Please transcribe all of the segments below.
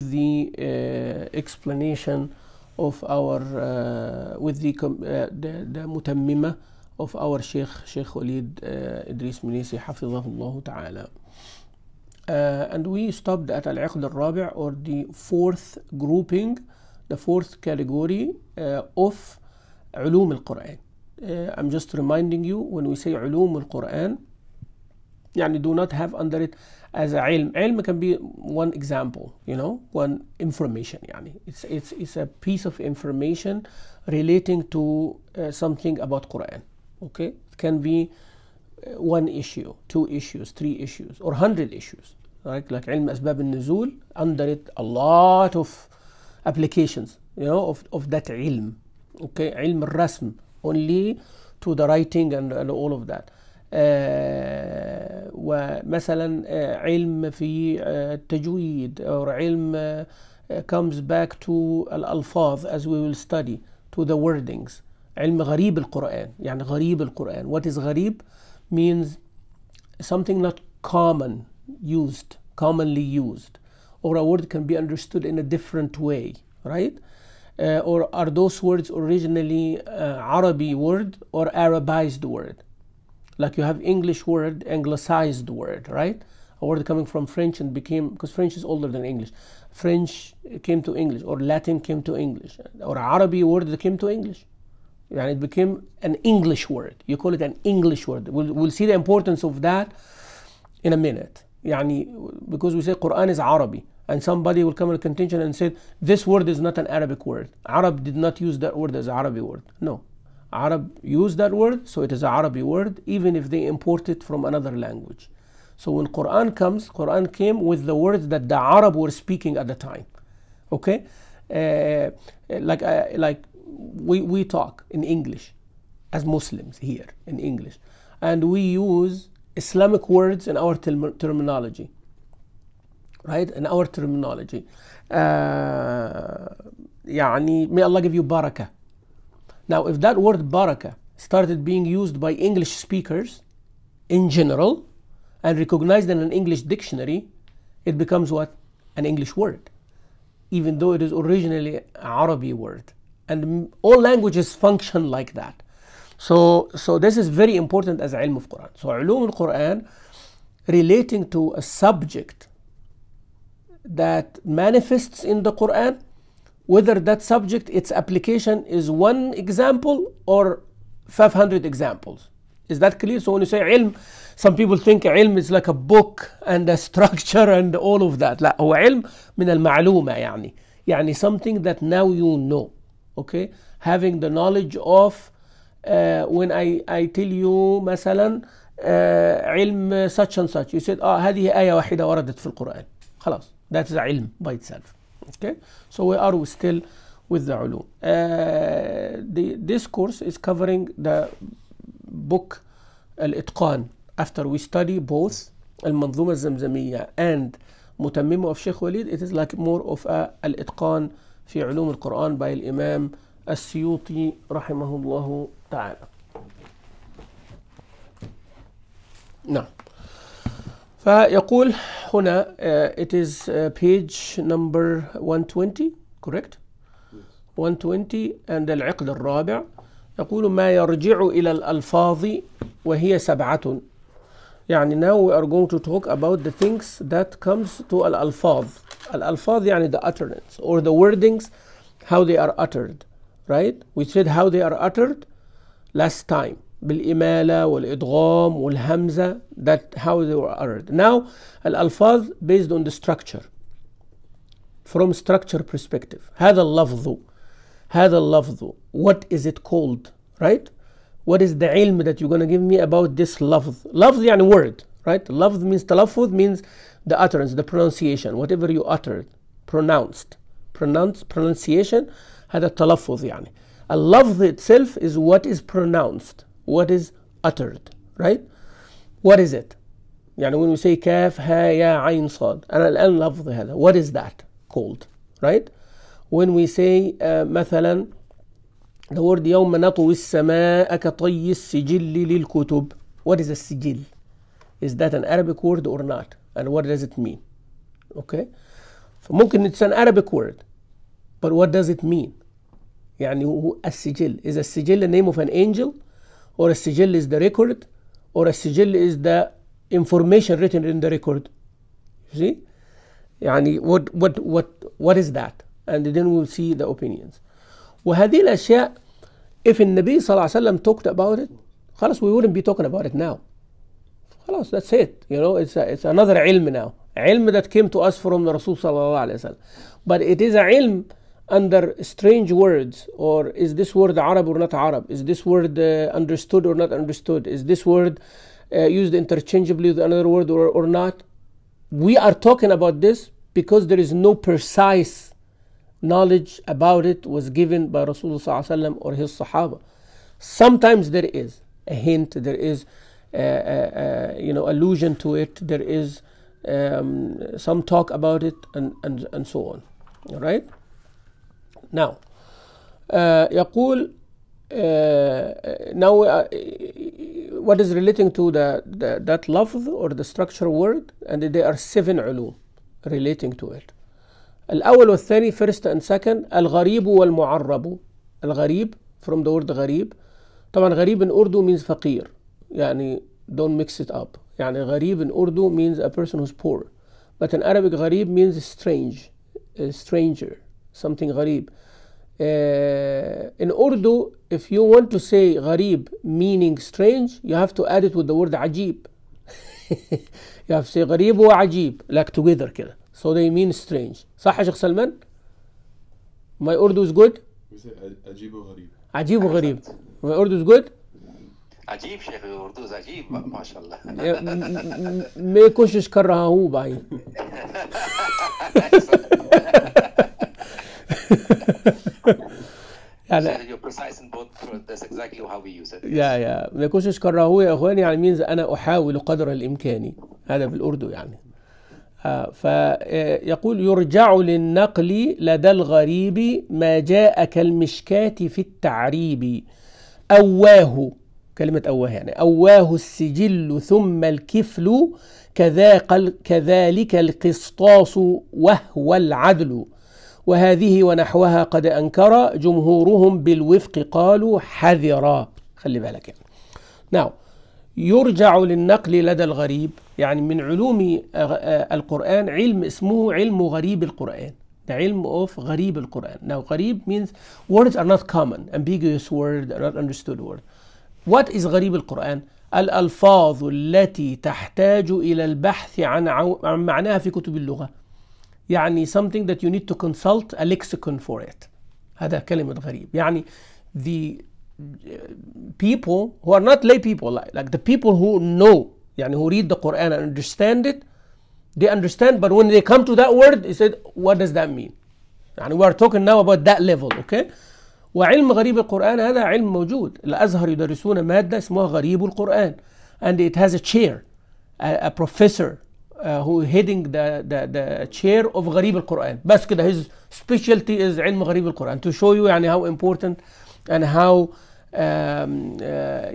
the uh, explanation of our uh, with the, uh, the the of our Sheikh Sheikh Walid uh, Idris Minisi حفظه الله تعالى. Uh, and we stopped at العقد الرابع or the fourth grouping, the fourth category uh, of علوم القرآن. Uh, I'm just reminding you when we say علوم القرآن يعني do not have under it as a علم علم can be one example you know one information يعني it's, it's, it's a piece of information relating to uh, something about Quran okay it can be uh, one issue two issues three issues or hundred issues right like علم أسباب النزول under it a lot of applications you know of, of that علم okay علم الرسم only to the writing and, and all of that ومثلا علم في التجويد أو علم comes back to الألفاظ as we will study to the wordings علم غريب القرآن يعني غريب القرآن what is غريب means something not common used commonly used or a word can be understood in a different way right uh, or are those words originally uh, Arabic word or Arabized word like you have English word, anglicized word, right? A word coming from French and became because French is older than English. French came to English, or Latin came to English, or Arabic word that came to English. And it became an English word. You call it an English word. We'll, we'll see the importance of that in a minute. يعني, because we say Quran is Arabic and somebody will come in contention and say this word is not an Arabic word. Arab did not use that word as Arabic word. No, Arab use that word, so it is an Arabic word, even if they import it from another language. So when Quran comes, Quran came with the words that the Arab were speaking at the time. Okay, uh, uh like uh, like we we talk in English as Muslims here in English, and we use Islamic words in our term terminology. Right, in our terminology. Uh, يعني may Allah give you barakah now, if that word barakah started being used by English speakers in general and recognized in an English dictionary, it becomes what? An English word, even though it is originally an Arabic word. And all languages function like that. So, so this is very important as ilm of Quran. So, ulum al Quran relating to a subject that manifests in the Quran whether that subject, its application is one example or 500 examples. Is that clear? So when you say ilm, some people think ilm is like a book and a structure and all of that. لا هو علم من المعلومة يعني. يعني something that now you know. Okay? Having the knowledge of uh, when I, I tell you مثلا uh, علم such and such. You said اه هذه آية واحدة وردت في القرآن. خلاص. That is علم by itself. Okay, so we are still with the ulum. Uh, the, this course is covering the book الإتقان after we study both المنظومة الزمزمية and متممة of Sheikh Walid it is like more of a al-itqan في علوم القرآن by الإمام السيوطي رحمه الله تعالى نعم فيقول هنا uh, it is uh, page number 120 correct 120 and العقد الرابع يقول ما يرجع إلى الألفاظ وهي سبعة يعني now we are going to talk about the things that comes to الألفاظ الألفاظ يعني the utterance or the wordings how they are uttered right we said how they are uttered last time بالإمالة والإدغام والهمزة that how they were uttered. Now الألفاظ based on the structure from structure perspective هذا اللفظ هذا اللفظ what is it called right what is the علم that you're gonna give me about this لفظ؟ لفظ يعني word right لفظ means تلفظ means the utterance the pronunciation whatever you uttered pronounced pronounce pronunciation هذا التلفظ يعني اللفظ itself is what is pronounced what is uttered right what is it يعني when we say كاف ها يا عين صاد أنا الآن لفظ هذا what is that called right when we say uh, مثلا the word يوم نطوي السماء كطي السجل للكتب what is a السجل is that an Arabic word or not and what does it mean okay فممكن it's an Arabic word but what does it mean يعني السجل is a السجل the name of an angel or a sigil is the record or a sigil is the information written in the record you see يعني what what what what is that and then we'll see the opinions وهذه الأشياء if النبي صلى الله عليه وسلم talked about it خلاص we wouldn't be talking about it now خلاص that's it you know it's a, it's another علم now علم that came to us from the Rasul صلى الله عليه وسلم but it is a علم under strange words or is this word Arab or not Arab? Is this word uh, understood or not understood? Is this word uh, used interchangeably with another word or, or not? We are talking about this because there is no precise knowledge about it was given by Rasulullah or his Sahaba. Sometimes there is a hint, there is uh, uh, uh, you know allusion to it, there is um, some talk about it, and, and, and so on. All right. Now, uh, يقول uh, now uh, what is relating to the, the that lafz or the structure word and there are seven علوم relating to it الأول والثاني first and second الغريب والمعرب الغريب from the word غريب طبعا غريب in Urdu means فقير يعني don't mix it up يعني غريب in Urdu means a person who's poor but in Arabic غريب means strange a stranger something غريب Uh, in Urdu, if you want to say غريب meaning strange, you have to add it with the word عجيب. you have to say غريب وعجيب like together كده. So they mean strange. صح يا شيخ سلمان؟ My Urdu is good? We say عجيب وغريب. gharib. Ajib My Urdu is good? عجيب شيخ الاردوز عجيب ما شاء الله ما يكونش كرهوه باين يعني يا يا ما يكونش كرهوه يا اخواني يعني مينز انا احاول قدر الامكان هذا بالاردو يعني آه فيقول آه، يرجع للنقل لدى الغريب ما جاء كالمشكاة في التعريب أواه كلمة أواه يعني أواه السجل ثم الكفل كذا كذلك القسطاس وهو العدل وهذه ونحوها قد أنكر جمهورهم بالوفق قالوا حذرا خلي بالك يعني نعم يرجع للنقل لدى الغريب يعني من علوم آه، آه، القرآن علم اسمه علم غريب القرآن the علم of غريب القرآن now غريب means words are not common ambiguous word are not understood word what is غريب القرآن الألفاظ التي تحتاج إلى البحث عن, عن معناها في كتب اللغة يعني something that you need to consult a lexicon for it هذا كلمة غريب يعني the people who are not lay people like, like the people who know يعني who read the Quran and understand it they understand but when they come to that word they said what does that mean يعني we are talking now about that level okay وعلم غريب القرآن هذا علم موجود الأزهر يدرسون مادة اسمها غريب القرآن and it has a chair a, a professor هو هيدنج ذا ذا ذا تشير اوف غريب القران بس كده هيز سبيشالتي از علم غريب القران تو شو يو يعني هاو امبورتنت اند هاو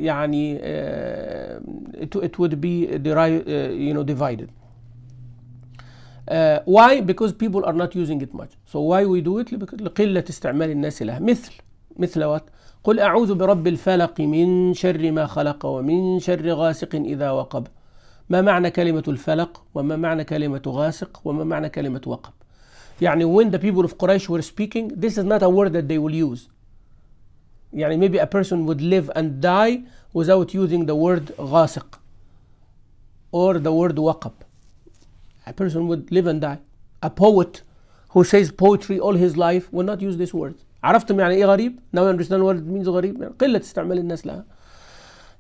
يعني it would be uh, you know divided Uh, why? Because people are not using it much. So why we do it? لقلة استعمال الناس لها مثل مثل what? قل أعوذ برب الفلق من شر ما خلق ومن شر غاسق إذا وقب. ما معنى كلمة الفلق وما معنى كلمة غاسق وما معنى كلمة وقب يعني when the people of Quraysh were speaking this is not a word that they will use يعني maybe a person would live and die without using the word غاسق or the word وقب a person would live and die a poet who says poetry all his life will not use this word عرفتم يعني ايه غريب now you understand what it means غريب يعني قلة استعمال الناس لها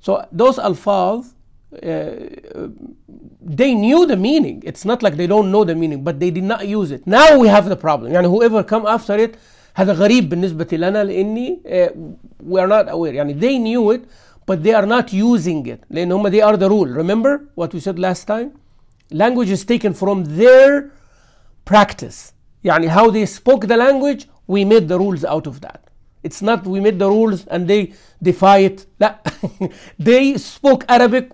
so those alfaz Uh, they knew the meaning. It's not like they don't know the meaning, but they did not use it. Now we have the problem. يعني whoever come after it a غريب بالنسبة لنا لأني uh, we are not aware. يعني they knew it but they are not using it لأن هم they are the rule. Remember what we said last time? Language is taken from their practice. يعني how they spoke the language we made the rules out of that. It's not we made the rules and they defy it. لا. they spoke Arabic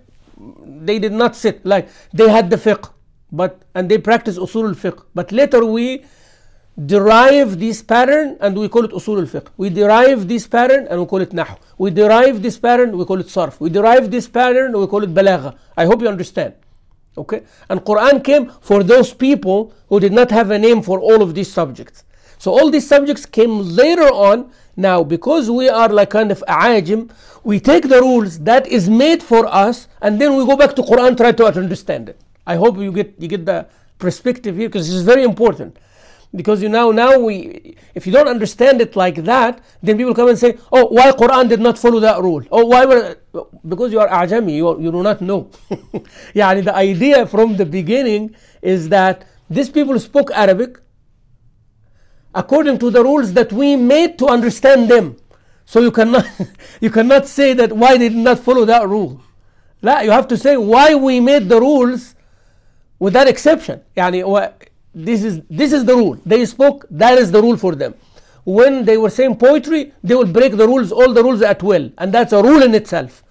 they did not sit like they had the fiqh but and they practice usul al-fiqh but later we derive this pattern and we call it usul al-fiqh we derive this pattern and we call it nahu we derive this pattern we call it sarf we derive this pattern we call it balagha i hope you understand okay and quran came for those people who did not have a name for all of these subjects so all these subjects came later on now, because we are like kind of ajim, we take the rules that is made for us, and then we go back to Quran try to understand it. I hope you get you get the perspective here because this is very important. Because you know now we, if you don't understand it like that, then people come and say, "Oh, why Quran did not follow that rule? Oh, why were?" Because you are ajami, you, you do not know. yeah, the idea from the beginning is that these people spoke Arabic according to the rules that we made to understand them. So you cannot, you cannot say that why they did not follow that rule. لا you have to say why we made the rules with that exception. يعني this is, this is the rule. They spoke, that is the rule for them. When they were saying poetry, they would break the rules, all the rules at will. And that's a rule in itself.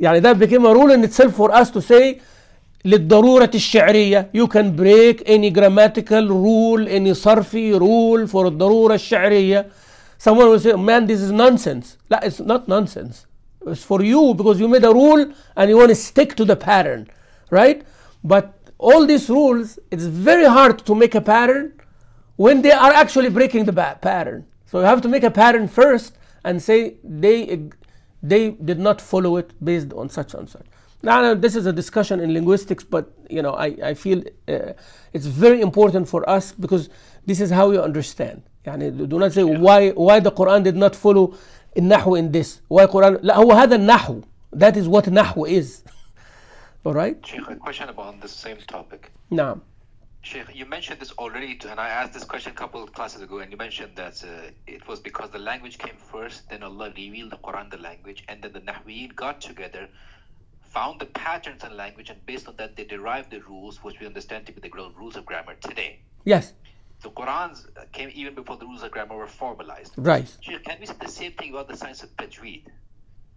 يعني that became a rule in itself for us to say للضرورة الشعرية you can break any grammatical rule any صرفي rule for الضرورة الشعرية someone will say man this is nonsense لا it's not nonsense it's for you because you made a rule and you want to stick to the pattern right but all these rules it's very hard to make a pattern when they are actually breaking the pattern so you have to make a pattern first and say they they did not follow it based on such and such now, no, this is a discussion in linguistics, but you know, I, I feel uh, it's very important for us because this is how you understand. يعني do not say yeah. why why the Quran did not follow النحو in this why Quran لا هو هذا النحو that is what نحو is all right Sheikh a question about the same topic نعم no. Sheikh you mentioned this already and I asked this question a couple of classes ago and you mentioned that uh, it was because the language came first then Allah revealed the Quran the language and then the Nahwiyin got together found the patterns in language, and based on that, they derived the rules which we understand to be the ground rules of grammar today. Yes. So Qurans uh, came even before the rules of grammar were formalized. Right. Can we say the same thing about the science of Tajweed?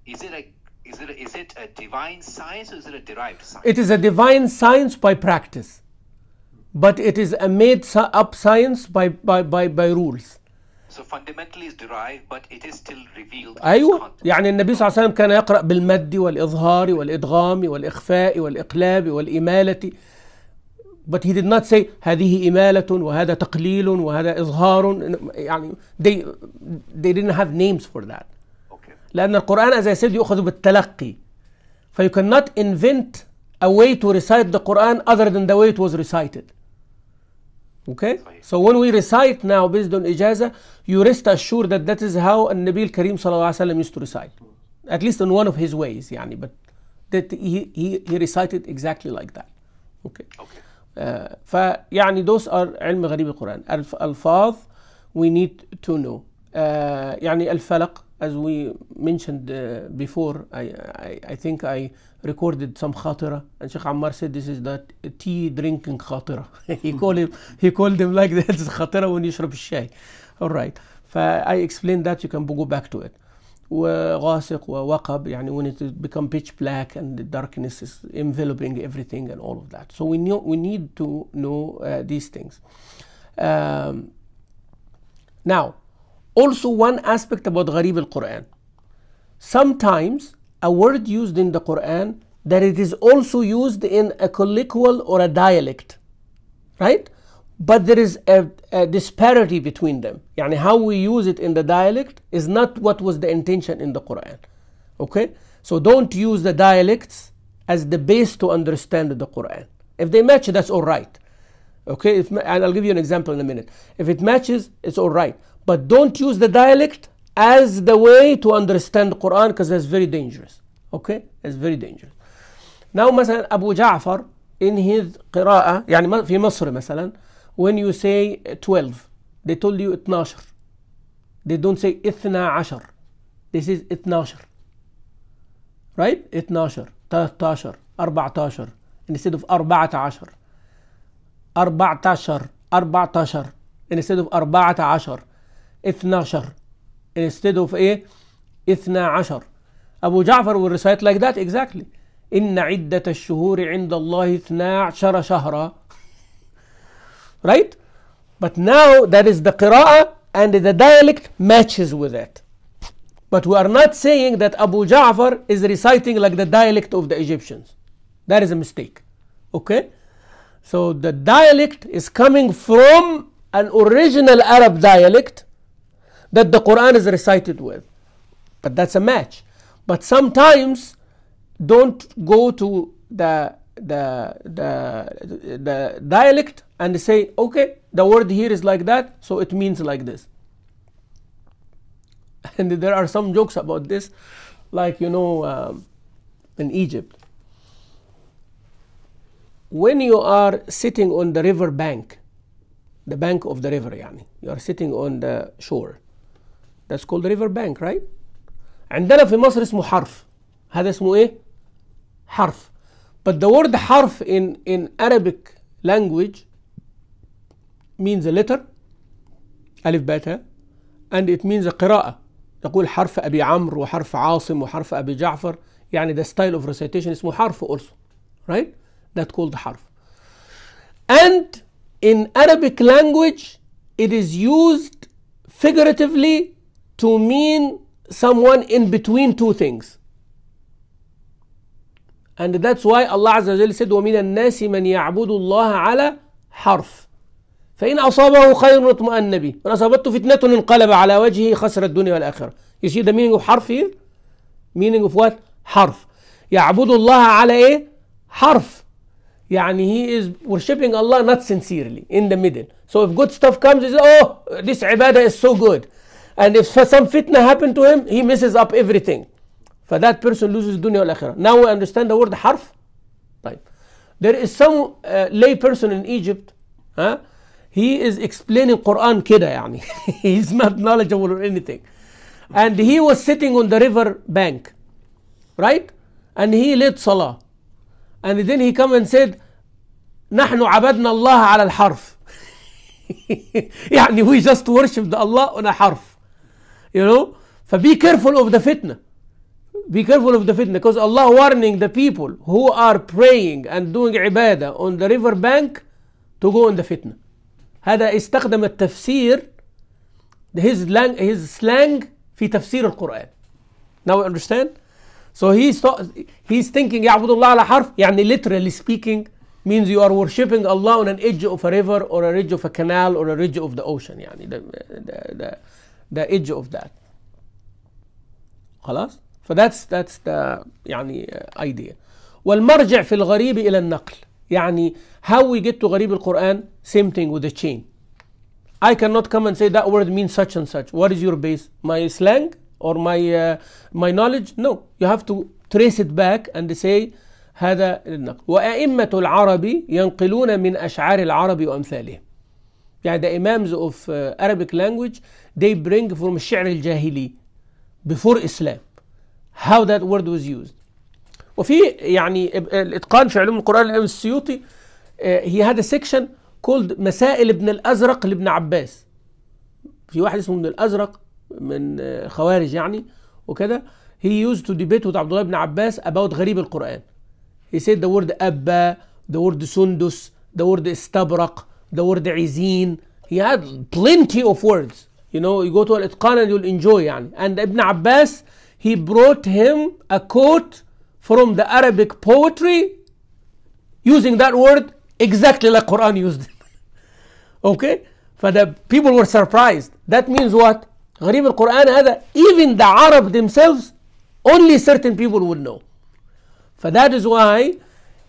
Is it a is it, a, is it a divine science or is it a derived science? It is a divine science by practice, but it is a made up science by, by, by, by rules. أيوة يعني النبي صلى الله عليه وسلم كان يقرأ بالمد والإظهار والإدغام والإخفاء والإقلاب والإمالة but he did not say هذه إمالة وهذا تقليل وهذا إظهار يعني they, they didn't have names for that okay. لأن القرآن as I said يؤخذ بالتلقي ف you cannot invent a way to recite the Quran other than the way it was recited Okay? So when we recite now based on ijazah, you rest assured that that is how Nabi صلى الله عليه وسلم used to recite. At least in one of his ways, يعني, but that he, he, he recited exactly like that. Okay. okay. Uh, فيعني those are علم غريب القرآن. الف, الفاظ we need to know. Uh, يعني الفلق as we mentioned uh, before, I, I, I think I recorded some khatira and Sheikh Ammar said this is that tea drinking khatira he called him he called him like that is khatira when you shrub shay all right I explained that you can go back to it وغاسق ووقب يعني when it become pitch black and the darkness is enveloping everything and all of that so we we need to know uh, these things um, now also one aspect about gharib al-Quran sometimes a word used in the Quran that it is also used in a colloquial or a dialect, right? But there is a, a disparity between them. Yani how we use it in the dialect is not what was the intention in the Quran. Okay? So don't use the dialects as the base to understand the Quran. If they match, that's all right. Okay? If, and I'll give you an example in a minute. If it matches, it's all right. But don't use the dialect as the way to understand Quran because that's very dangerous okay It's very dangerous now مثلا أبو جعفر in his قراءة يعني في مصر مثلا when you say 12 they told you 12 they don't say 12 this is 12 right 12 13 14 instead of 14 14 14 instead of 14 12 instead of ايه 12 أبو جعفر will recite like that exactly إن عدة الشهور عند الله 12 شهرا right but now that is the قراءة and the dialect matches with that but we are not saying that Abu Ja'far is reciting like the dialect of the Egyptians that is a mistake okay so the dialect is coming from an original Arab dialect that the Quran is recited with. But that's a match. But sometimes don't go to the the, the, the dialect and say, okay, the word here is like that, so it means like this. And there are some jokes about this, like you know, um, in Egypt. When you are sitting on the river bank, the bank of the river, yani, you are sitting on the shore, that's called river bank right عندنا في مصر اسمه حرف هذا اسمه ايه حرف but the word حرف in in Arabic language means a letter ألف باء and it means a قراءة نقول حرف أبي عمرو وحرف عاصم وحرف أبي جعفر يعني the style of recitation اسمه حرف also right that called حرف and in Arabic language it is used figuratively to mean someone in between two things. And that's why Allah عز وجل said ومن الناس من يعبد الله على حرف فإن أصابه خير اطمأن به وإن أصابته فتنة انقلب على وجهه خسر الدنيا والآخرة You see the meaning of حرف here? Meaning of what? حرف يعبد الله على إيه؟ حرف يعني he is worshipping Allah not sincerely in the middle so if good stuff comes he says oh this ibadah is so good and if some fitna happened to him, he messes up everything. For that person loses dunya al akhirah. Now we understand the word harf. Right. There is some uh, lay person in Egypt, huh? he is explaining Quran kida, yani. he's not knowledgeable or anything. And he was sitting on the river bank, right? And he led salah. And then he come and said, نحن عبدنا الله على الحرف. يعني we just worshiped Allah on a harf. you know فبي careful of the fitna be careful of the fitna because Allah warning the people who are praying and doing ibadah on the river bank to go on the fitna هذا استخدم التفسير his, lang, his slang في تفسير القرآن now we understand so he's, he's thinking يعبد الله على حرف يعني literally speaking means you are worshipping Allah on an edge of a river or a ridge of a canal or a ridge of the ocean يعني the, the, the the edge of that خلاص فذاتس ذاتس ذا يعني ايديا والمرجع في الغريب الى النقل يعني how we get to غريب القرآن same thing with the chain I cannot come and say that word means such and such what is your base my slang or my uh, my knowledge no you have to trace it back and say هذا النقل وأئمة العرب ينقلون من أشعار العرب وأمثالهم يعني the imams of uh, Arabic language they bring from الشعر الجاهلي before Islam how that word was used وفي يعني الاتقان في علوم القران الامام السيوطي هي هذا سيكشن كولد مسائل ابن الازرق لابن عباس في واحد اسمه ابن الازرق من uh, خوارج يعني وكده هي used to debate with عبد الله بن عباس about غريب القرآن he said the word أبا ذا وورد سندس ذا وورد استبرق the word in. he had plenty of words you know you go to Al-Itqan and you'll enjoy يعني and Ibn Abbas he brought him a quote from the Arabic poetry using that word exactly like Quran used it okay the people were surprised that means what غريب القرآن هذا even the Arab themselves only certain people would know For that is why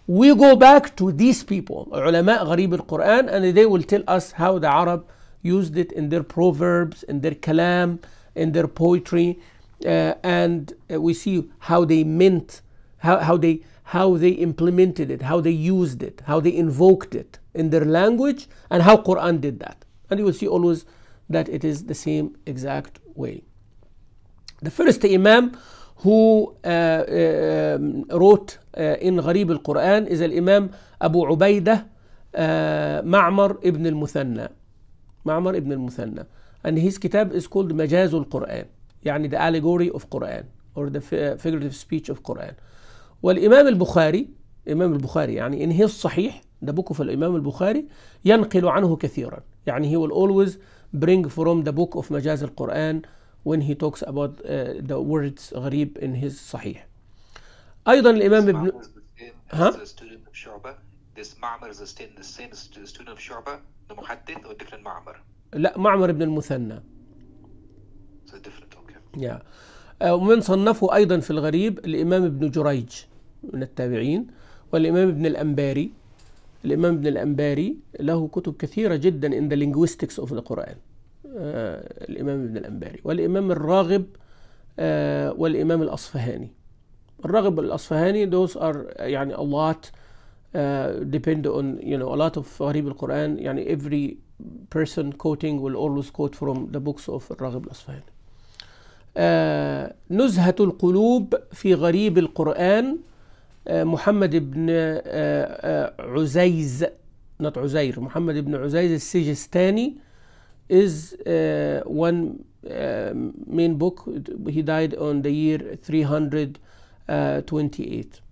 we go back to these people, علماء غريب القرآن, and they will tell us how the Arab used it in their proverbs, in their kalam, in their poetry, uh, and uh, we see how they meant, how, how, they, how they implemented it, how they used it, how they invoked it in their language, and how Quran did that. And you will see always that it is the same exact way. The first Imam who uh, uh, wrote آه، إن غريب القرآن إذا الإمام أبو عبيدة آه، معمر ابن المثنى معمر ابن المثنى and his كتاب is called مجاز القرآن يعني the allegory of Quran or the uh, figurative speech of Quran والإمام البخاري إمام البخاري يعني إن هي صحيح ده book of الإمام البخاري ينقل عنه كثيرا يعني he will always bring from the book of مجاز القرآن when he talks about uh, the words غريب in his صحيح ايضا الامام ابن ها this معمر is the same student of the or different معمر لا معمر ابن المثنى so different okay yeah آه، ومن صنفه أيضا في الغريب الإمام ابن جريج من التابعين والإمام ابن الأنباري الإمام ابن الأنباري له كتب كثيرة جدا in the linguistics of the Quran آه، الإمام ابن الأنباري والإمام الراغب آه، والإمام الأصفهاني الراغب الاصفهاني those are يعني a lot uh, depend on you know a lot of غريب القرآن يعني every person quoting will always quote from the books of الراغب الاصفهاني آه نزهة القلوب في غريب القرآن آه محمد بن آه عزيز not عزير محمد بن عزيز السجستاني is one main book he died on the year 300 Uh, 28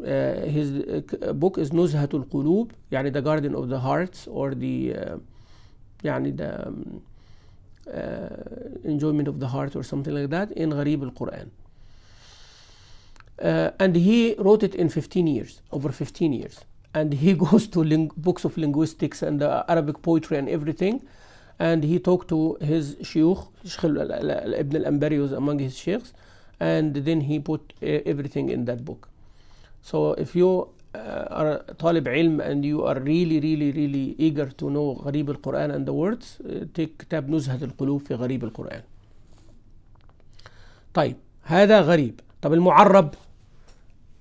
uh, his uh, book is Nuzhatul qulub يعني The Garden of the Hearts or the يعني the um, enjoyment of the heart or something like that in غريب القرآن uh, and he wrote it in 15 years over 15 years and he goes to books of linguistics and uh, Arabic poetry and everything and he talked to his شيوخ, Ibn al-Ambari was among his sheikhs and then he put everything in that book. So if you uh, are talib ilm and you are really really really eager to know Gharib al-Quran and the words, uh, take كتاب نزهة القلوب في غريب القرآن. طيب هذا غريب. طب المعرب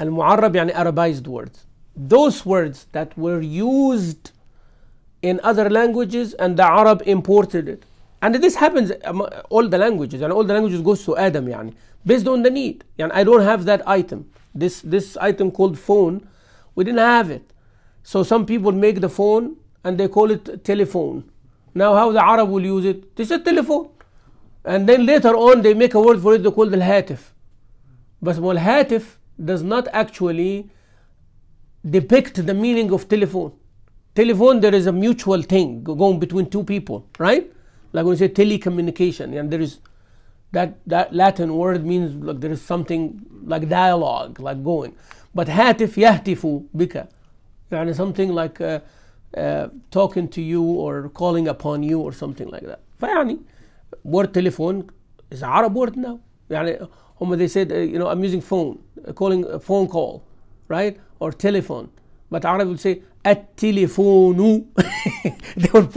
المعرب يعني Arabized words. Those words that were used in other languages and the Arab imported it. And this happens all the languages, and all the languages goes to Adam, يعني, based on the need. يعني, I don't have that item. This, this item called phone, we didn't have it. So some people make the phone and they call it telephone. Now how the Arab will use it? is a telephone. And then later on they make a word for it, they call it hatif But al-hatif does not actually depict the meaning of telephone. Telephone, there is a mutual thing going between two people, right? like when you say telecommunication, and there is that, that Latin word means like there is something like dialogue, like going. But hatif yahtifu bika, and something like uh, uh, talking to you or calling upon you or something like that. Fayani word telephone is Arab word now. يعني they said, uh, you know, I'm using phone, uh, calling a uh, phone call, right? Or telephone. ما تعرض يقول التليفون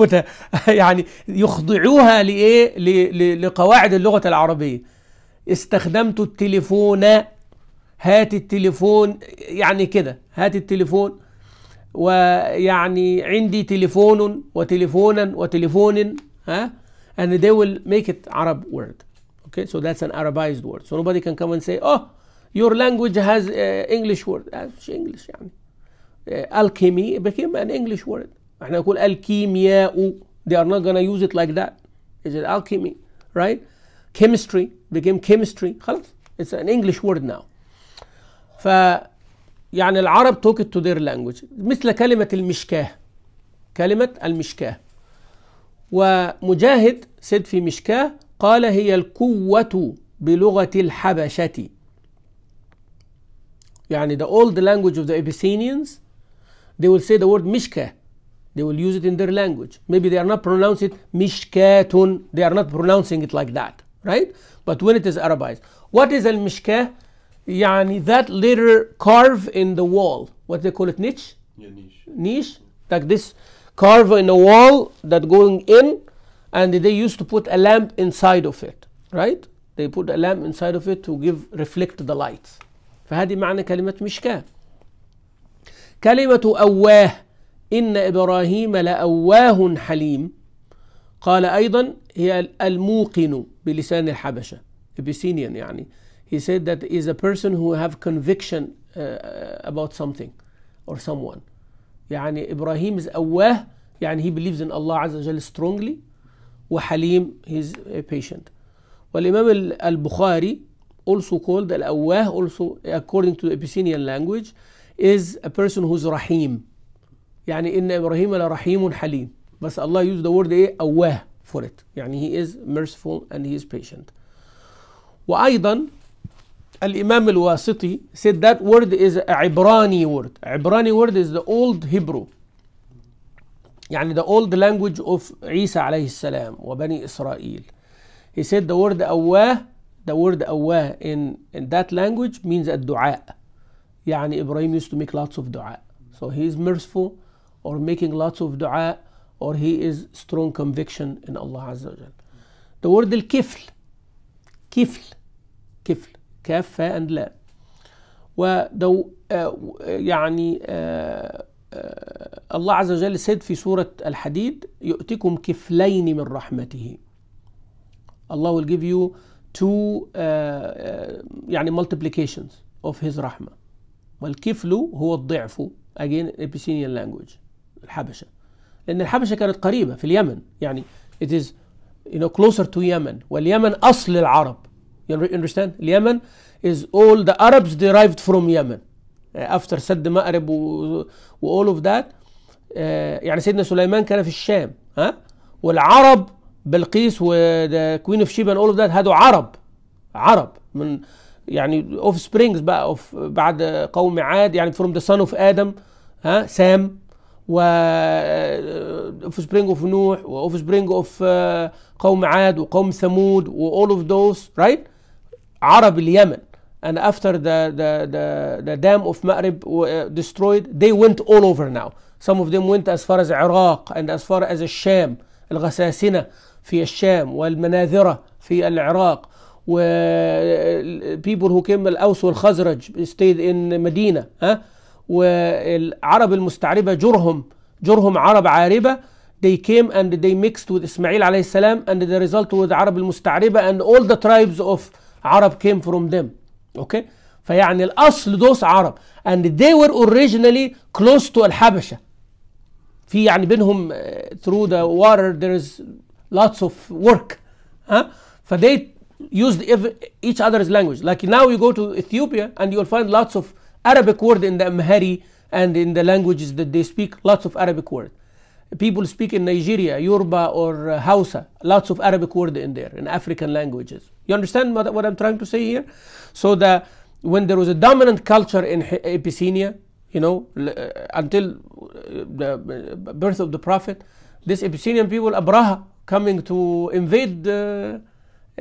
ده يعني يخضعوها لإيه؟ لقواعد اللغة العربية استخدمت التليفون هات التليفون يعني كده هات التليفون ويعني عندي تليفون وتليفونا وتليفون ها and they will make it Arab word okay so that's an Arabized word so nobody can come and say oh your language has uh, English word that's English يعني alchemy became an English word احنا نقول الكيمياء they are not gonna use it like that it's an alchemy right chemistry became chemistry خلاص it's an English word now ف يعني العرب took it to their language مثل كلمة المشكاه كلمة المشكاه ومجاهد سيد في مشكاه قال هي القوة بلغة الحبشة يعني the old language of the Abyssinians they will say the word mishka. They will use it in their language. Maybe they are not pronouncing it mishkatun. They are not pronouncing it like that, right? But when it is Arabized, what is al mishka? Yani that little carve in the wall. What they call it niche? Yeah, niche. Niche. Like this carve in the wall that going in, and they used to put a lamp inside of it, right? They put a lamp inside of it to give reflect the light. فهذه معنى كلمة مشكاه كلمة أواه إن إبراهيم لأواه حليم قال أيضا هي الموقن بلسان الحبشة Abyssinian يعني he said that is a person who have conviction uh, about something or someone يعني إبراهيم is أواه يعني he believes in Allah عز وجل strongly وحليم he's patient والإمام البخاري also called الأواه also according to the Abyssinian language is a person who's rahim. يعني إن إبراهيم لرحيم حليم. بس Allah used the word إيه eh, أواه for it. يعني he is merciful and he is patient. وأيضا الإمام الواسطي said that word is a Ibrani word. عبراني word is the old Hebrew. يعني the old language of عيسى عليه السلام وبني إسرائيل. He said the word أواه the word أواه in, in that language means الدعاء. يعني Ibrahim used to make lots of دعاء So he is merciful or making lots of دعاء or he is strong conviction in Allah Azza wa Jal. The word الكفل كفل كفل كافة and لا ودو يعني آه آه الله عز وجل said في سورة الحديد يؤتكم كفلين من رحمته الله will give you two uh, uh, يعني multiplications of his رحمه والكفل هو الضعف again Abyssinian language الحبشة لأن الحبشة كانت قريبة في اليمن يعني it is you know closer to Yemen واليمن أصل العرب you understand اليمن is all the Arabs derived from Yemen uh, after سد مأرب و, و all of that uh, يعني سيدنا سليمان كان في الشام ها والعرب بلقيس وكوين اوف شيبان اول اوف ذات هادو عرب عرب من يعني اوف سبرينجز بقى اوف بعد قوم عاد يعني فروم ذا سان اوف ادم ها سام و اوف سبرينج اوف نوح واوف سبرينج اوف قوم عاد وقوم ثمود واول اوف ذوز رايت عرب اليمن and after the, the, the, the dam of Ma'rib آه، destroyed, they went all over now. Some of them went as far as Iraq and as far as الشام الغساسنة في الشام والمناذرة في العراق و وبيبل هو كيم الاوس والخزرج stayed in مدينه ها والعرب المستعربه جرهم جرهم عرب عاربه they came and they mixed with اسماعيل عليه السلام and the result with عرب المستعربه and all the tribes of عرب came from them اوكي okay? فيعني الاصل دوس عرب and they were originally close to الحبشه في يعني بينهم through the water there is lots of work ها huh? فدي used each other's language. Like now you go to Ethiopia and you'll find lots of Arabic word in the Amhari and in the languages that they speak, lots of Arabic word. People speak in Nigeria, Yoruba or uh, Hausa, lots of Arabic word in there, in African languages. You understand what, what I'm trying to say here? So that when there was a dominant culture in Abyssinia, you know, uh, until uh, the birth of the Prophet, this Abyssinian people, Abraha, coming to invade the,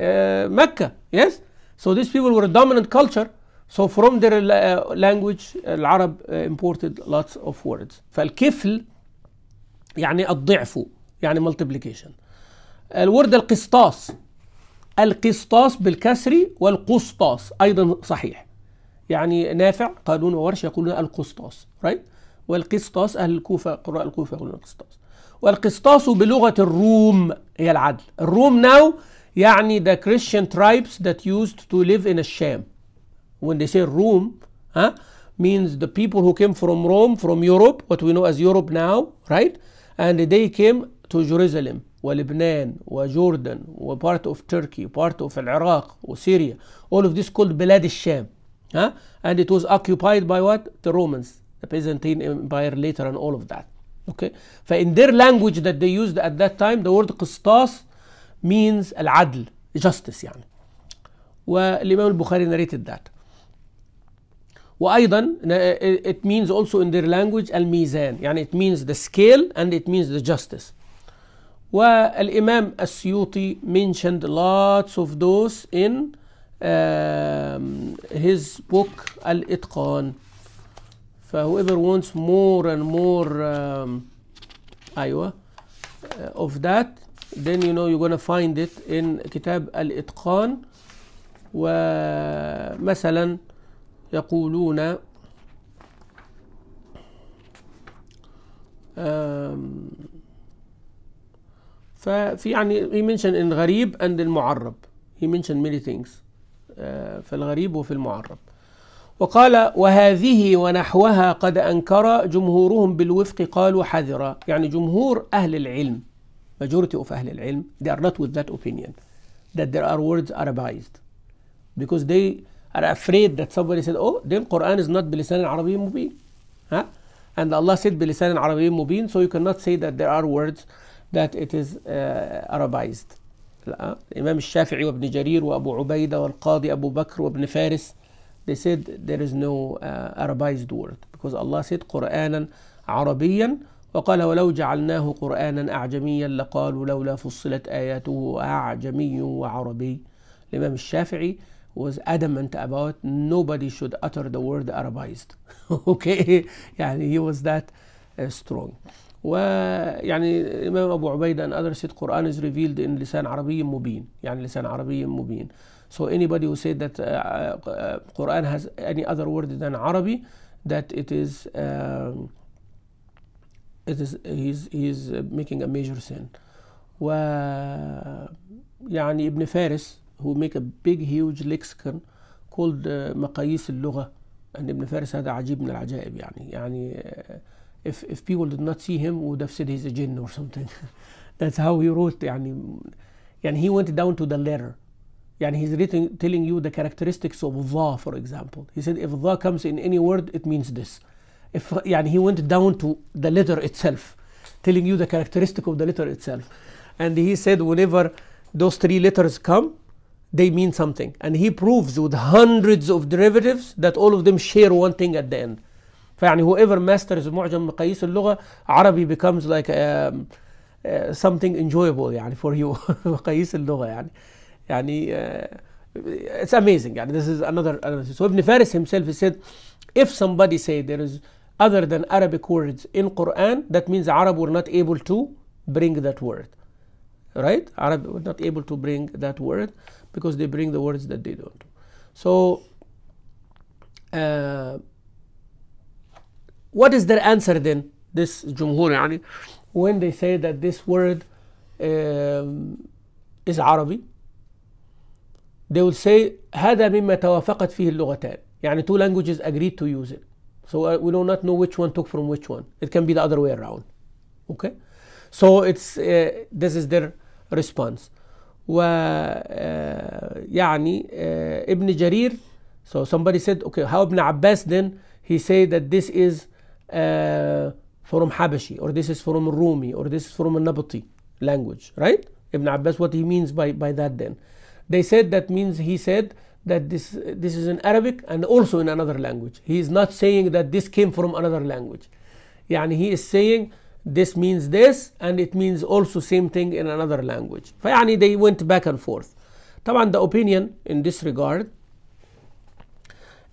uh, آه، Mecca. Yes? So these people were a dominant culture. So from their uh, language آه، العرب uh, imported lots of words. فالكفل يعني الضعف يعني multiplication. الورد القسطاس القسطاس بالكسر والقسطاس ايضا صحيح. يعني نافع قانون وورش يقولون القسطاس right? والقسطاس اهل الكوفه قراء الكوفه يقولون القسطاس. والقسطاس بلغه الروم هي العدل الروم now يعني the Christian tribes that used to live in sham, when they say Rome huh, means the people who came from Rome from Europe what we know as Europe now right and they came to Jerusalem ولبنان وجوردن of Turkey, part of Iraq, or Syria. all of this called بلاد الشام huh? and it was occupied by what the Romans the Byzantine Empire later and all of that okay in their language that they used at that time the word قسطاس means العدل justice يعني والإمام البخاري narrated that وأيضا it means also in their language الميزان يعني it means the scale and it means the justice والإمام السيوطي mentioned lots of those in um, his book الإتقان whoever wants more and more um, أيوة uh, of that then you know you're gonna find it in كتاب الإتقان ومثلا يقولون ففي يعني he mentioned in غريب and المعرب he mentioned many things آه، في الغريب وفي المعرب وقال وهذه ونحوها قد أنكر جمهورهم بالوفق قالوا حذرا يعني جمهور أهل العلم majority of Ahl al-Ilm, they are not with that opinion, that there are words Arabized. Because they are afraid that somebody said, oh, then Quran is not bilisan al-Arabi mubin. Huh? And Allah said bilisan al-Arabi mubin, so you cannot say that there are words that it is uh, Arabized. الإمام Abu Ubaida جرير Al Qadi Abu Bakr بكر Ibn Faris, they said there is no uh, Arabized word because Allah said Quranan عربيا وقال ولو جعلناه قرآنا أعجميا لقالوا لولا فصلت آياته أعجمي وعربي الإمام الشافعي was adamant about nobody should utter the word Arabized okay يعني he was that strong ويعني الإمام أبو عبيدة and others said Quran is revealed in لسان عربي مبين يعني لسان عربي مبين so anybody who said that uh, uh, Quran has any other word than Arabic that it is uh, it is he's he's uh, making a major sin و يعني ابن فارس who make a big huge lexicon called مقاييس uh, اللغة and ابن فارس هذا عجيب من العجائب يعني يعني if if people did not see him would have said he's a jinn or something that's how he wrote يعني يعني he went down to the letter يعني he's written telling you the characteristics of dha for example he said if dha comes in any word it means this if yeah, he went down to the letter itself telling you the characteristic of the letter itself and he said whenever those three letters come they mean something and he proves with hundreds of derivatives that all of them share one thing at the end فيعني whoever masters معجم مقاييس اللغة عربي becomes like um, uh, something enjoyable يعني for you مقاييس اللغة يعني يعني uh, it's amazing. And this is another analysis. So Ibn Faris himself he said, if somebody say there is other than Arabic words in Quran, that means Arab were not able to bring that word. Right? Arab were not able to bring that word because they bring the words that they don't. So, uh, what is their answer then? This Jumhur, يعني, when they say that this word um, is Arabic, they will say هذا مما توافقت فيه اللغتان يعني two languages agreed to use it so uh, we do not know which one took from which one. It can be the other way around. Okay? So it's uh, this is their response. ويعني uh, ابن جرير uh, so somebody said okay how ابن Abbas then he said that this is uh, from Habashi or this is from Rumi or this is from Nabati language right Ibn Abbas what he means by, by that then they said that means he said that this, this is in Arabic and also in another language. He is not saying that this came from another language. يعني he is saying this means this and it means also same thing in another language. فيعني they went back and forth. طبعا the opinion in this regard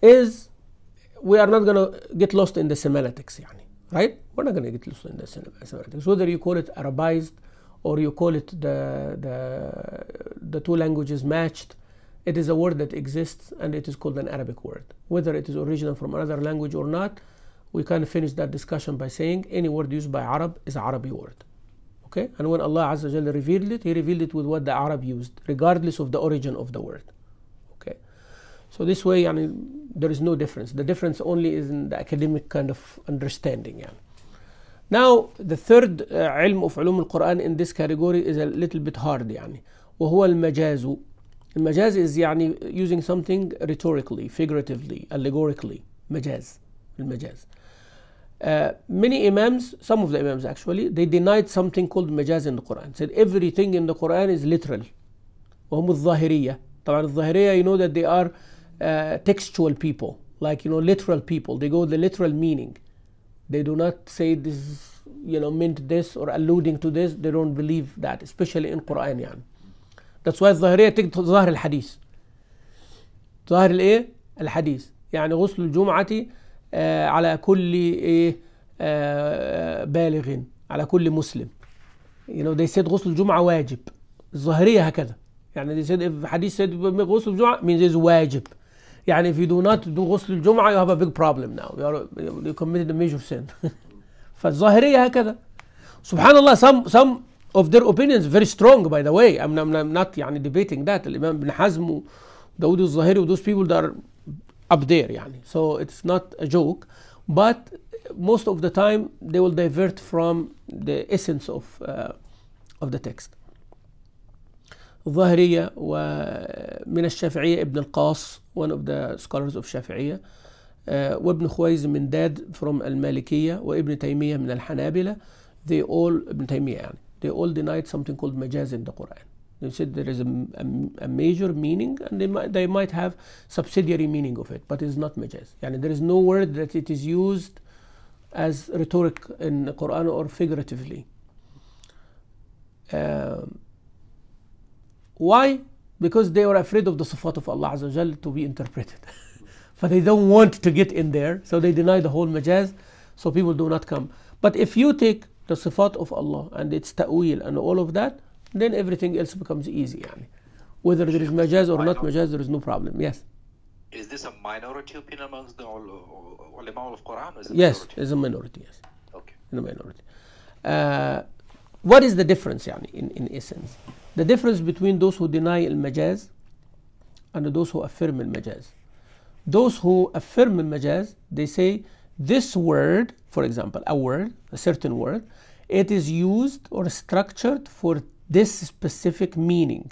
is we are not going to get lost in the semantics يعني right? We're not going to get lost in the semantics. Whether you call it Arabized or you call it the, the, the two languages matched it is a word that exists and it is called an Arabic word. Whether it is original from another language or not, we can finish that discussion by saying any word used by Arab is Arabic word. Okay? And when Allah Azza Jalla revealed it, He revealed it with what the Arab used, regardless of the origin of the word. Okay? So this way, I mean, there is no difference. The difference only is in the academic kind of understanding. Yeah. Now, the third uh, ilm of ulum al-Quran in this category is a little bit hard. يعني, وهو المجازو المجاز is يعني using something rhetorically, figuratively, allegorically. مجاز المجاز. Uh, many imams, some of the imams actually, they denied something called majaz in the Quran. Said everything in the Quran is literal. وهم الظاهرية. طبعا الظاهرية you know that they are uh, textual people, like you know literal people. They go the literal meaning. They do not say this, you know, meant this or alluding to this. They don't believe that, especially in Quran. يعني. التسوية الظاهرية تجد ظاهر الحديث ظاهر الايه الحديث يعني غسل الجمعة آه على كل ايه آه بالغ على كل مسلم يعني ده سيد غسل الجمعة واجب الظاهرية هكذا يعني دي سيد في حديث سيد غسل الجمعة من ذي واجب يعني if you do not do غسل الجمعة you have a big problem now you, are, you committed a major sin فالظاهرية هكذا سبحان الله some some of their opinions very strong by the way I'm, I'm, I'm not يعني debating that Ibn Hazm, حزم وداود those people that are up there يعني so it's not a joke but most of the time they will divert from the essence of uh, of the text الظاهرية ومن الشافعية ابن القاص one of the scholars of شافعية uh, وابن خويز من داد from المالكية وابن تيمية من الحنابلة they all ابن تيمية يعني they all denied something called majaz in the Quran. They said there is a, a, a major meaning and they might, they might have subsidiary meaning of it, but it's not majaz. Yani there is no word that it is used as rhetoric in the Quran or figuratively. Um, why? Because they were afraid of the sifat of Allah Azza to be interpreted. but they don't want to get in there, so they deny the whole majaz, so people do not come. But if you take the sifat of Allah and its ta'wil and all of that, then everything else becomes easy. Whether there is majaz or not majaz, there is no problem. Yes. Is this a minority opinion amongst the ulama of Quran? Is it yes, it's a minority. Yes. Okay. In a minority. Uh, what is the difference, yani, in, in essence? The difference between those who deny al majaz and those who affirm al majaz. Those who affirm al majaz, they say this word, for example, a word, a certain word, it is used or structured for this specific meaning.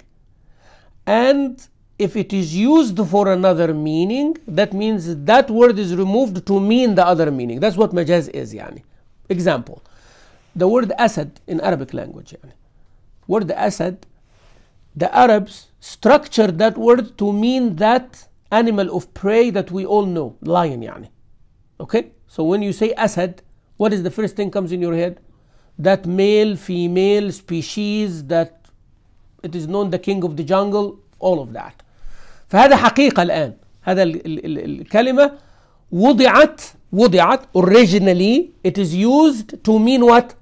And if it is used for another meaning, that means that word is removed to mean the other meaning. That's what majaz is, yani. Example, the word asad in Arabic language, yani. Word asad, the Arabs structured that word to mean that animal of prey that we all know, lion, yani. Okay? So when you say Asad, what is the first thing comes in your head? That male, female species that it is known the king of the jungle, all of that. فهذا حقيقة الآن هذا الكلمة وضعت وضعت originally it is used to mean what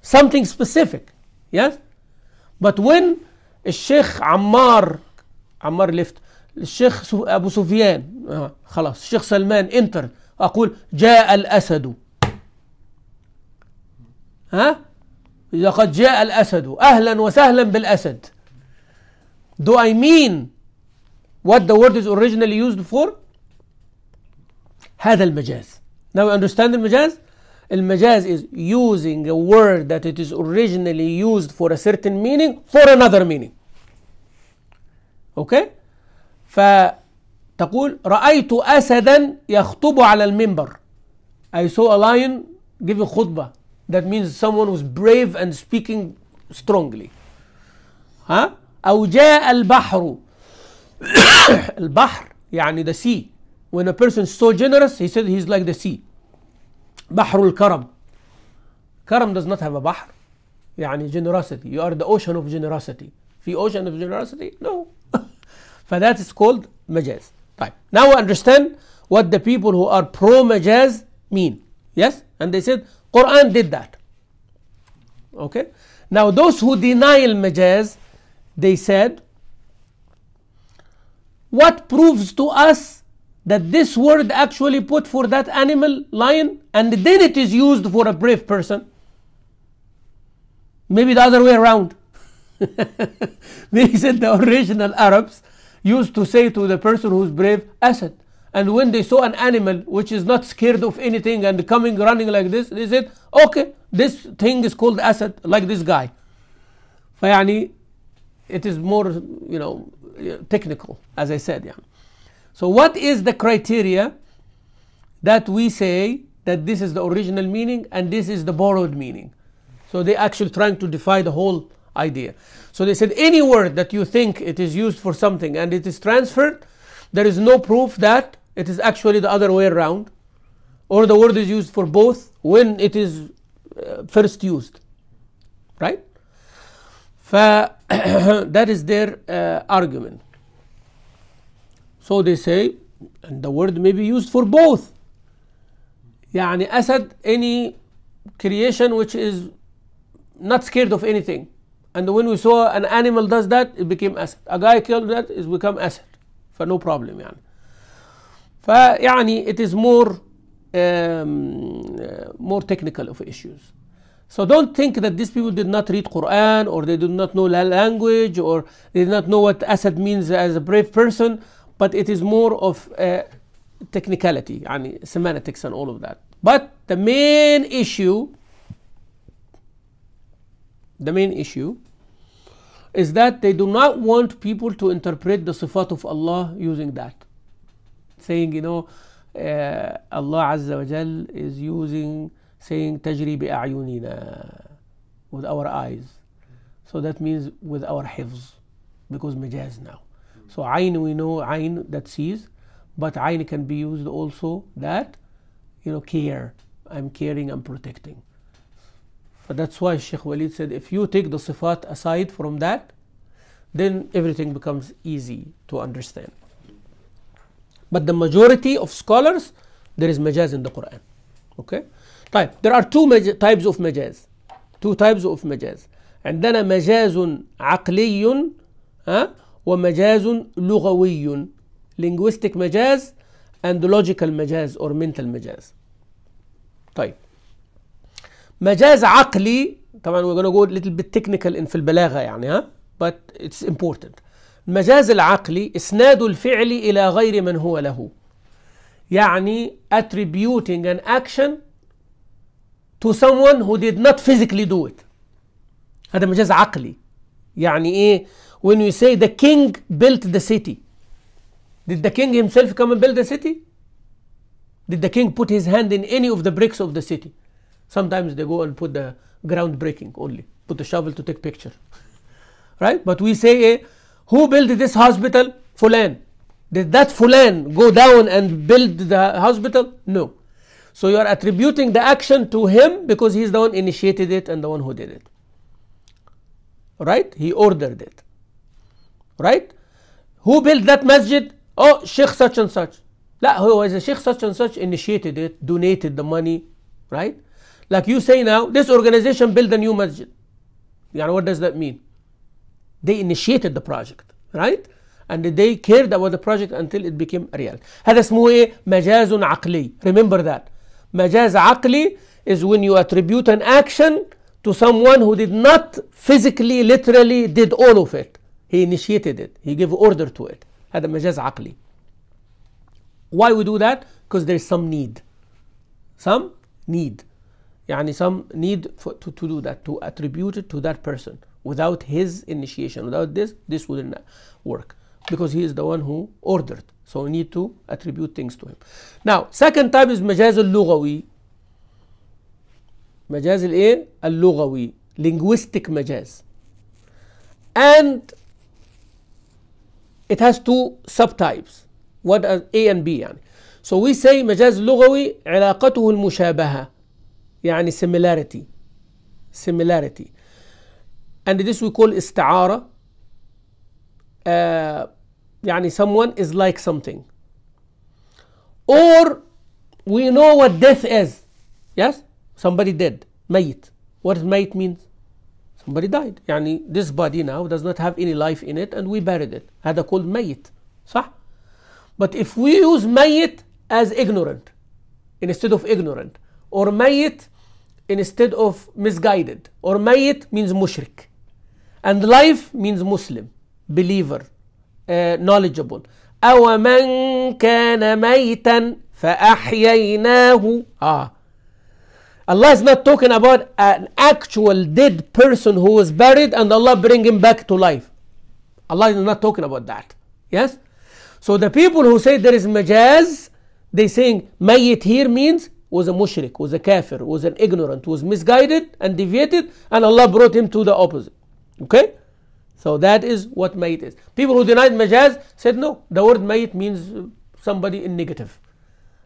something specific yes but when الشيخ عمار عمار left الشيخ أبو سفيان خلاص الشيخ سلمان entered أقول جاء الأسد ها لقد جاء الأسد أهلا وسهلا بالأسد Do I mean what the word is originally used for هذا المجاز Now you understand المجاز المجاز is using a word that it is originally used for a certain meaning for another meaning okay تقول رأيت أسدا يخطب على المنبر I saw a lion giving خطبة that means someone was brave and speaking strongly ها أو جاء البحر البحر يعني the sea when a person is so generous he said he's like the sea بحر الكرم كرم does not have a بحر يعني generosity you are the ocean of generosity في ocean of generosity no فذات is called مجاز Right. Now understand what the people who are pro majaz mean. Yes? And they said Quran did that. Okay? Now those who deny al majaz, they said, what proves to us that this word actually put for that animal, lion, and then it is used for a brave person? Maybe the other way around. they said the original Arabs used to say to the person who's brave, Asad. And when they saw an animal which is not scared of anything and coming running like this, they said, okay, this thing is called Asad, like this guy. Fayani, it is more, you know, technical, as I said. Yeah. So what is the criteria that we say that this is the original meaning and this is the borrowed meaning? So they're actually trying to defy the whole idea. So they said any word that you think it is used for something and it is transferred, there is no proof that it is actually the other way around, or the word is used for both when it is uh, first used. Right? that is their uh, argument. So they say, and the word may be used for both. يعني Asad, any creation which is not scared of anything. And when we saw an animal does that, it became acid. A guy killed that, it's become acid. For no problem يعني. فيعني it is more um, uh, more technical of issues. So don't think that these people did not read Quran or they did not know language or they did not know what acid means as a brave person, but it is more of a uh, technicality, يعني semantics and all of that. But the main issue the main issue is that they do not want people to interpret the sifat of Allah using that. Saying, you know, uh, Allah Azza wa Jal is using, saying, tajri bi a'yunina, with our eyes. So that means with our hifz, because majaz now. So ayn we know, ayn that sees, but ayn can be used also that, you know, care. I'm caring, I'm protecting. But that's why Sheikh Walid said if you take the sifat aside from that, then everything becomes easy to understand. But the majority of scholars, there is majaz in the Quran. Okay? طيب there are two types of majaz. Two types of majaz. عندنا مجاز عقلي ها ومجاز لغوي linguistic مجاز and logical مجاز or mental مجاز طيب مجاز عقلي طبعا we're gonna go a little bit technical in في البلاغه يعني ها but it's important المجاز العقلي اسناد الفعل الى غير من هو له يعني attributing an action to someone who did not physically do it هذا مجاز عقلي يعني ايه when you say the king built the city did the king himself come and build the city did the king put his hand in any of the bricks of the city Sometimes they go and put the groundbreaking only, put the shovel to take picture, right? But we say, eh, who built this hospital? Fulan. Did that Fulan go down and build the hospital? No. So you are attributing the action to him because he's the one initiated it and the one who did it. Right? He ordered it. Right? Who built that masjid? Oh, Sheikh such and such. لا هو إذا Sheikh such and such initiated it, donated the money, right? Like you say now, this organization built a new masjid. You know, what does that mean? They initiated the project, right? And they cared about the project until it became a reality. هذا اسمه ايه؟ مجاز عقلي. Remember that. مجاز عقلي is when you attribute an action to someone who did not physically, literally did all of it. He initiated it. He gave order to it. هذا مجاز عقلي. Why we do that? Because there is some need. Some need. Yani some need for, to, to do that, to attribute it to that person. Without his initiation, without this, this wouldn't work because he is the one who ordered. So we need to attribute things to him. Now, second type is مجاز اللغوي. مجاز الايه؟ اللغوي. Linguistic مجاز. And it has two subtypes. What are A and B يعني. So we say مجاز لغوي علاقته المشابهة يعني similarity similarity and this we call استعارة uh, يعني someone is like something or we know what death is yes somebody dead ميت what does ميت means somebody died يعني this body now does not have any life in it and we buried it هذا called ميت صح but if we use ميت as ignorant instead of ignorant or ميت instead of misguided or mayit means mushrik and life means muslim believer uh, knowledgeable أو من كان ميتا فأحييناه Allah is not talking about an actual dead person who was buried and Allah bring him back to life Allah is not talking about that yes so the people who say there is majaz they saying ميت here means was a mushrik, was a kafir, was an ignorant, was misguided and deviated, and Allah brought him to the opposite. Okay? So that is what mayit is. People who denied majaz said no, the word mayit means uh, somebody in negative,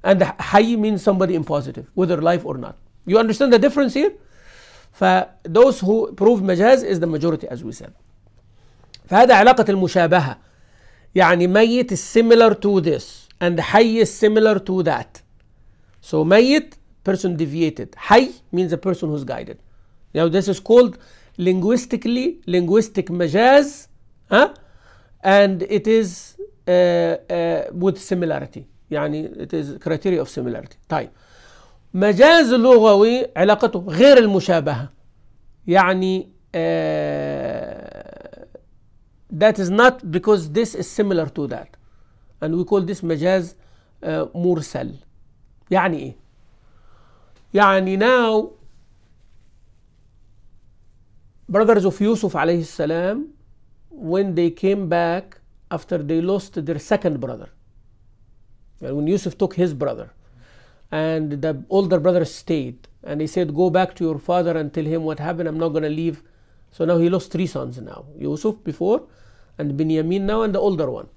and hayy means somebody in positive, whether life or not. You understand the difference here? For those who prove majaz is the majority as we said. فهذا علاقة المشابهة يعني ميت is similar to this and حي is similar to that. So ميت person deviated حي means a person who's guided. Now this is called linguistically linguistic مجاز huh? and it is uh, uh, with similarity يعني it is criteria of similarity. طيب مجاز لغوي علاقته غير المشابهة يعني uh, that is not because this is similar to that and we call this مجاز uh, مرسل يعني ايه يعني now brothers of Yusuf عليه السلام when they came back after they lost their second brother when Yusuf took his brother and the older brother stayed and he said go back to your father and tell him what happened I'm not going to leave so now he lost three sons now Yusuf before and Benjamin now and the older one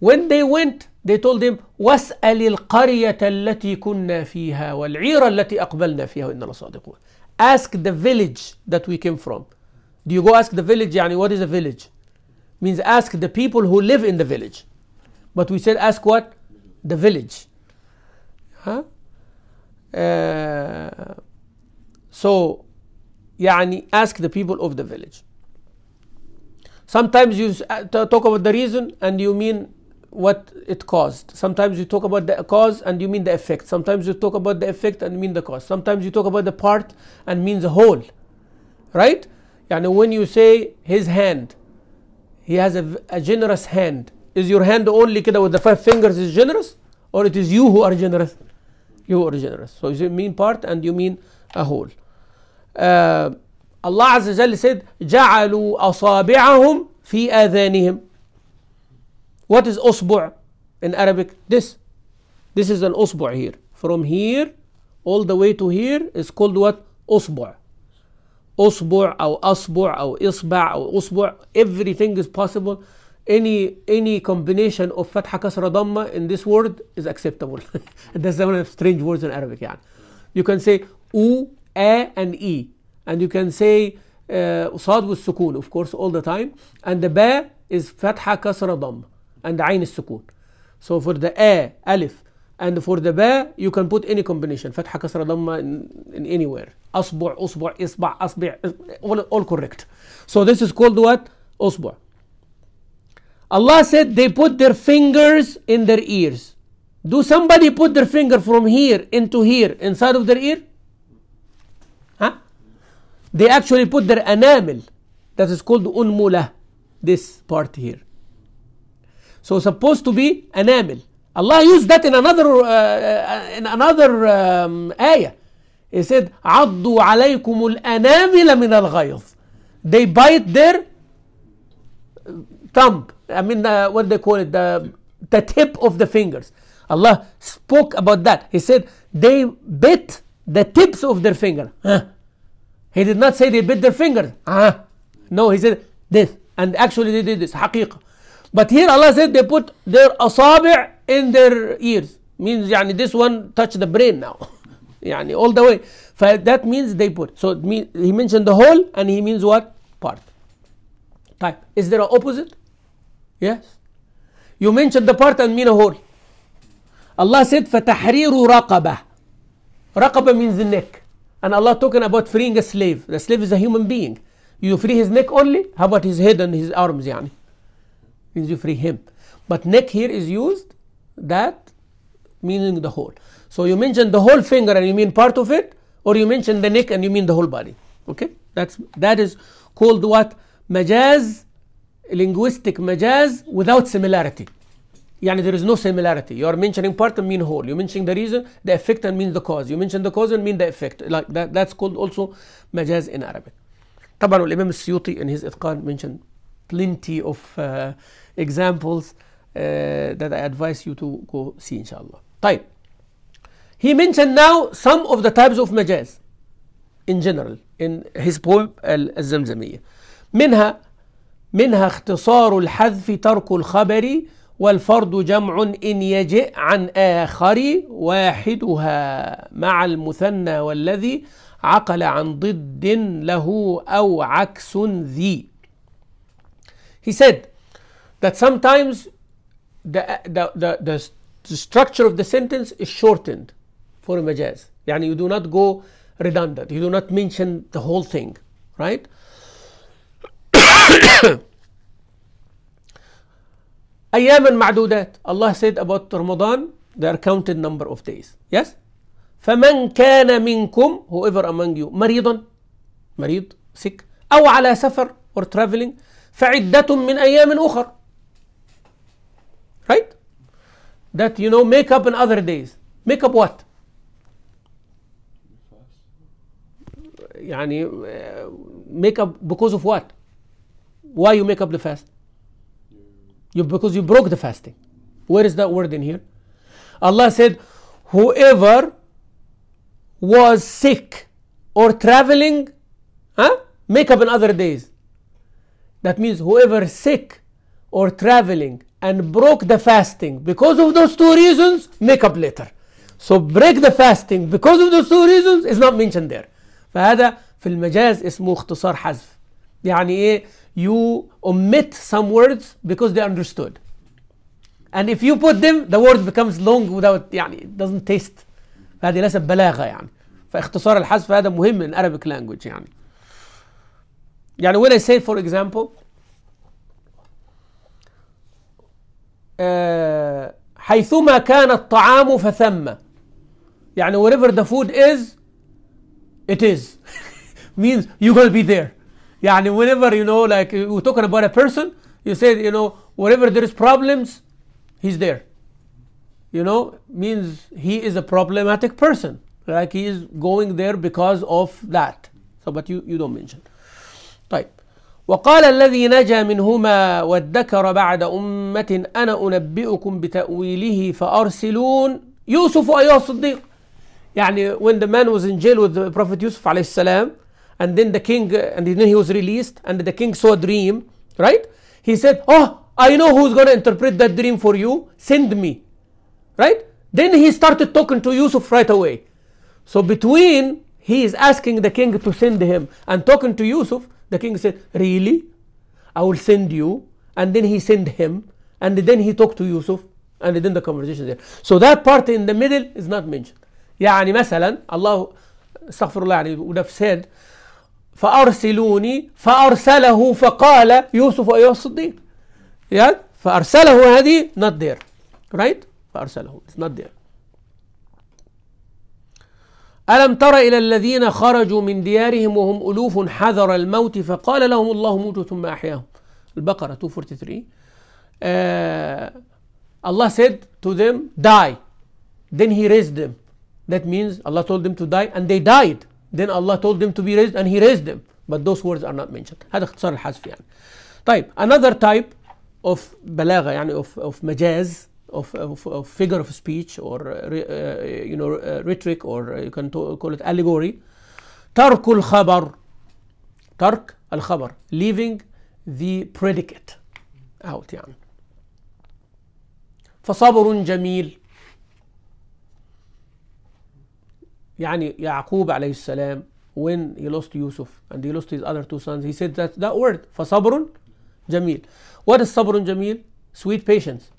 when they went they told him واسأل القرية التي كنا فيها والعيرة التي أقبلنا فيها وإنا لصادقون ask the village that we came from do you go ask the village يعني what is a village means ask the people who live in the village but we said ask what the village huh? uh, so يعني ask the people of the village sometimes you talk about the reason and you mean what it caused. Sometimes you talk about the cause and you mean the effect. Sometimes you talk about the effect and mean the cause. Sometimes you talk about the part and means the whole. Right? And when you say his hand, he has a, a generous hand. Is your hand only with the five fingers is generous? Or it is you who are generous? You are generous. So you mean part and you mean a whole. Uh, Allah Azza said, جَعَلُوا أَصَابِعَهُمْ فِي آذَانِهِمْ what is usbu' in Arabic? This. This is an usbu' here. From here all the way to here is called what? Usbu'. Usbu' or asbu' or isba' or usbu'. Everything is possible. Any any combination of fatha kasra dhamma in this word is acceptable. That's one of strange words in Arabic. Yeah. You can say u, a, and e. And you can say uh, صاد sukun, of course all the time and the ba is fatḥa kasra ضم and عين السكون so for the a alif and for the b, you can put any combination فتحة كسرة ضمة in, anywhere أصبع أصبع إصبع أصبع all, all correct so this is called what أصبع Allah said they put their fingers in their ears do somebody put their finger from here into here inside of their ear huh they actually put their enamel that is called unmula this part here so supposed to be enamel. Allah used that in another uh, uh, in another um, ayah. He said, "Addu عَلَيْكُمُ al مِنَ الْغَيْظِ." al They bite their uh, thumb. I mean, uh, what they call it, the, the tip of the fingers. Allah spoke about that. He said, "They bit the tips of their finger." Huh. He did not say they bit their fingers. Huh. No, he said this, and actually they did this. Haqiqah. But here Allah said they put their asabi' in their ears. Means yani this one touched the brain now. yani all the way. That means they put. So mean, he mentioned the whole and he means what? Part. Type. Is there an opposite? Yes. You mentioned the part and mean a whole. Allah said فَتَحْرِيرُ رَقَبَةً رقبة means the neck. And Allah talking about freeing a slave. The slave is a human being. You free his neck only? How about his head and his arms? Yani? means you free him. But neck here is used that meaning the whole. So you mention the whole finger and you mean part of it, or you mention the neck and you mean the whole body. Okay, that's that is called what majaz, linguistic majaz without similarity. Yani there is no similarity. You are mentioning part and mean whole. You mention the reason, the effect and mean the cause. You mention the cause and mean the effect. Like that, that's called also majaz in Arabic. طبعا الإمام السيوطي in his إتقان mentioned plenty of uh, examples uh, that I advise you to go see inshallah. طيب he mentioned now some of the types of majaz in general in his poem الزمزمية منها منها اختصار الحذف ترك الخبر والفرد جمع إن يجئ عن آخر واحدها مع المثنى والذي عقل عن ضد له أو عكس ذي He said that sometimes the, the, the, the, the structure of the sentence is shortened for a majaz. Yani you do not go redundant. You do not mention the whole thing, right? أياما معدودات Allah said about Ramadan there are counted number of days yes فمن كان منكم whoever among you مريضا مريض sick أو على سفر or traveling فعدة من أيام أخر right that you know make up in other days make up what يعني make up because of what why you make up the fast you because you broke the fasting where is that word in here Allah said whoever was sick or traveling huh make up in other days That means whoever is sick or traveling and broke the fasting because of those two reasons, make up later. So break the fasting because of those two reasons is not mentioned there. فهذا في المجاز اسمه اختصار حذف. يعني ايه you omit some words because they understood. And if you put them the word becomes long without يعني it doesn't taste. فهذه ليست بلاغة يعني. فاختصار الحذف هذا مهم in Arabic language يعني. And when I say, for example, uh, حيثما كان الطعام فثم يعني wherever the food is it is means you're gonna be there يعني whenever you know like you're talking about a person you said you know wherever there is problems he's there you know means he is a problematic person like he is going there because of that so but you you don't mention طيب وقال الذي نجا منهما وادكر بعد أمة أنا أنبئكم بتأويله فأرسلون يوسف أيها الصديق يعني when the man was in jail with the prophet يوسف عليه السلام and then the king and then he was released and the king saw a dream right he said oh I know who's going to interpret that dream for you send me right then he started talking to Yusuf right away so between he is asking the king to send him and talking to Yusuf The king said, Really? I will send you. And then he sent him. And then he talked to Yusuf. And then the conversation there. So that part in the middle is not mentioned. يعني مثلا الله استغفر الله يعني would have said فأرسلوني فأرسله فقال يوسف أيها الصديق yeah? فأرسله هذه not there right فأرسله it's not there ألم تر إلى الذين خرجوا من ديارهم وهم ألوف حذر الموت فقال لهم الله موتوا ثم أحياهم البقرة 243 uh, Allah said to them die then he raised them that means Allah told them to die and they died then Allah told them to be raised and he raised them but those words are not mentioned هذا اختصار الحذف يعني طيب another type of بلاغة يعني of, of مجاز of, of, of figure of speech or uh, you know uh, rhetoric or you can call it allegory ترك الخبر ترك الخبر leaving the predicate out يعني فصبر جميل يعني يعقوب عليه السلام when he lost Yusuf and he lost his other two sons he said that that word فصبر جميل what is صبر جميل sweet patience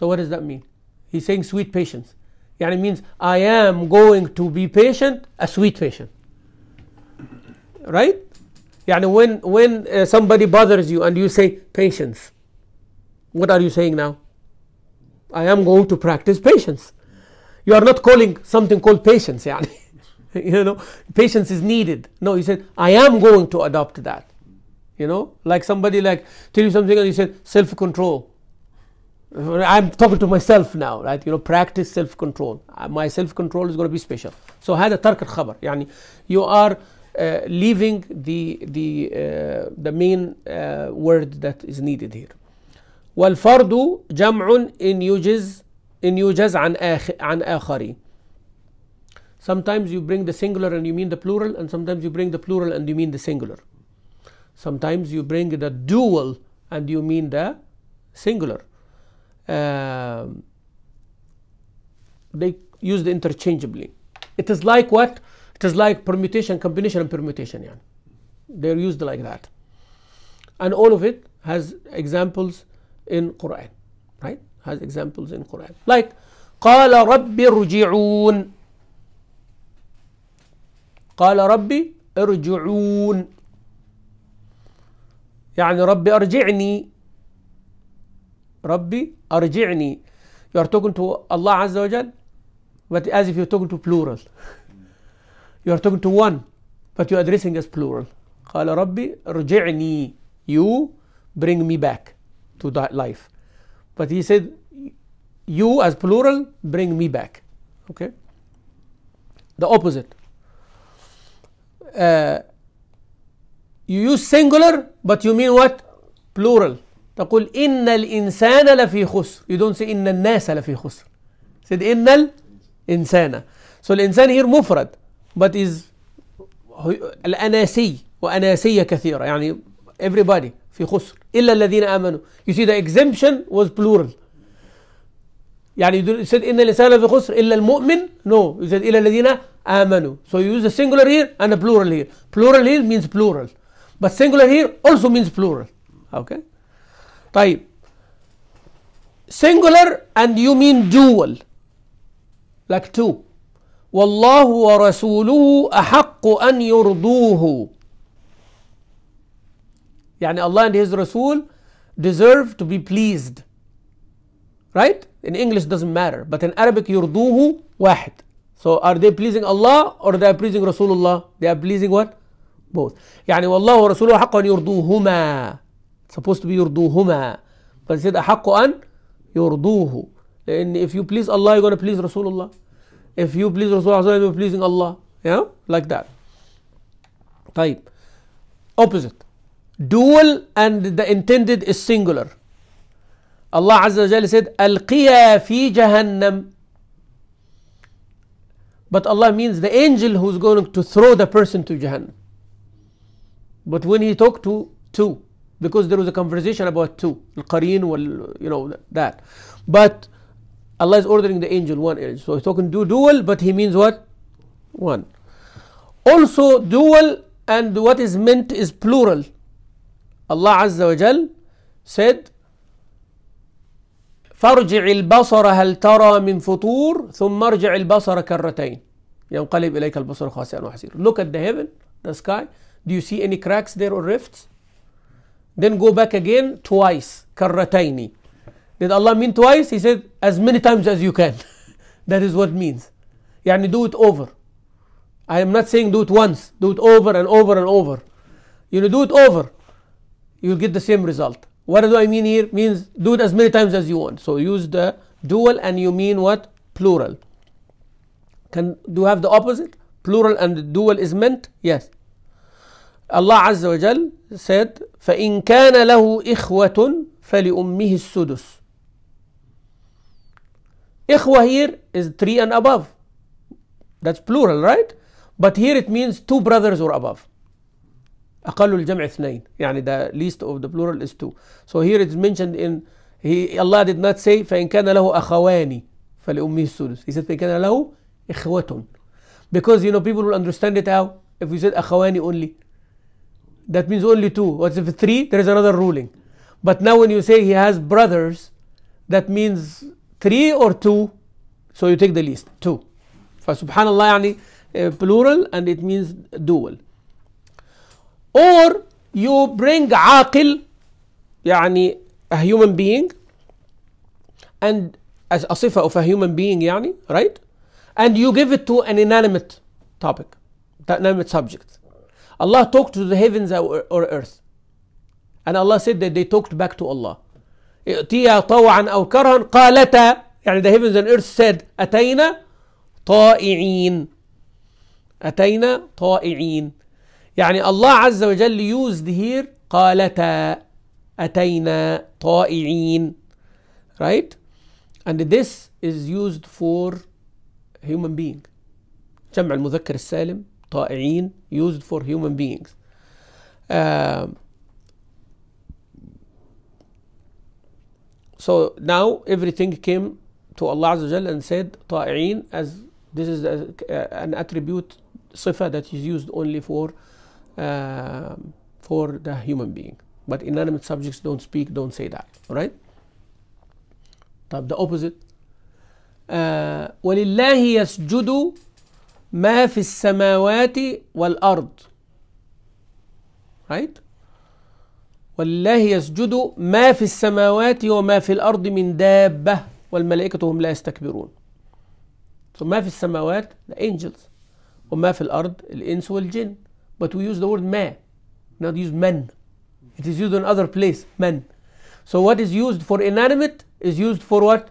So what does that mean? He's saying sweet patience. Yeah, it means I am going to be patient, a sweet patient. Right? Yeah, when when uh, somebody bothers you and you say patience, what are you saying now? I am going to practice patience. You are not calling something called patience, Yeah, you know, patience is needed. No, you said I am going to adopt that. You know, like somebody like tell you something and you said self-control. I'm talking to myself now, right? You know, practice self control. Uh, my self control is going to be special. So, هذا ترك الخبر. يعني you are uh, leaving the, the, uh, the main uh, word that is needed here. والفرد جمع إن يجز إن يجز عن آخ عن آخر. Sometimes you bring the singular and you mean the plural, and sometimes you bring the plural and you mean the singular. Sometimes you bring the dual and you mean the singular. Um, they used interchangeably it is like what it is like permutation combination and permutation yeah. they're used like that and all of it has examples in quran right has examples in quran like قال رب ارجعون قال ربي ارجعون يعني ربي ارجعني Rabbi arji'ni. You are talking to Allah Azza wa Jal, but as if you're talking to plural. You are talking to one, but you're addressing as plural. قال ربي رجعني, You bring me back to that life. But he said, you as plural, bring me back. Okay? The opposite. Uh, you use singular, but you mean what? Plural. تقول إن الإنسان لفي خسر you don't say إن الناس لفي خسر said إن الإنسان so الإنسان here مفرد but is الأناسي وأناسية كثيرة يعني everybody في خسر إلا الذين آمنوا you see the exemption was plural يعني you said إن الإنسان لفي خسر إلا المؤمن no you said إلا الذين آمنوا so you use a singular here and a plural here plural here means plural but singular here also means plural okay طيب singular and you mean dual like two والله ورسوله أحق أن يرضوه يعني الله and His رسول deserve to be pleased right in English doesn't matter but in Arabic يرضوه واحد so are they pleasing Allah or they are pleasing Rasulullah they are pleasing what both يعني والله ورسوله أحق أن يرضوهما supposed to be يرضوهما but he said أحق أن يرضوه لأن if you please Allah you're gonna please رسول الله if you please رسول الله you're pleasing Allah you know like that طيب opposite dual and the intended is singular Allah Azza wa said ألقيا في جهنم But Allah means the angel who's going to throw the person to Jahannam. But when he talked to two, because there was a conversation about two القرين وال you know that but Allah is ordering the angel one angel so he's talking do dual but he means what one also dual and what is meant is plural Allah Azza wa Jal said فارجع البصر هل ترى من فطور ثم ارجع البصر كرتين ينقلب إليك البصر خاسئا وحسير look at the heaven the sky do you see any cracks there or rifts Then go back again twice. Karrataini. Did Allah mean twice? He said, as many times as you can. that is what means. Yani do it over. I am not saying do it once. Do it over and over and over. You know, do it over. You'll get the same result. What do I mean here? Means do it as many times as you want. So use the dual and you mean what? Plural. Can do you have the opposite? Plural and dual is meant? Yes. الله عز وجل said فإن كان له إخوة فلأمه السدس إخوة here is three and above that's plural right but here it means two brothers or above أقل الجمع اثنين يعني the least of the plural is two so here it's mentioned in he, Allah did not say فإن كان له أخواني فلأمه السدس he said فإن كان له إخوة because you know people will understand it how if we said أخواني only that means only two. What if three? There is another ruling. But now when you say he has brothers, that means three or two. So you take the least, two. فسبحان يعني eh, plural and it means dual. Or you bring عاقل يعني a human being and as a صفة of a human being يعني right and you give it to an inanimate topic inanimate subject Allah talked to the heavens or earth. And Allah said that they talked back to Allah. ائتيا طوعا أو كرها قالتا يعني the heavens and earth said أتينا طائعين أتينا طائعين يعني الله عز وجل used here قالتا أتينا طائعين right and this is used for human being جمع المذكر السالم طائعين used for human beings uh, so now everything came to Allah Azza and said طائعين as this is a, uh, an attribute sifa that is used only for uh, for the human being but inanimate subjects don't speak don't say that right طب the opposite uh, ولله يسجد ما في السماوات والأرض right ولله يسجد ما في السماوات وما في الأرض من دابة والملائكة هم لا يستكبرون so ما في السماوات the angels وما في الأرض الإنس والجن but we use the word ما not use من it is used in other place من so what is used for inanimate is used for what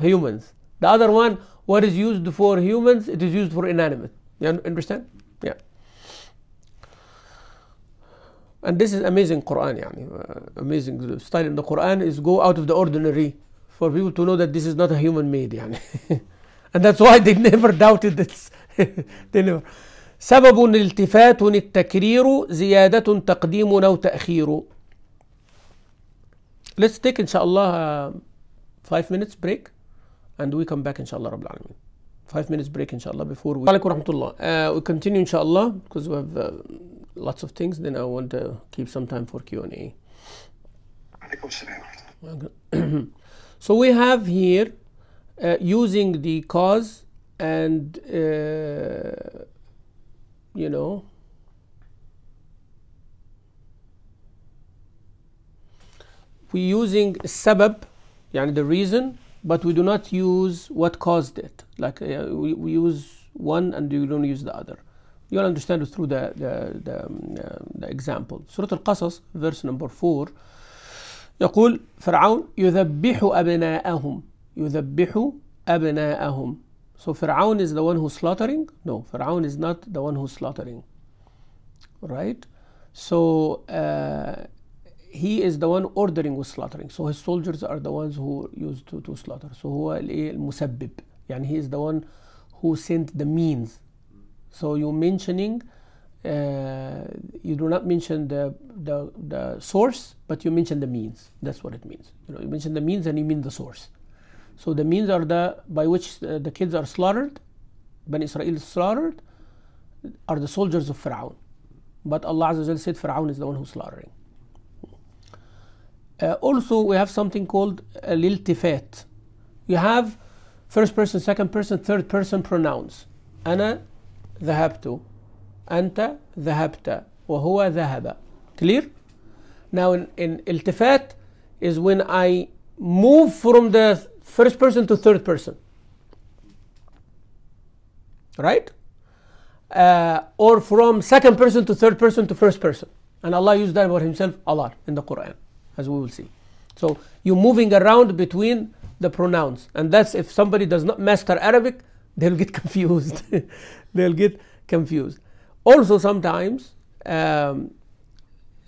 humans the other one What is used for humans, it is used for inanimate. You understand? Yeah. And this is amazing Quran, يعني, uh, amazing style in the Quran is go out of the ordinary for people to know that this is not a human made. يعني. and that's why they never doubted this. they never. سبب التفات التكرير زيادة تقديم أو تأخير. Let's take, inshallah, uh, five minutes break and we come back inshallah Rabbil alamin. Five minutes break inshallah before we. Walaikum rahmatullah. Uh, we continue inshallah because we have uh, lots of things. Then I want to keep some time for Q and A. so we have here uh, using the cause and uh, you know. We using sabab, yani the reason but we do not use what caused it. Like uh, we, we, use one and we don't use the other. You'll understand it through the, the, the, um, uh, the example. Surah Al-Qasas, verse number 4. يقول فرعون يذبح أبناءهم يذبح أبناءهم So Fir'aun is the one who's slaughtering? No, Fir'aun is not the one who's slaughtering. Right? So uh, he is the one ordering with slaughtering so his soldiers are the ones who used to, to slaughter so هو المسبب يعني he is the one who sent the means so you mentioning uh, you do not mention the, the, the source, but you mention the means. That's what it means. You, know, you mention the means and you mean the source. So the means are the by which the, uh, the kids are slaughtered, Ben Israel slaughtered, are the soldiers of Pharaoh. But Allah said Pharaoh is the one who's slaughtering. Uh, also, we have something called الالتفات. Uh, you have first person, second person, third person pronouns. أنا ذهبت. أنت ذهبت. وهو ذهب. Clear? Now, in, in is when I move from the first person to third person. Right? Uh, or from second person to third person to first person. And Allah used that about Himself a lot in the Quran as we will see. So you're moving around between the pronouns, and that's if somebody does not master Arabic, they'll get confused. they'll get confused. Also, sometimes, um,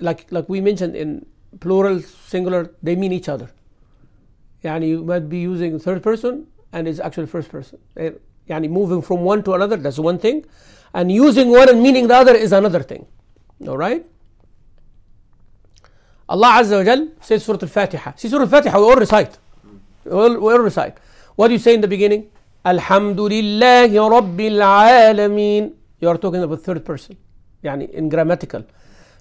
like like we mentioned in plural, singular, they mean each other. Yani you might be using third person and it's actually first person. Uh, yani moving from one to another, that's one thing. And using one and meaning the other is another thing. All right? Allah Azza wa Jal says Surah Al-Fatiha. See Surah Al-Fatiha, we all recite. We all, we all recite. What do you say in the beginning? Alhamdulillahi Rabbil Alameen. You are talking about third person. Yani in grammatical.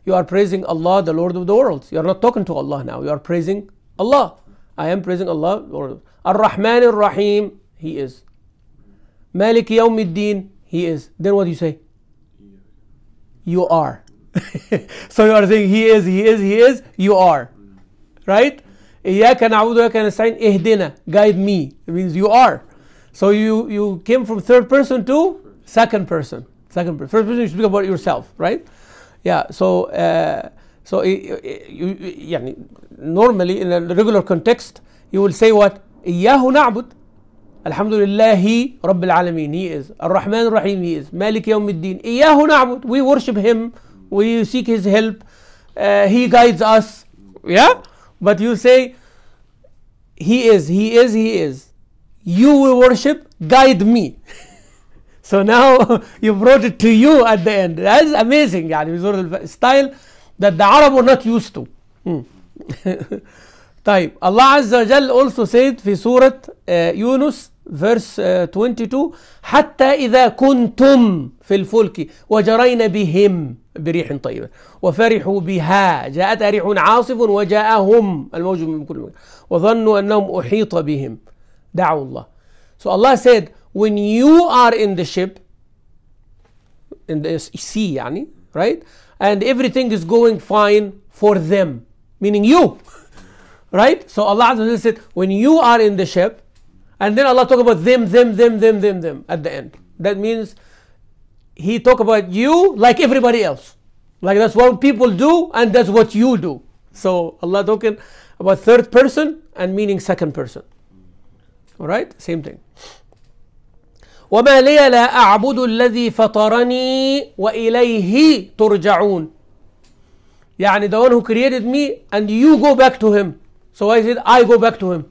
You are praising Allah, the Lord of the worlds. You are not talking to Allah now. You are praising Allah. I am praising Allah. Lord. Ar-Rahman Ar-Rahim. He is. Malik Din, He is. Then what do you say? You are. so you are saying he is, he is, he is, you are. Right? إياك نعبد وإياك نستعين اهدنا guide me it means you are so you you came from third person to second person second person first person you speak about yourself right yeah so uh, so you, you, normally in a regular context you will say what إياه نعبد Alhamdulillah, لله rabbil العالمين he is الرحمن Rahim. he is مالك يوم الدين إياه نعبد we worship him we seek his help uh, he guides us yeah but you say he is he is he is you will worship guide me so now you brought it to you at the end that is amazing يعني sort of style that the Arab were not used to hmm. طيب الله عز وجل also said في سورة uh, يونس فيرس 22 حتى إذا كنتم في الفلك وجرين بهم بريح طيبة وفرحوا بها جاءت ريح عاصف وجاءهم الموج من كل مكان وظنوا أنهم أحيط بهم دعوا الله So Allah said when you are in the ship in the sea يعني right and everything is going fine for them meaning you right so Allah said when you are in the ship And then Allah talk about them, them, them, them, them, them at the end. That means He talk about you like everybody else. Like that's what people do and that's what you do. So Allah talking about third person and meaning second person. Alright? Same thing. وما لي لا أعبد الذي فطرني وإليه ترجعون يعني the one who created me and you go back to him so I said I go back to him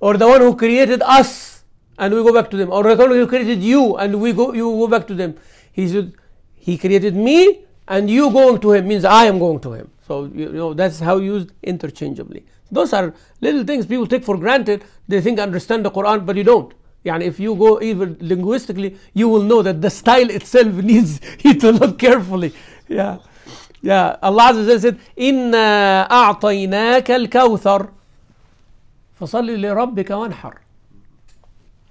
or the one who created us and we go back to them, or the one who created you and we go, you go back to them. He said, He created me and you going to Him means I am going to Him. So, you, know, that's how used interchangeably. Those are little things people take for granted. They think understand the Quran, but you don't. And if you go even linguistically, you will know that the style itself needs you to look carefully. Yeah. Yeah. Allah said, Inna a'tainaka al-kawthar. فصلي لربك وانحر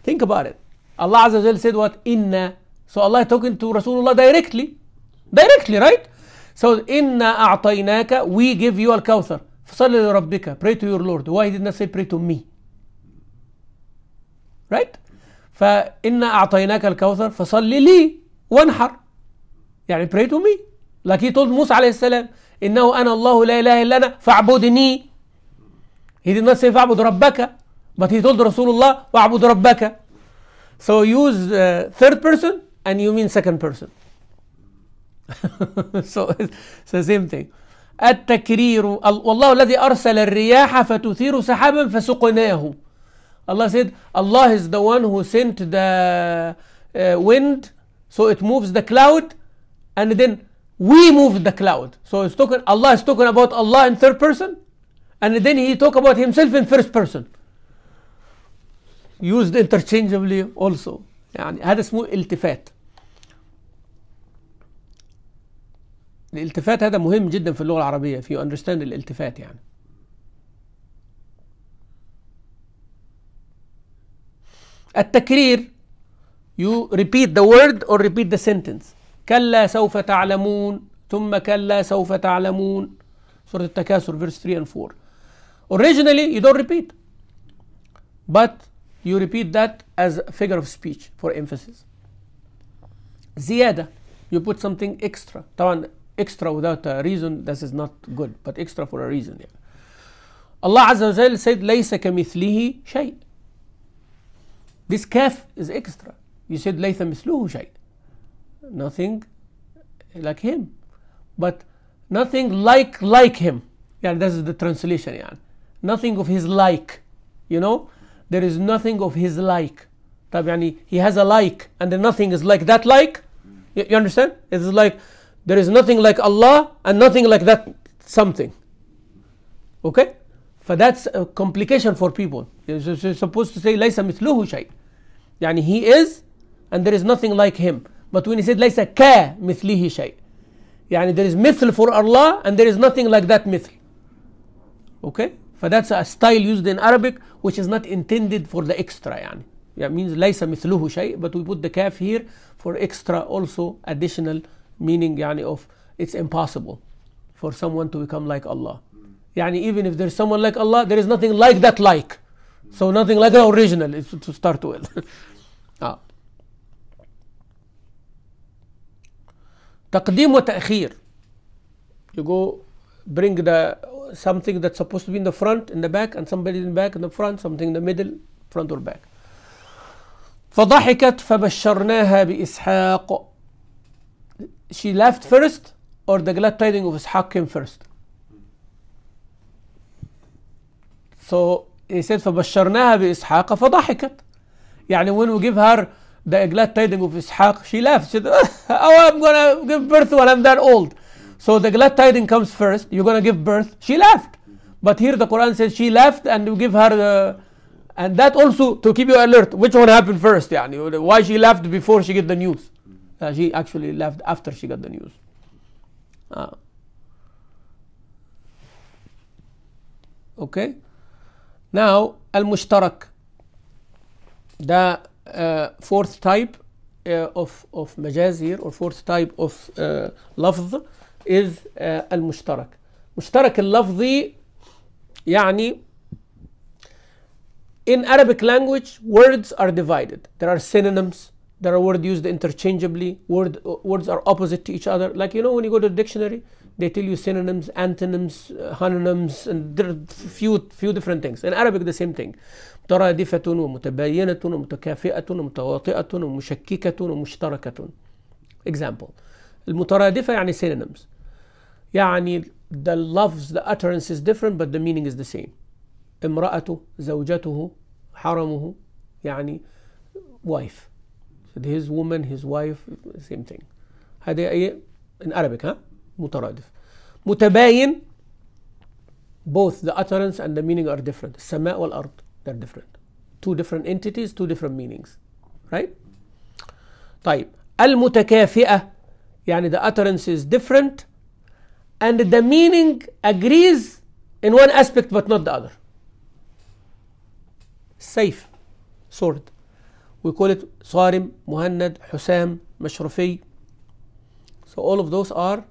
think about it Allah عز وجل said what إن so Allah talking to Rasulullah directly directly right so إن أعطيناك we give you الكوثر فصلي لربك pray to your Lord why did not say pray to me right فإن أعطيناك الكوثر فصل لي وانحر يعني pray to me like he told موسى عليه السلام إنه أنا الله لا إله إلا أنا فاعبدني He did not say فَعْبُدْ رَبَّكَ but he told Rasulullah وَعْبُدْ رَبَّكَ so use uh, third person and you mean second person so it's the same thing التكرير والله الذي أرسل الرياح فتثير سحابا فسقناه Allah said Allah is the one who sent the uh, wind so it moves the cloud and then we move the cloud so it's talking Allah is talking about Allah in third person and then he talk about himself in first person used interchangeably also يعني هذا اسمه التفات الالتفات هذا مهم جدا في اللغة العربية في understand الالتفات يعني التكرير you repeat the word or repeat the sentence كلا سوف تعلمون ثم كلا سوف تعلمون سورة التكاثر verse 3 and 4 Originally, you don't repeat, but you repeat that as a figure of speech for emphasis. Ziyada, you put something extra. Tawan, extra without a reason, this is not good, but extra for a reason. Yeah. Allah Azza wa Jal said, ليس كمثله شيء. This calf is extra. You said, ليس مثله شيء. Nothing like him. But nothing like like him. Yeah, this is the translation. Yeah nothing of his like you know there is nothing of his like طب he has a like and nothing is like that like you, understand it is like there is nothing like Allah and nothing like that something okay a complication for people you're supposed to say ليس مثله شيء يعني he is and there is nothing like him but when he said ليس كمثله شيء يعني there is مثل for Allah and there is nothing like that مثل okay فذاتس a style used in Arabic which is not intended for the extra يعني yeah, means ليس مثله شيء but we put the calf here for extra also additional meaning يعني of it's impossible for someone to become like Allah يعني even if there's someone like Allah there is nothing like that like so nothing like the original to start with ah. تقديم وتأخير you go bring the something that's supposed to be in the front in the back and somebody in the back in the front something in the middle front or back فضحكت فبشرناها بإسحاق she laughed first or the glad tidings of إسحاق came first so he said فبشرناها بإسحاق فضحكت يعني when we give her the glad tidings of إسحاق she laughed she said oh I'm gonna give birth when I'm that old So the glad tiding comes first, you're going to give birth. She left. But here the Quran says she left and you give her, uh, and that also to keep you alert, which one happened first? why she left before she get the news? Uh, she actually left after she got the news. Uh. Okay. Now, al-mushtarak, the uh, fourth type uh, of, of majazir or fourth type of uh, lafz, إذ المشترك مشترك اللفظي يعني in Arabic language words are divided there are synonyms there are words used interchangeably word, words are opposite to each other like you know when you go to the dictionary they tell you synonyms antonyms homonyms uh, and there are few few different things in arabic the same thing مترادفة ومتباينة ومتكافئة ومتواطئة ومشككة ومشتركة example المترادفة يعني synonyms يعني the loves, the utterance is different but the meaning is the same امرأته زوجته حرمه يعني wife so his woman his wife same thing هذا ايه in Arabic ها مترادف متباين both the utterance and the meaning are different السماء والأرض they're different two different entities two different meanings right طيب المتكافئة يعني the utterance is different and the meaning agrees in one aspect but not the other. Saif, sword. We call it Sarim, Muhannad, Husam, Mashrufi. So all of those are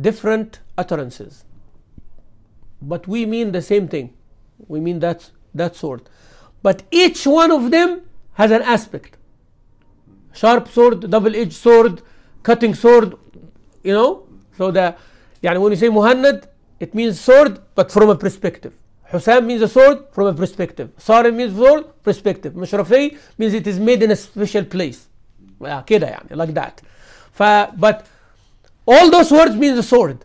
different utterances. But we mean the same thing. We mean that, that sword. But each one of them has an aspect. Sharp sword, double-edged sword, cutting sword, you know. So the يعني when you say مهند it means sword but from a perspective Hussam means a sword from a perspective صارم means sword perspective مشرفي means it is made in a special place like that but all those words means a sword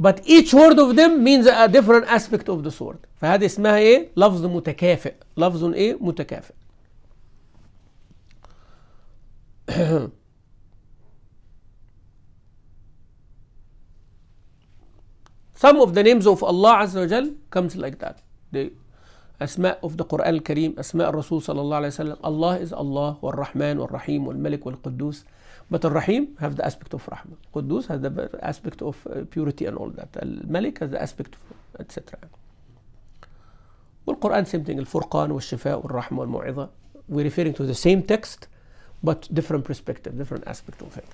but each word of them means a different aspect of the sword فهذه اسمها ايه لفظ متكافئ لفظ ايه متكافئ Some of the names of Allah عز وجل comes like that. The أسماء of the Quran الكريم أسماء الرسول صلى الله عليه وسلم الله is Allah والرحمن والرحيم والملك والقدوس but الرحيم have the aspect of رحمة قدوس has the aspect of purity and all that الملك has the aspect of etc والقرآن same thing الفرقان والشفاء والرحمة والموعظة we're referring to the same text but different perspective different aspect of it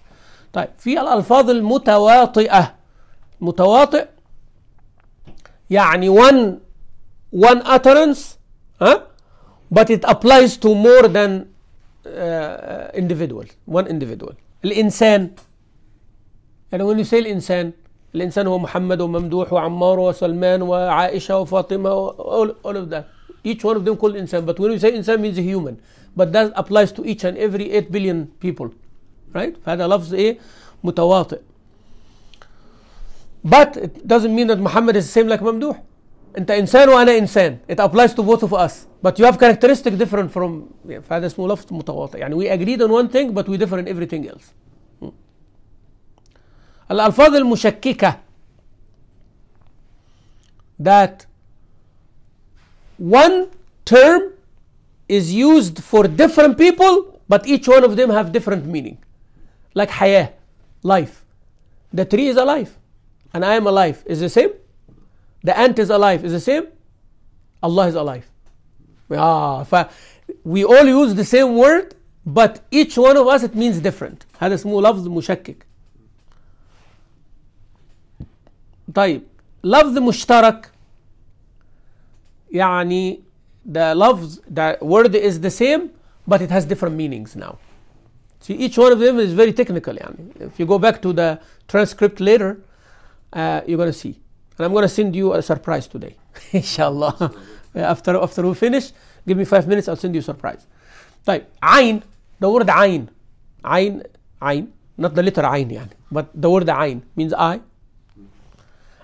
طيب في الألفاظ المتواطئة متواطئ يعني one one utterance huh? but it applies to more than uh, individual one individual الإنسان يعني when you say الإنسان الإنسان هو محمد وممدوح وعمار وسلمان وعائشة وفاطمة all, all of that each one of them called insan but when you say insan means a human but that applies to each and every 8 billion people right فهذا لفظ ايه متواطئ but it doesn't mean that Muhammad is the same like Mamduh. انت انسان وانا انسان it applies to both of us but you have characteristic different from فهذا اسمه لفظ متواطئ يعني we agreed on one thing but we differ in everything else hmm. الالفاظ المشككه that one term is used for different people but each one of them have different meaning like حياه life the tree is alive and I am alive is the same? The ant is alive is the same? Allah is alive. Ah, we all use the same word, but each one of us it means different. هذا اسمه لفظ مشكك. طيب لفظ مشترك يعني the love, the word is the same, but it has different meanings now. See, each one of them is very technical. Yani. If you go back to the transcript later, uh, you're going to see. And I'm going to send you a surprise today, inshallah. after, after we finish, give me five minutes, I'll send you a surprise. Type عين the word عين عين عين not the letter عين يعني but the word عين means eye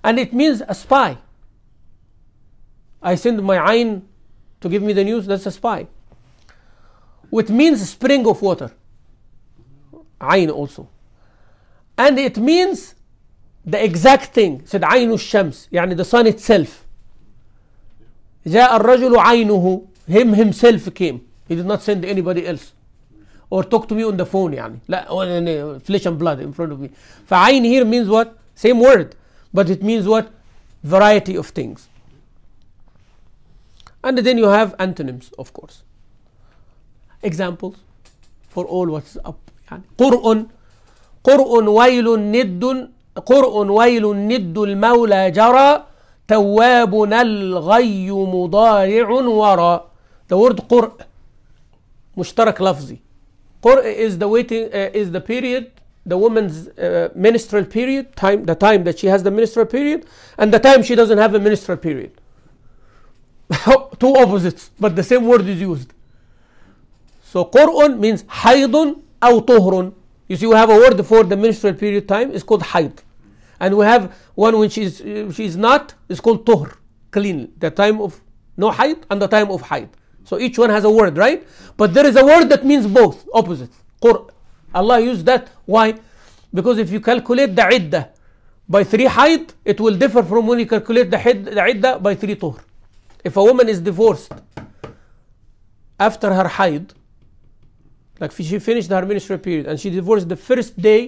and it means a spy I send my عين to give me the news that's a spy which means spring of water عين also and it means the exact thing said عين الشمس يعني the sun itself جاء الرجل عينه him himself came he did not send anybody else or talk to me on the phone يعني لا flesh and blood in front of me فعين here means what same word but it means what variety of things and then you have antonyms of course examples for all what is up يعني قرء قرء ويل ند قرء ويل ند المولى جرى توابنا الغي مضارع ورى ده ورد قرء مشترك لفظي قرء is the waiting uh, is the period the woman's uh, menstrual period time the time that she has the menstrual period and the time she doesn't have a menstrual period two opposites but the same word is used so قرء means حيض أو طهر You see, we have a word for the menstrual period time, it's called haid. And we have one when she's is, uh, not, it's called tohr, clean. The time of no haid and the time of haid. So each one has a word, right? But there is a word that means both, opposite. Qur. Allah used that. Why? Because if you calculate the iddah by three haid, it will differ from when you calculate the, hid, the iddah by three tohr. If a woman is divorced after her haid, like she finished her menstrual period and she divorced the first day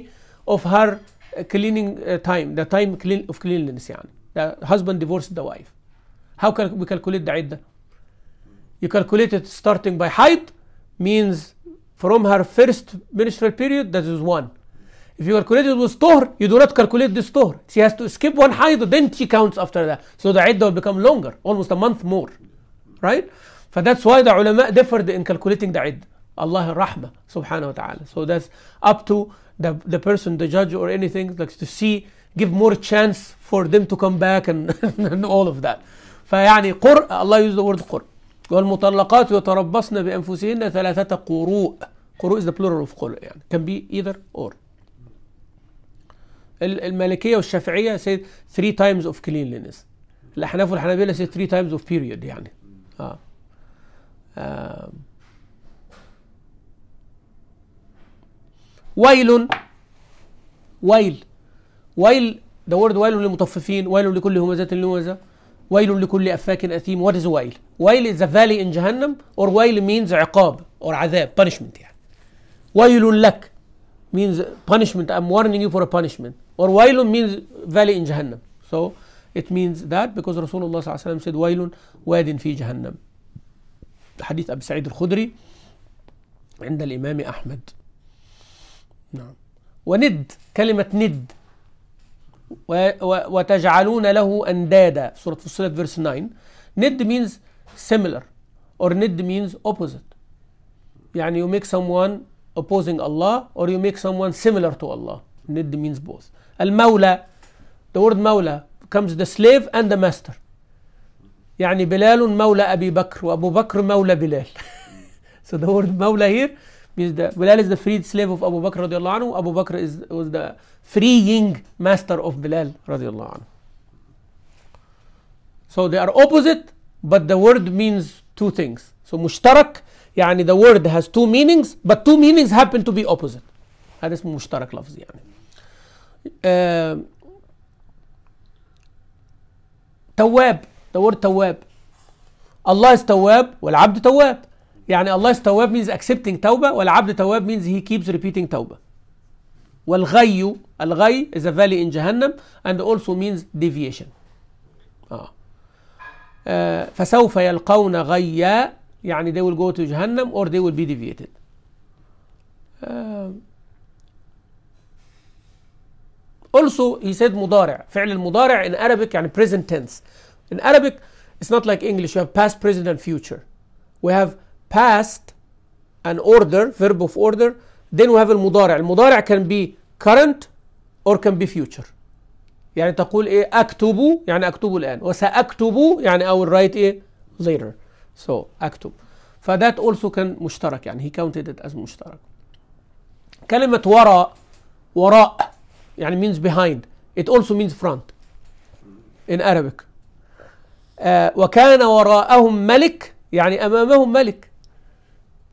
of her uh, cleaning uh, time, the time of cleanliness. The husband divorced the wife. How can we calculate the iddah? You calculate it starting by height means from her first menstrual period, that is one. If you calculate it with store, you do not calculate this store. She has to skip one height, then she counts after that. So the iddah will become longer, almost a month more. Right? that's why the ulama differed in calculating the iddah. الله الرحمة سبحانه وتعالى So that's up to the, the person, the judge or anything, like to see, give more chance for them to come back and, and all of that. فيعني قر الله used the word قر. والمطلقات يتربصن بأنفسهن ثلاثة قروء. قروء is the plural of قرء يعني. Can be either or. المالكية والشافعية say three times of cleanliness. الأحناف والحنابلة say three times of period يعني. آه. Um, ويل ويل ويل ده ورد ويل للمطففين ويل لكل همزة لمزة ويل لكل أفاك أثيم وات إز ويل ويل إز فالي إن جهنم أور ويل مينز عقاب أور عذاب punishment يعني ويل لك means punishment I'm warning you for a punishment or ويل means valley in جهنم so it means that because رسول الله صلى الله عليه وسلم said ويل واد في جهنم حديث أبي سعيد الخدري عند الإمام أحمد نعم وند كلمة ند وتجعلون له أندادا سورة فصلت فيرس 9 ند means similar or ند means opposite يعني you make someone opposing Allah or you make someone similar to Allah ند means both المولى the word مولى comes the slave and the master يعني بلال مولى أبي بكر وأبو بكر مولى بلال so the word مولى here means the Bilal is the freed slave of Abu Bakr radiallahu anhu. Abu Bakr is, was the freeing master of Bilal radiallahu anhu. So they are opposite, but the word means two things. So mushtarak, يعني the word has two meanings, but two meanings happen to be opposite. هذا اسمه مشترك لفظ يعني. Uh, تواب the word تواب. Allah is تواب والعبد تواب. يعني الله is تواب means accepting توبة والعبد تواب means he keeps repeating توبة والغي الغي is a valley in جهنم and also means deviation آه. آه فسوف يلقون غيا يعني they will go to جهنم or they will be deviated آه. Uh, also he said مضارع فعل المضارع in Arabic يعني present tense in Arabic it's not like English you have past present and future we have past an order verb of order then we have المضارع المضارع can be current or can be future يعني تقول ايه اكتب يعني اكتب الان وساكتب يعني I will write ايه later so اكتب ف that also كان مشترك يعني he counted it as مشترك كلمة وراء وراء يعني means behind it also means front in Arabic آه وكان وراءهم ملك يعني أمامهم ملك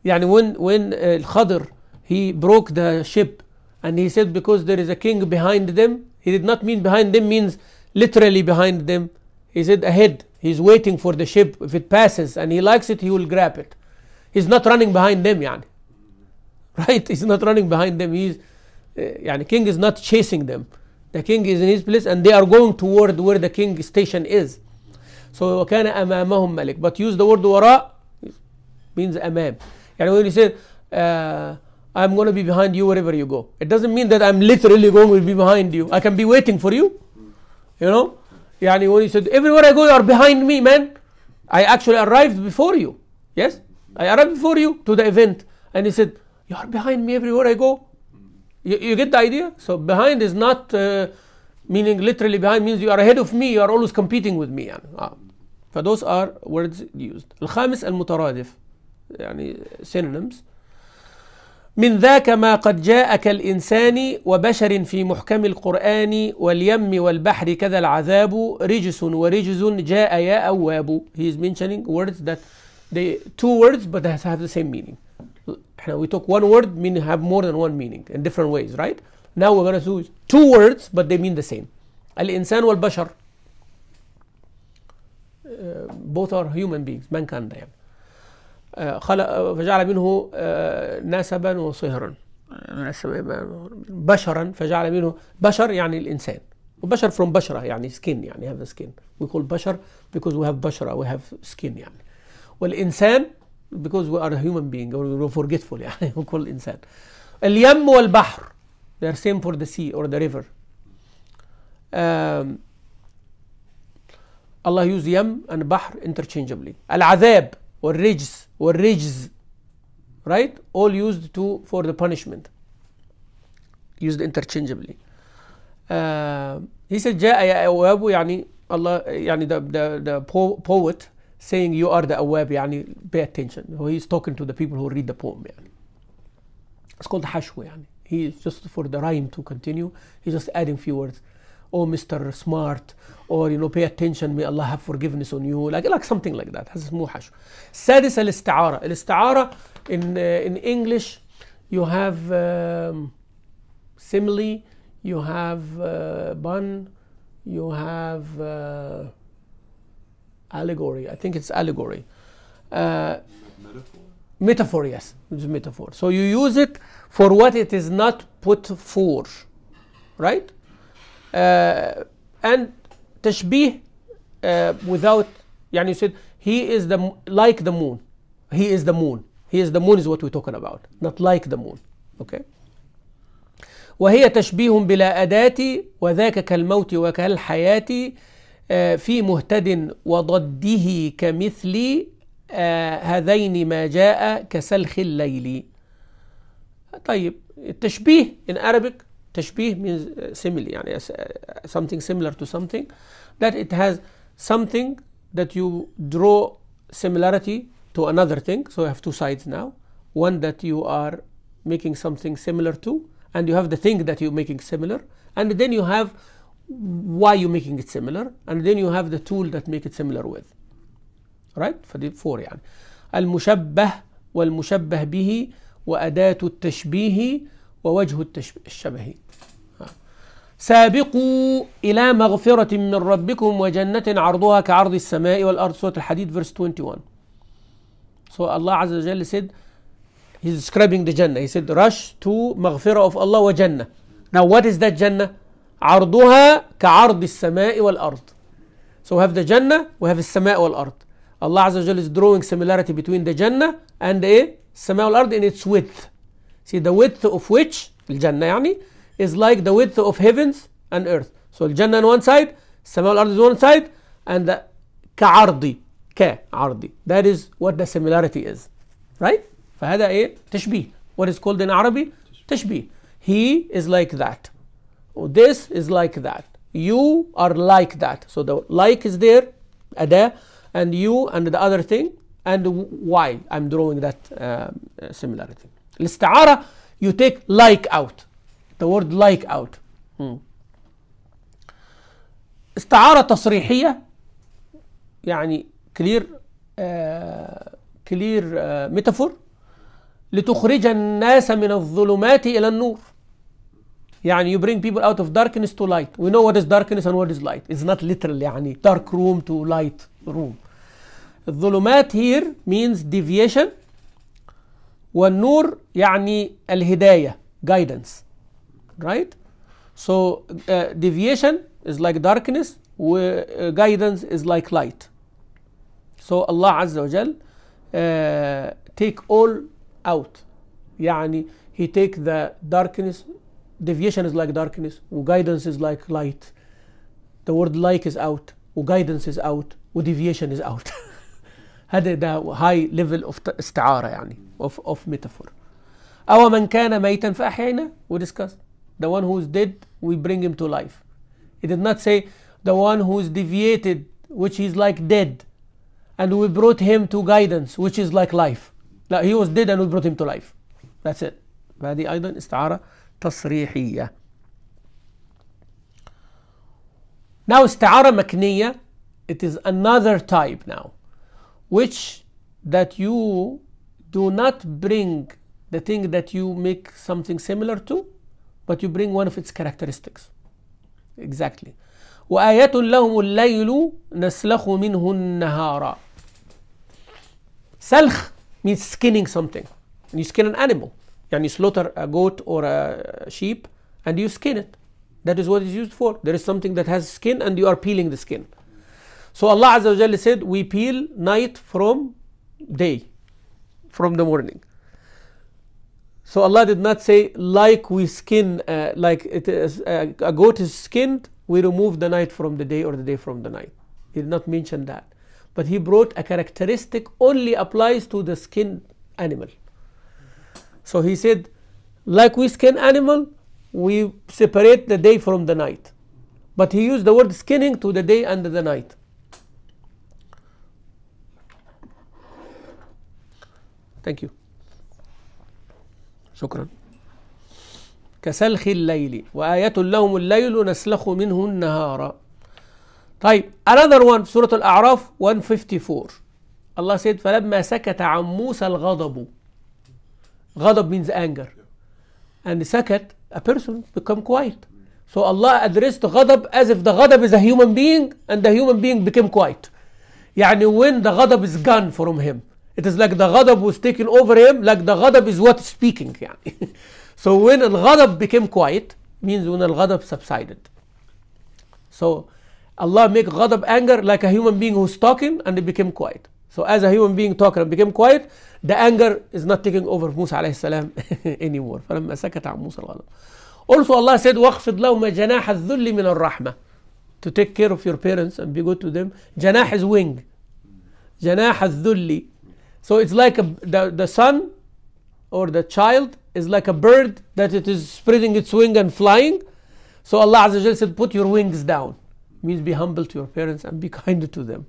يعني when when uh, الخضر he broke the ship and he said because there is a king behind them he did not mean behind them means literally behind them he said ahead he's waiting for the ship if it passes and he likes it he will grab it he's not running behind them يعني right he's not running behind them he's يعني uh, king is not chasing them the king is in his place and they are going toward where the king station is so وكان أمامهم ملك but use the word وراء means أمام and when he said, uh, I'm going to be behind you wherever you go, it doesn't mean that I'm literally going to be behind you. I can be waiting for you. You know? Yani when he said, everywhere I go, you are behind me, man. I actually arrived before you. Yes? I arrived before you to the event. And he said, You are behind me everywhere I go. You, you get the idea? So behind is not uh, meaning literally behind means you are ahead of me, you are always competing with me. يعني. Ah. فthose are words used. الخامس المترادف يعني synonyms من ذاك ما قد جاءك الإنسان وبشر في محكم القرآن واليم والبحر كذا العذاب رجس ورجز جاء يا أواب he is mentioning words that they two words but they have the same meaning احنا we took one word mean have more than one meaning in different ways right now we're going to use two words but they mean the same الإنسان والبشر uh, both are human beings mankind يعني خلق فجعل منه نسبا وصهرا بشرا فجعل منه بشر يعني الانسان وبشر from بشره يعني skin يعني have a skin we call بشر because we have بشره we have skin يعني والانسان because we are a human being or we're forgetful يعني we call انسان اليم والبحر they are same for the sea or the river um, Allah use يم and بحر interchangeably العذاب والرجس والرجز right all used to for the punishment used interchangeably uh, he said جاء يا أواب يعني Allah يعني the, the, the poet saying you are the awab يعني pay attention he's talking to the people who read the poem يعني it's called hashw يعني He's just for the rhyme to continue he's just adding few words oh Mr. Smart, or you know, pay attention, may Allah have forgiveness on you, like, like something like that. هذا اسمه حشو. سادس al الاستعارة in, uh, in English you have um, simile, you have uh, bun, you have uh, allegory. I think it's allegory. Uh, metaphor. Metaphor, yes, it's metaphor. So you use it for what it is not put for, right? uh, and تشبيه uh, without يعني you said he is the like the moon he is the moon he is the moon is what we're talking about not like the moon okay وهي تشبيه بلا أداة وذاك كالموت وكالحياة في مهتد وضده كمثل هذين ما جاء كسلخ الليل طيب التشبيه in Arabic tashbih means uh, simile uh, something similar to something that it has something that you draw similarity to another thing so you have two sides now one that you are making something similar to and you have the thing that you're making similar and then you have why you're making it similar and then you have the tool that make it similar with right For the four يعني المشبه والمشبه به وأداة التشبيه ووجه الشبه سابقوا إلى مغفرة من ربكم وجنة عرضها كعرض السماء والأرض سورة الحديد verse 21 So Allah عز وجل said He's describing the Jannah He said rush to مغفرة of Allah وجنة Now what is that Jannah? عرضها كعرض السماء والأرض So we have the Jannah We have السماء والأرض Allah عز وجل is drawing similarity between the Jannah and the السماء والأرض in its width See the width of which الجنة يعني is like the width of heavens and earth. So الجنة on one side, السماء والأرض is one side and the كعرضي كعرضي that is what the similarity is. Right? فهذا إيه تشبيه. What is called in Arabic تشبيه. He is like that. This is like that. You are like that. So the like is there, أداة and you and the other thing and why I'm drawing that uh, similarity. الاستعاره you take like out the word like out استعاره تصريحيه يعني كلير كلير ميتافور لتخرج الناس من الظلمات الى النور يعني you bring people out of darkness to light we know what is darkness and what is light it's not literal يعني dark room to light room الظلمات here means deviation والنور يعني الهداية guidance right so uh, deviation is like darkness و uh, guidance is like light so Allah عز وجل uh, take all out يعني he take the darkness deviation is like darkness و guidance is like light the word like is out و guidance is out و deviation is out هذا ده هاي ليفل اوف استعاره يعني اوف اوف ميتافور او من كان ميتا فاحيينا وديسكاس the one who is dead we bring him to life it did not say the one who is deviated which is like dead and we brought him to guidance which is like life لا he was dead and we brought him to life that's it هذه ايضا استعاره تصريحيه now استعاره مكنيه it is another type now which that you do not bring the thing that you make something similar to, but you bring one of its characteristics. Exactly. وآيات لهم الليل نسلخ منه النهار. Salkh means skinning something. And you skin an animal. And you slaughter a goat or a sheep and you skin it. That is what it's used for. There is something that has skin and you are peeling the skin. So Allah Azza wa Jalla said, we peel night from day, from the morning. So Allah did not say, like we skin, uh, like it is, uh, a goat is skinned, we remove the night from the day or the day from the night. He did not mention that. But he brought a characteristic only applies to the skinned animal. So he said, like we skin animal, we separate the day from the night. But he used the word skinning to the day and the night. ثانك يو شكرا كسلخ الليل وآية لهم الليل نسلخ منه النهار طيب another one في سورة الأعراف 154 الله سيد فلما سكت عن موسى الغضب غضب means anger and سكت a person become quiet so Allah addressed غضب as if the غضب is a human being and the human being became quiet يعني when the غضب is gone from him It is like the غضب was taken over him like the غضب is what speaking يعني. so when الغضب became quiet means when الغضب subsided. So Allah make غضب anger like a human being who's talking and it became quiet. So as a human being talking and became quiet the anger is not taking over موسى عليه السلام anymore فلما سكت عن موسى الغضب. Also Allah said واخفض لهما جناح الذل من الرحمة. To take care of your parents and be good to them. جناح is wing. جناح الذل So it's like a, the, the son or the child is like a bird that it is spreading its wing and flying. So Allah said, put your wings down. It means be humble to your parents and be kind to them.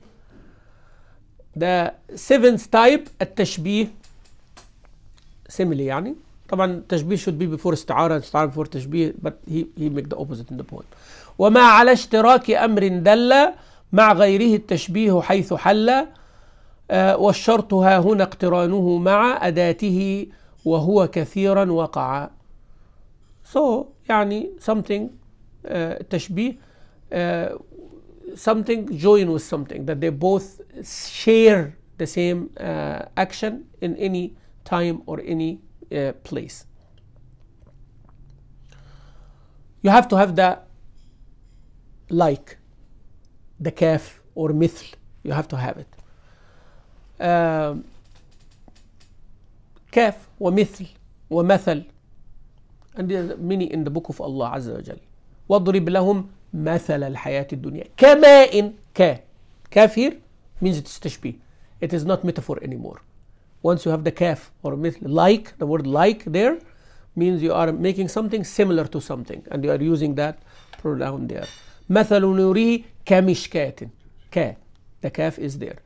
The seventh type, tashbih, simile يعني طبعا تشبيه should be before استعارة استعارة before تشبيه but he, he make the opposite in the point. وما على اشتراك أمر دل مع غيره التشبيه حيث حل والشرط ها هنا اقترانه مع أداته وهو كثيرا وقع so يعني something uh, تشبيه uh, something join with something that they both share the same uh, action in any time or any uh, place you have to have the like the calf or مثل you have to have it كاف ومثل ومثل and many in the book of Allah عز وجل واضرب لهم مثل الحياة الدنيا كماء كا كافير means it's تشبيه it is not metaphor anymore once you have the كاف or مثل like the word like there means you are making something similar to something and you are using that pronoun there مثل نوره كمشكات كا the كاف is there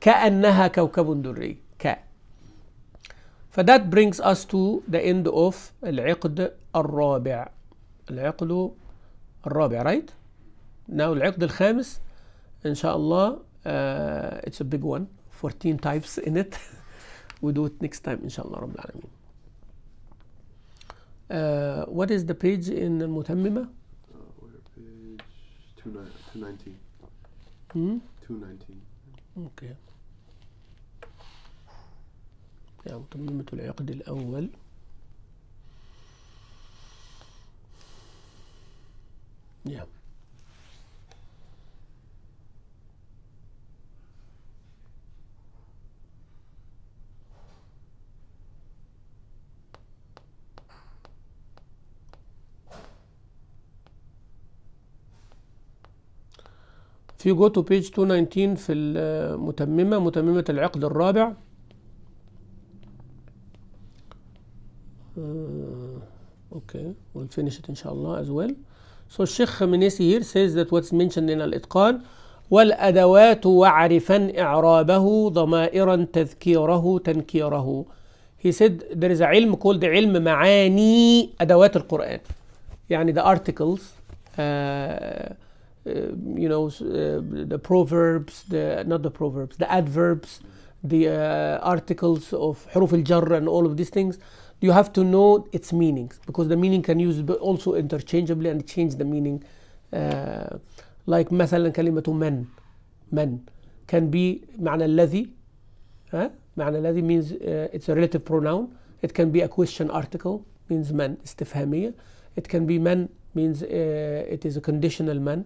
كأنها كوكب دري ك فذات brings us to the end of العقد الرابع العقد الرابع right now العقد الخامس إن شاء الله uh, it's a big one 14 types in it we do it next time إن شاء الله رب العالمين Uh, what is the page in المتممة؟ Uh, page 219. Hmm? 219. Okay. أو تميمة العقد الأول نعم في جو تو بيج 219 في المتممة متممة العقد الرابع okay we'll finish it inshallah as well so الشيخ منيسي here says that what's mentioned in الإتقان والأدوات وعرفا إعرابه ضمائرا تذكيره تنكيره he said there is a علم called علم معاني أدوات القرآن يعني the articles uh, you know uh, the proverbs the not the proverbs the adverbs the uh, articles of حروف الجر and all of these things you have to know its meanings because the meaning can use also interchangeably and change the meaning uh, like مثلا كلمة من من can be معنى الذي huh? معنى الذي means uh, it's a relative pronoun it can be a question article means من استفهامية it can be من means uh, it is a conditional من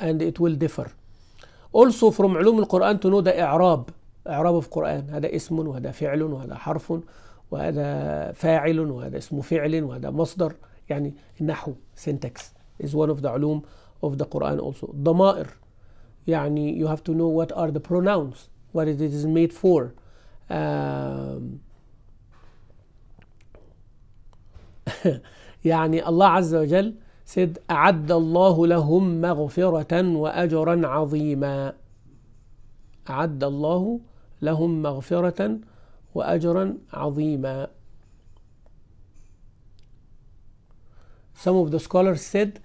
and it will differ also from علوم القرآن to know the إعراب إعراب of Quran هذا اسم وهذا فعل وهذا حرف وهذا فاعل وهذا اسم فعل وهذا مصدر يعني النحو syntax is one of the علوم of the Quran also ضمائر يعني you have to know what are the pronouns what it is made for um, يعني الله عز وجل said أعد الله لهم مغفرة وأجرا عظيما أعد الله لهم مغفرة واجرا عظيما. Some of the scholars said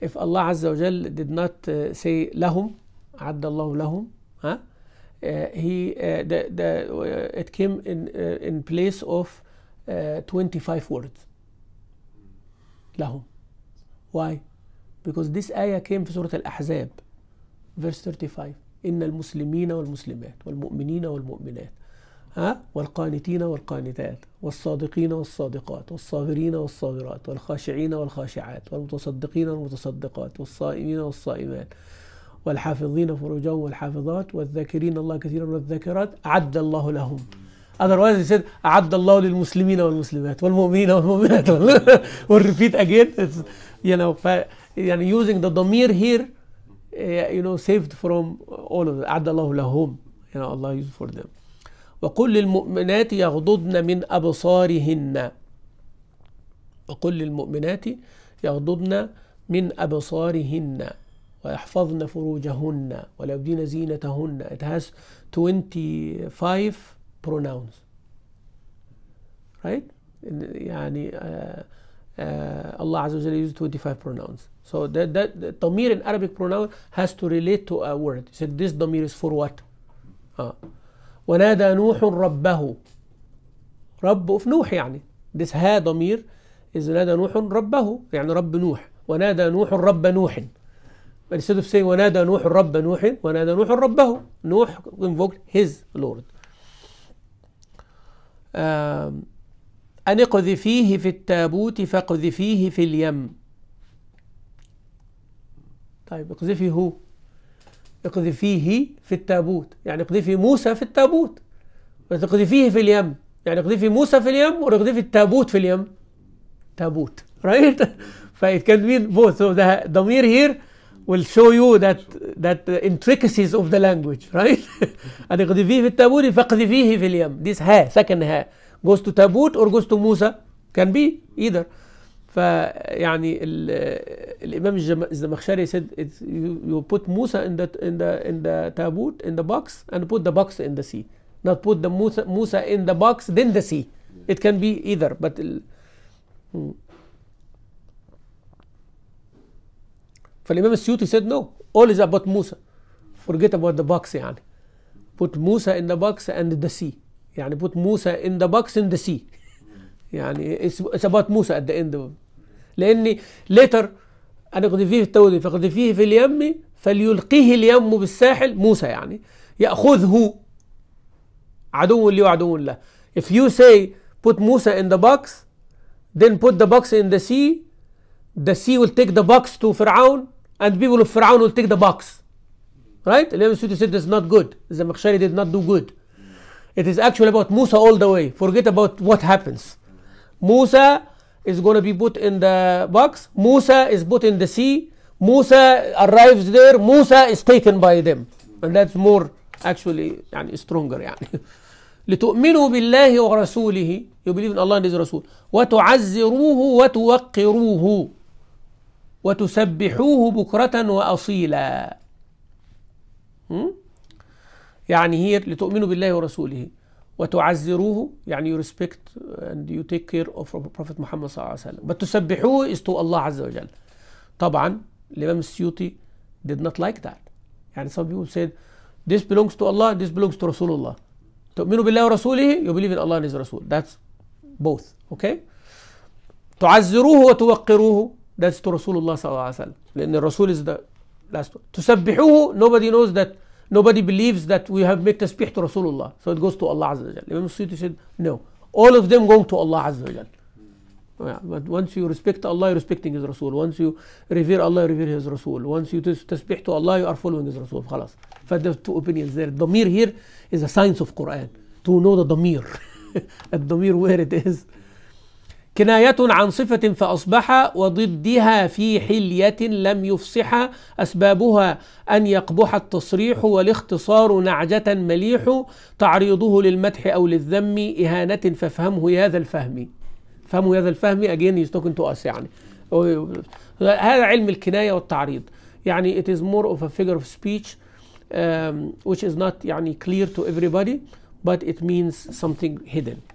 if Allah Azza wa Jal did not say لهم عد الله لهم Uh, he uh, the, the, uh, it came in in place of 25 words لهم why because this ayah came في سورة الأحزاب verse 35 إن المسلمين والمسلمات والمؤمنين والمؤمنات ها والقانتين والقانتات والصادقين والصادقات والصابرين والصابرات والخاشعين والخاشعات والمتصدقين والمتصدقات والصائمين والصائمات والحافظين فروجهم والحافظات والذاكرين الله كثيرا والذاكرات أعد الله لهم otherwise he said أعد الله للمسلمين والمسلمات والمؤمنين والمؤمنات والريبيت again you know ف, يعني using the ضمير here eh, you know saved from all of them أعد الله لهم you know Allah used for them وقل للمؤمنات يغضضن من أبصارهن وقل للمؤمنات يغضضن من أبصارهن ويحفظن فروجهن ولا زينتهن it has 25 pronouns right يعني uh, uh, الله عز وجل used 25 pronouns so that, that the Dhamir in Arabic pronoun has to relate to a word he said this Dhamir is for what uh, ونادى نوح ربه رب في نوح يعني ده ها ضمير إذ نادى نوح ربه يعني رب نوح ونادى نوح رب نوح instead of saying ونادى نوح رب نوح ونادى نوح ربه نوح invoked his lord أن اقذفيه في التابوت فاقذفيه في اليم طيب اقذفي هو اقذفيه في التابوت يعني اقذفي موسى في التابوت اقذفيه في اليم يعني اقذفي موسى في اليم واقذفي التابوت في اليم تابوت رايت فايت كان مين بوث سو ذا ضمير هير will show you that that the intricacies of the language right and اقذفيه في التابوت فاقذفيه في اليم this ها second ها goes to تابوت or goes to موسى can be either فيعني الامام الزمخشري سيد يو بوت موسى ان ذا ان ذا ان ذا تابوت ان ذا بوكس اند بوت ذا بوكس ان ذا سي نوت بوت ذا موسى موسى ان ذا بوكس ذن ذا سي ات كان بي ايذر بت فالامام السيوطي سيد نو اول از ابوت موسى فورجيت ابوت ذا بوكس يعني بوت موسى ان ذا بوكس اند ذا سي يعني بوت موسى ان ذا بوكس ان ذا سي يعني it's about Musa at the end of it. لأني لتر أن فيه في التوذي فيه في اليم فليلقيه اليم بالساحل موسى يعني يأخذه عدو لي وعدو له if you say put موسى in the box then put the box in the sea the sea will take the box to فرعون and people of فرعون will take the box right اليم Sudi said it's not good the Makhshari did not do good it is actually about موسى all the way forget about what happens موسى is going to be put in the box Musa is put in the sea Musa arrives there Musa is taken by them and that's more actually يعني stronger يعني لتؤمنوا بالله ورسوله you believe in Allah and his رسول وتعزروه وتوقروه وتسبحوه بكرة وأصيلا يعني here لتؤمنوا بالله ورسوله وتعزروه يعني you respect and you take care of Prophet Muhammad صلى الله عليه وسلم but تسبحوه is to Allah عز وجل طبعا الإمام السيوطي did not like that يعني some people said this belongs to Allah this belongs to رسول الله تؤمنوا بالله ورسوله you believe in Allah and his رسول that's both okay تعزروه وتوقروه that's to رسول الله صلى الله عليه وسلم لأن الرسول is the last one تسبحوه nobody knows that Nobody believes that we have made tasbih to Rasulullah. So it goes to Allah Azza wa Jal. Imam Suyuti said, no. All of them going to Allah Azza wa Jal. Yeah, but once you respect Allah, you're respecting His Rasul. Once you revere Allah, you revere His Rasul. Once you tasbih to Allah, you are following His Rasul. خلاص, But there are two opinions there. Damir here is a science of Quran. To know the damir. At damir where it is. كناية عن صفة فأصبح وضدها في حلية لم يفصح أسبابها أن يقبح التصريح والاختصار نعجة مليح تعريضه للمدح أو للذم إهانة فافهمه يا ذا الفهم فهموا ذا الفهم again يستوكن talking to us يعني هذا علم الكناية والتعريض يعني it is more of a figure of speech um, which is not يعني clear to everybody but it means something hidden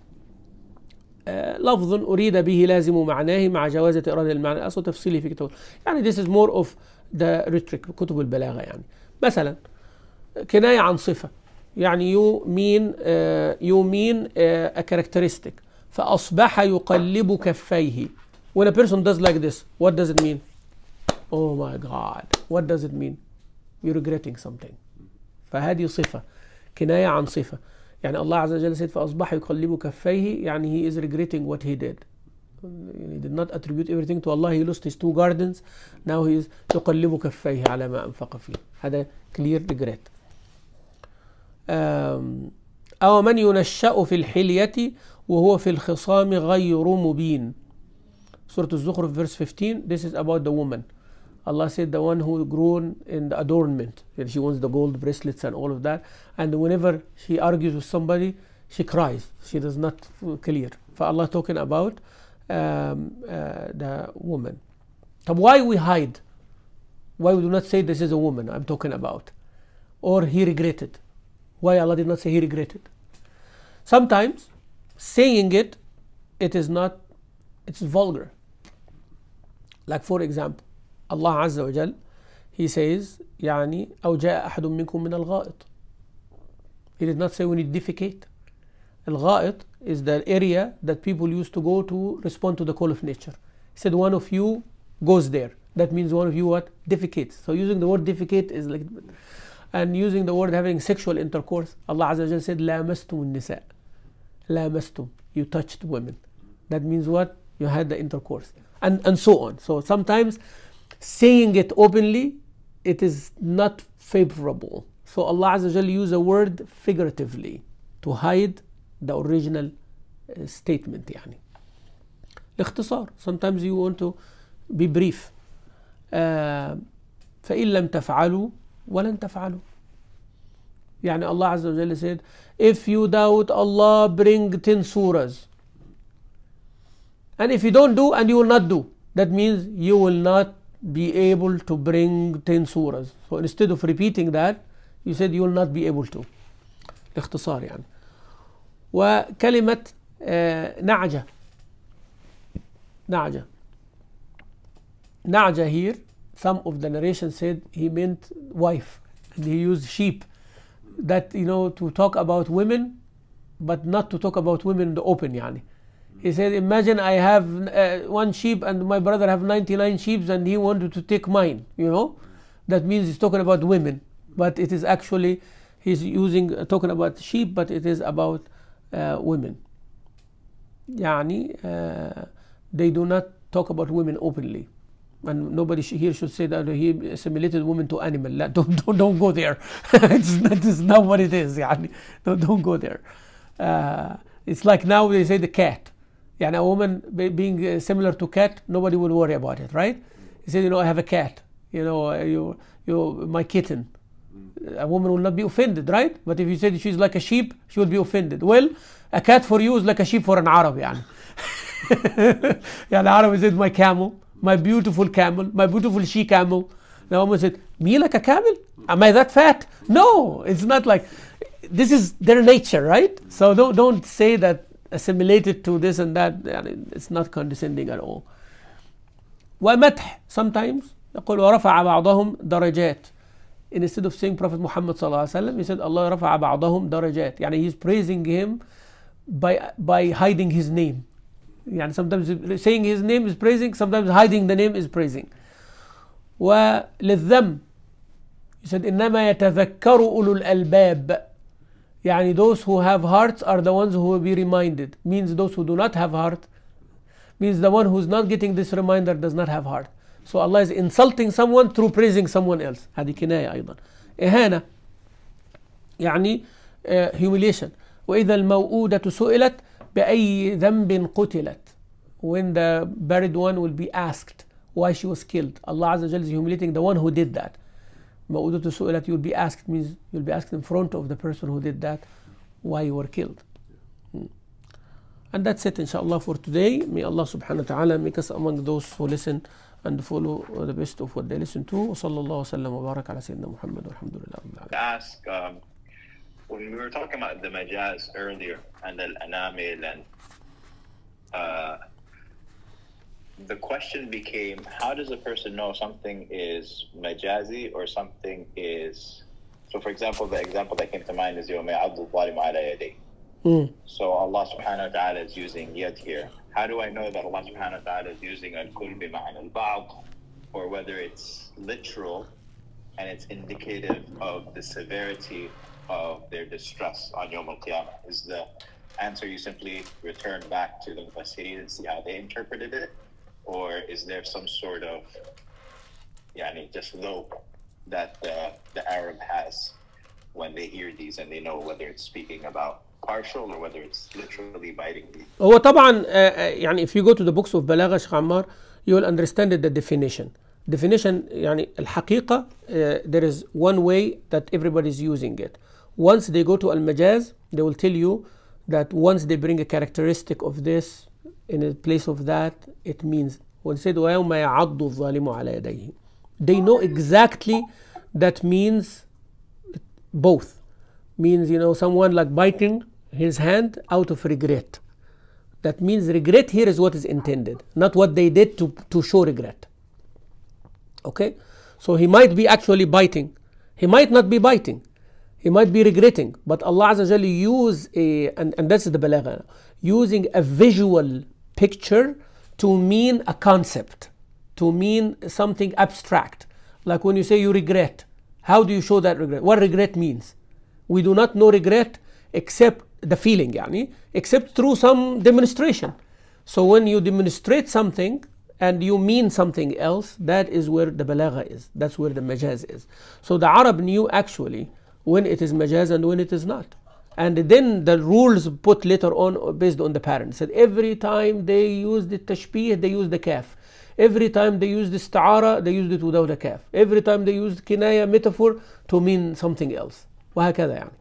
لفظ أريد به لازم معناه مع جواز إرادة المعنى الأصل تفصيلي في كتاب يعني this is more of the rhetoric كتب البلاغة يعني مثلا كناية عن صفة يعني you mean uh, you mean uh, a characteristic فأصبح يقلب كفيه when a person does like this what does it mean oh my god what does it mean you're regretting something فهذه صفة كناية عن صفة يعني الله عز وجل said فأصبح يقلب كفيه يعني he is regretting what he did he did not attribute everything to Allah he lost his two gardens now he is يقلب كفيه على ما أنفق فيه هذا clear regret أو من ينشأ في الحلية وهو في الخصام غير مبين سورة الزخرف verse 15 this is about the woman Allah said the one who grown in the adornment, and she wants the gold bracelets and all of that. And whenever she argues with somebody, she cries. She does not clear. For Allah talking about um, uh, the woman. But why we hide? Why we do not say this is a woman I'm talking about? Or he regretted. Why Allah did not say he regretted? Sometimes saying it, it is not, it's vulgar. Like for example, Allah Azza wa Jal, He says, يعني أو جاء أحد منكم من الغائط. He did not say we need defecate. Al-Gha'it is the area that people used to go to respond to the call of nature. He said one of you goes there. That means one of you what? Defecates. So using the word defecate is like, and using the word having sexual intercourse, Allah Azza wa Jal said, لَامَسْتُمُ النِّسَاءِ لَامَسْتُمْ You touched women. That means what? You had the intercourse. And, and so on. So sometimes saying it openly, it is not favorable. So Allah Azza used a word figuratively to hide the original uh, statement. يعني. sometimes you want to be brief uh, فإن لم تفعلوا ولن تفعلوا يعني Allah عز وجل said if you doubt Allah bring 10 surahs and if you don't do and you will not do that means you will not be able to bring 10 surahs so instead of repeating that you said you will not be able to باختصار يعني وكلمة نعجة نعجة Naja here, some of the narration said he meant wife, and he used sheep. That you know to talk about women, but not to talk about women in the open, yani. He said, Imagine I have uh, one sheep and my brother have 99 sheep and he wanted to take mine, you know. That means he's talking about women, but it is actually, he's using, uh, talking about sheep, but it is about uh, women. Yani, uh, they do not talk about women openly. And nobody here should say that he assimilated women to animal. Don't, don't, don't go there. it's, not, it's not what it is. Yani. Don't, don't go there. Uh, it's like now they say the cat yeah, a woman being uh, similar to cat nobody will worry about it right he said you know I have a cat you know uh, you you my kitten a woman will not be offended right but if you said she's like a sheep she will be offended well a cat for you is like a sheep for an Arab Yeah, the Arab said my camel my beautiful camel my beautiful she camel the woman said me like a camel am I that fat no it's not like this is their nature right so don't don't say that assimilated to this and that يعني it's not condescending at all ومدح sometimes يقول ورفع بعضهم درجات instead of saying Prophet Muhammad صلى الله عليه وسلم he said Allah رفع بعضهم درجات يعني he's praising him by, by hiding his name يعني sometimes saying his name is praising sometimes hiding the name is praising وللذم he said إنما يتذكر أولو الألباب Yani those who have hearts are the ones who will be reminded means those who do not have heart means the one who's not getting this reminder does not have heart so Allah is insulting someone through praising someone else هذه كناية أيضا إهانة يعني uh, humiliation وإذا الموؤودة سئلت بأي ذنب قتلت when the buried one will be asked why she was killed Allah Azza wa is humiliating the one who did that Ma'udatu you'll be asked, means you'll be asked in front of the person who did that why you were killed. Hmm. And that's it, inshallah, for today. May Allah subhanahu wa ta'ala make us among those who listen and follow the best of what they listen to. Sallallahu wasallam wa barak ala Sayyidina Muhammad. Alhamdulillah. Ask, um, when we were talking about the majaz earlier and the anamil and uh, the question became how does a person know something is majazi or something is so for example the example that came to mind is yawm mm. so Allah subhanahu wa ta'ala is using yet here how do I know that Allah subhanahu wa ta'ala is using al-kul bima'an al or whether it's literal and it's indicative of the severity of their distress on Yom al-Qiyamah is the answer you simply return back to the Mufassirin and see how they interpreted it or is there some sort of yeah, I mean, just lobe that the, the Arab has when they hear these and they know whether it's speaking about partial or whether it's literally biting me. طبعا يعني if you go to the books of بلاغة شيخ you will understand the definition. Definition يعني الحقيقة uh, there is one way that everybody is using it. Once they go to al-majaz they will tell you that once they bring a characteristic of this in place of that, it means when said I يَعَضُّ الظَّالِمُ عَلَى يَدَيْهِ They know exactly that means both. Means, you know, someone like biting his hand out of regret. That means regret here is what is intended, not what they did to, to show regret. Okay? So he might be actually biting. He might not be biting. He might be regretting, but Allah Azza use a, and, and that's the balagha, using a visual picture to mean a concept, to mean something abstract. Like when you say you regret, how do you show that regret? What regret means? We do not know regret except the feeling, yani, except through some demonstration. So when you demonstrate something and you mean something else, that is where the balagha is. That's where the majaz is. So the Arab knew actually when it is majaz and when it is not. And then the rules put later on uh, based on the parents. That every time they use the tashbih, they use the calf. Every time they use the ista'ara, they use it without a calf. Every time they use kinaya metaphor to mean something else. وهكذا يعني.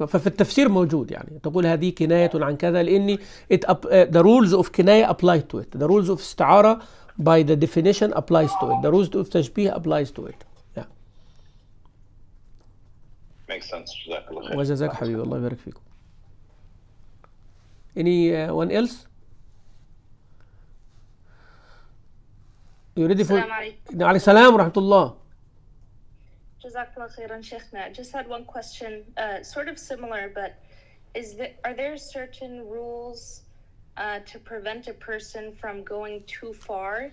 ففي التفسير موجود يعني تقول هذه كناية عن كذا لأن it uh, the rules of كناية applied to it the rules of استعارة by the definition applies to it. The rules of tajbih applies to it. Yeah. Makes sense. وجزاك حبيبي الله يبارك فيكم. Anyone else? You ready for عليكم. السلام ورحمة الله. Jazakallah khairan, Sheikhna. Just had one question, uh, sort of similar, but is there, are there certain rules uh, to prevent a person from going too far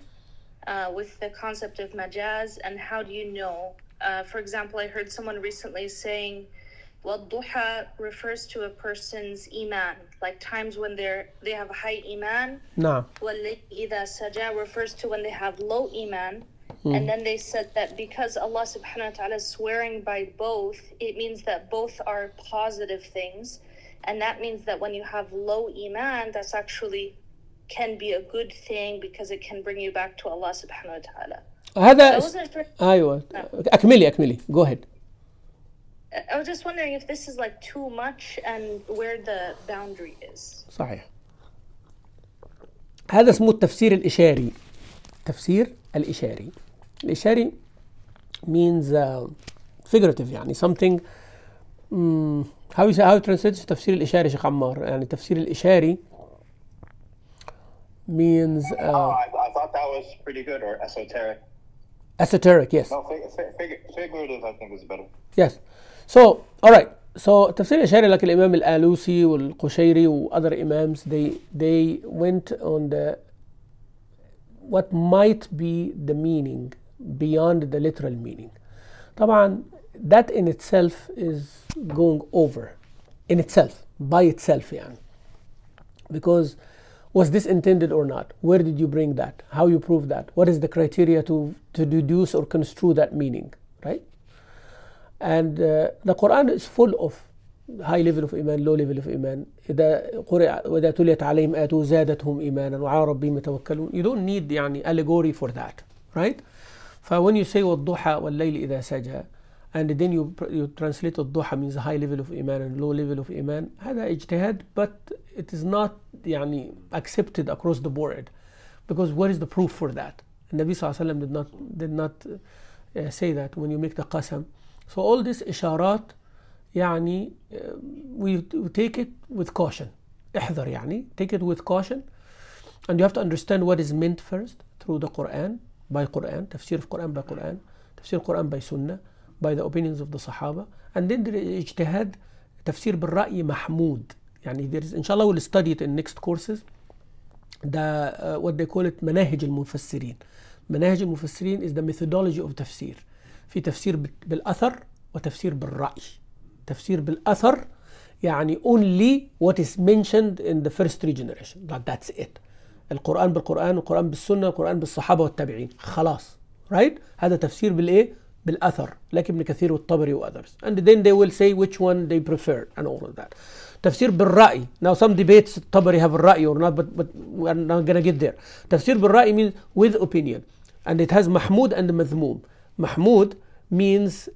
uh, with the concept of majaz and how do you know? Uh, for example, I heard someone recently saying, well, duha refers to a person's iman, like times when they're they have high iman. No. Well, ida saja refers to when they have low iman. Mm. And then they said that because Allah subhanahu wa ta'ala is swearing by both, it means that both are positive things. And that means that when you have low iman, that's actually can be a good thing because it can bring you back to Allah subhanahu wa ta'ala. هذا اكملي اكملي go ahead I was just wondering if this is like too much and where the boundary is. صحيح. هذا اسمه التفسير الإشاري. تفسير الإشاري. الإشاري means uh, figurative يعني something um, how is how translates تفسير الإشاري شيخ عمار يعني تفسير الإشاري means uh, oh, I, I thought that was pretty good or esoteric esoteric yes no, fig, fig, figurative I think is better yes so all right so تفسير الإشاري like الإمام الآلوسي والقشيري و other imams they they went on the what might be the meaning beyond the literal meaning طبعا that in itself is going over in itself by itself yeah. because was this intended or not where did you bring that how you prove that what is the criteria to to deduce or construe that meaning right and uh, the quran is full of high level of iman low level of iman The Quran, زادتهم you don't need the allegory for that right when you say والضحى والليل اذا سجى and then you, you translate الضحى means high level of iman and low level of iman هذا اجتهاد but it is not يعني accepted across the board because where is the proof for that and Nabi صلى الله عليه وسلم did not did not uh, say that when you make the qasam so all these إشارات يعني uh, we, take it with caution احذر يعني take it with caution and you have to understand what is meant first through the Quran by Quran تفسير في Quran by Quran تفسير Quran by Sunnah by the opinions of the Sahaba and then the اجتهاد تفسير بالرأي محمود يعني there is إن شاء الله we'll study it in next courses ده uh, what they call it مناهج المفسرين مناهج المفسرين is the methodology of تفسير في تفسير بالأثر وتفسير بالرأي تفسير بالأثر يعني only what is mentioned in the first three generation like that's it القرآن بالقرآن والقرآن بالسنة والقرآن بالصحابة والتابعين خلاص right هذا تفسير بالإيه بالاثر لكن ابن كثير والطبري واذرز and then they will say which one they prefer and all of that تفسير بالراي now some debates الطبري have الراي or not but, but we're not gonna get there تفسير بالراي means with opinion and it has محمود and مذموم محمود means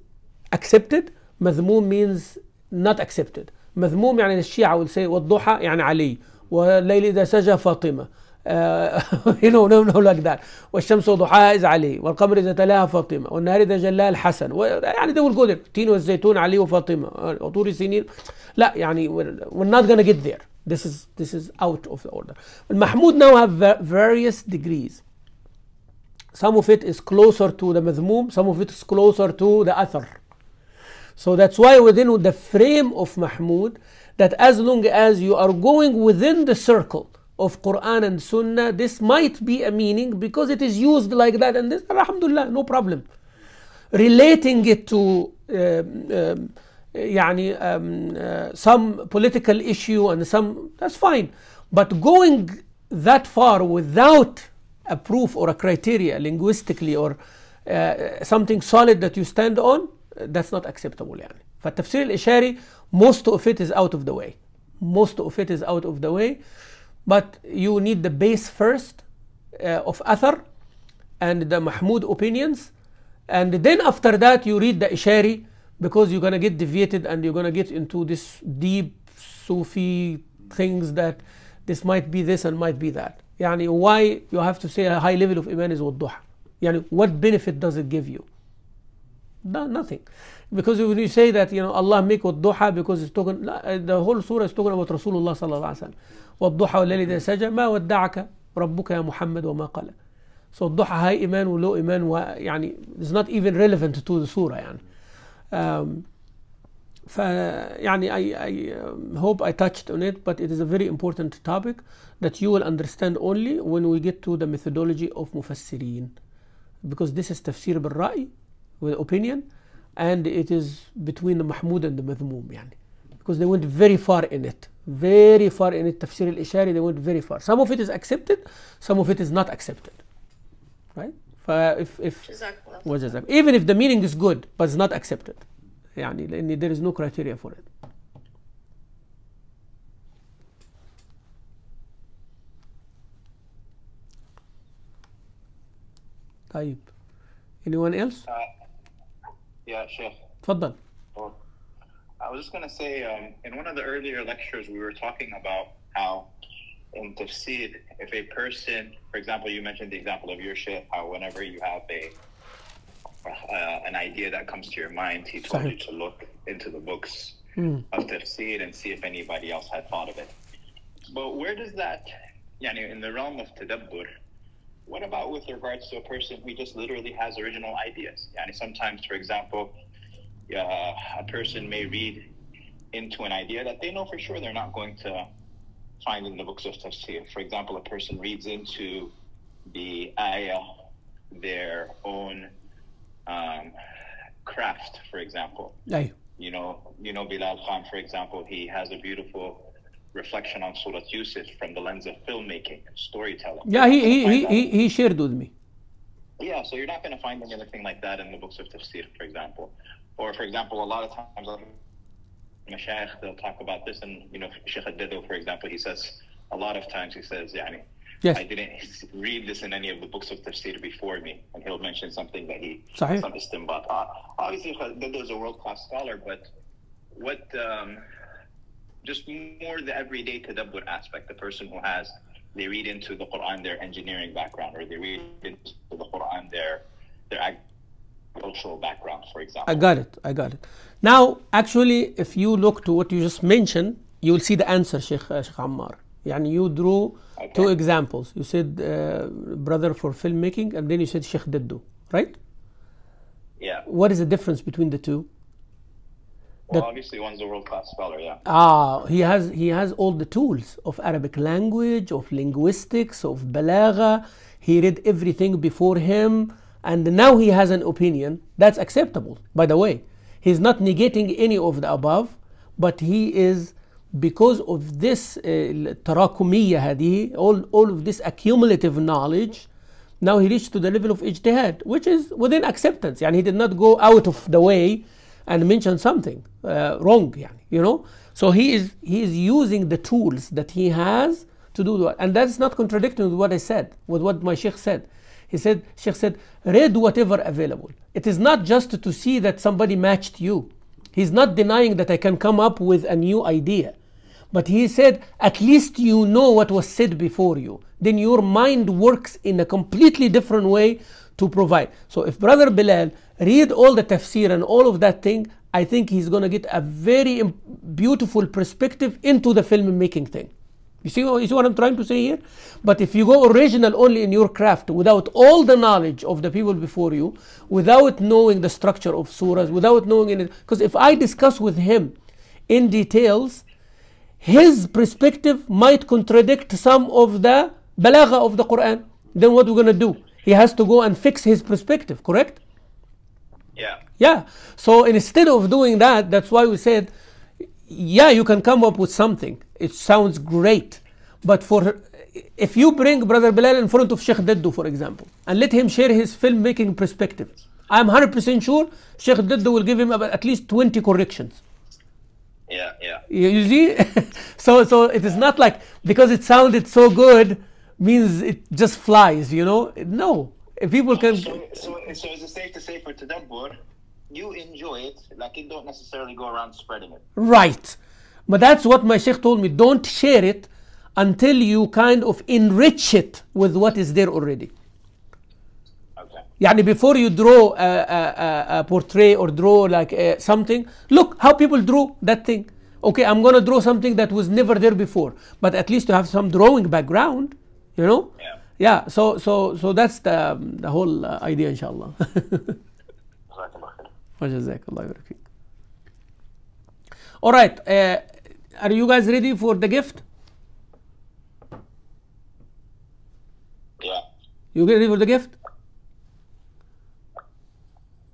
accepted مذموم means not accepted مذموم يعني الشيعة will say والضحى يعني علي والليل إذا سجى فاطمة هنا لك ده والشمس وضحاها إذ علي والقمر إذا تلاها فاطمة والنهار إذا جلاها الحسن يعني ده والقدر تين والزيتون علي وفاطمة وطور السنين لا يعني we're not gonna get there this is this is out of the order المحمود now have various degrees some of it is closer to the مذموم some of it is closer to the أثر so that's why within the frame of محمود that as long as you are going within the circle of Quran and Sunnah, this might be a meaning because it is used like that, and this, Alhamdulillah, no problem. Relating it to um, يعني, um, um, uh, some political issue and some, that's fine. But going that far without a proof or a criteria linguistically or uh, something solid that you stand on, that's not acceptable. يعني. فالتفسير الإشاري most of it is out of the way. Most of it is out of the way but you need the base first uh, of Athar and the Mahmud opinions and then after that you read the Ishari because you're going to get deviated and you're going to get into this deep Sufi things that this might be this and might be that يعني why you have to say a high level of iman is والضحى يعني what benefit does it give you No, nothing. Because when you say that, you know, Allah make what duha because it's talking, the whole surah is talking about Rasulullah صلى الله عليه وسلم. والضحى والليل إذا سجى ما ودعك ربك يا محمد وما قال. So الضحى high إيمان ولو إيمان ويعني it's not even relevant to the surah يعني. Um, ف يعني I, I hope I touched on it but it is a very important topic that you will understand only when we get to the methodology of مفسرين because this is تفسير بالرأي with opinion and it is between the Mahmud and the Madhmum يعني because they went very far in it very far in it al-Ishari they went very far some of it is accepted some of it is not accepted right If if وجزاك even if the meaning is good but it's not accepted يعني there is no criteria for it طيب anyone else uh. Yeah, Sheikh. تفضل. I was just going to say, um, in one of the earlier lectures, we were talking about how in tafsir, if a person, for example, you mentioned the example of your sheikh, how whenever you have a uh, an idea that comes to your mind, he told you to look into the books mm. of tafsir and see if anybody else had thought of it. But where does that, yani, in the realm of tadabbur, what about with regards to a person who just literally has original ideas? And sometimes, for example, uh, a person may read into an idea that they know for sure they're not going to find in the books of tafsir. For example, a person reads into the ayah their own um, craft, for example. You know, you know Bilal Khan, for example, he has a beautiful reflection on Surat Yusuf from the lens of filmmaking and storytelling. Yeah, he, he, he, he, he shared with me. Yeah, so you're not going to find anything like that in the books of tafsir, for example. Or, for example, a lot of times on Mashaykh, they'll talk about this, and, you know, Sheikh Adado, for example, he says, a lot of times he says, يعني, yes. I didn't read this in any of the books of tafsir before me, and he'll mention something that he, some istimbat. obviously, Sheikh uh, is a world-class scholar, but what... Um, just more the everyday tadabbur aspect. The person who has, they read into the Quran their engineering background, or they read into the Quran their their agricultural background, for example. I got it. I got it. Now, actually, if you look to what you just mentioned, you will see the answer, Sheikh, uh, Sheikh Ammar. you drew okay. two examples. You said uh, brother for filmmaking, and then you said Sheikh Daddu, right? Yeah. What is the difference between the two? Well, obviously, one's a world-class scholar, yeah. Ah, he has he has all the tools of Arabic language, of linguistics, of balagha. He read everything before him, and now he has an opinion that's acceptable. By the way, he's not negating any of the above, but he is because of this uh, tarakumiyya uh, all all of this accumulative knowledge. Now he reached to the level of ijtihad, which is within acceptance. And he did not go out of the way and mention something uh, wrong you know so he is he is using the tools that he has to do that and that's not contradicting with what i said with what my sheikh said he said sheikh said read whatever available it is not just to see that somebody matched you he's not denying that i can come up with a new idea but he said at least you know what was said before you then your mind works in a completely different way to provide so if brother bilal read all the tafsir and all of that thing, I think he's going to get a very beautiful perspective into the filmmaking thing. You see, you see what I'm trying to say here? But if you go original only in your craft without all the knowledge of the people before you, without knowing the structure of surahs, without knowing any, because if I discuss with him in details, his perspective might contradict some of the balagha of the Quran. Then what we're going to do? He has to go and fix his perspective, correct? Yeah. Yeah. So instead of doing that, that's why we said, yeah, you can come up with something. It sounds great. But for if you bring Brother Bilal in front of Sheikh Deddu, for example, and let him share his filmmaking perspective, I'm 100% sure Sheikh Deddu will give him at least 20 corrections. Yeah, yeah. You, see? so, so it is not like because it sounded so good means it just flies, you know? No. If people can. So, so, so is it safe to say for Tadabur, you enjoy it, like you don't necessarily go around spreading it. Right. But that's what my sheikh told me. Don't share it until you kind of enrich it with what is there already. Okay. يعني before you draw a, a, a portrait or draw like a, uh, something, look how people drew that thing. Okay, I'm gonna draw something that was never there before, but at least you have some drawing background, you know. Yeah yeah so so so that's the, the whole uh, idea inshallah all right uh, are you guys ready for the gift yeah you ready for the gift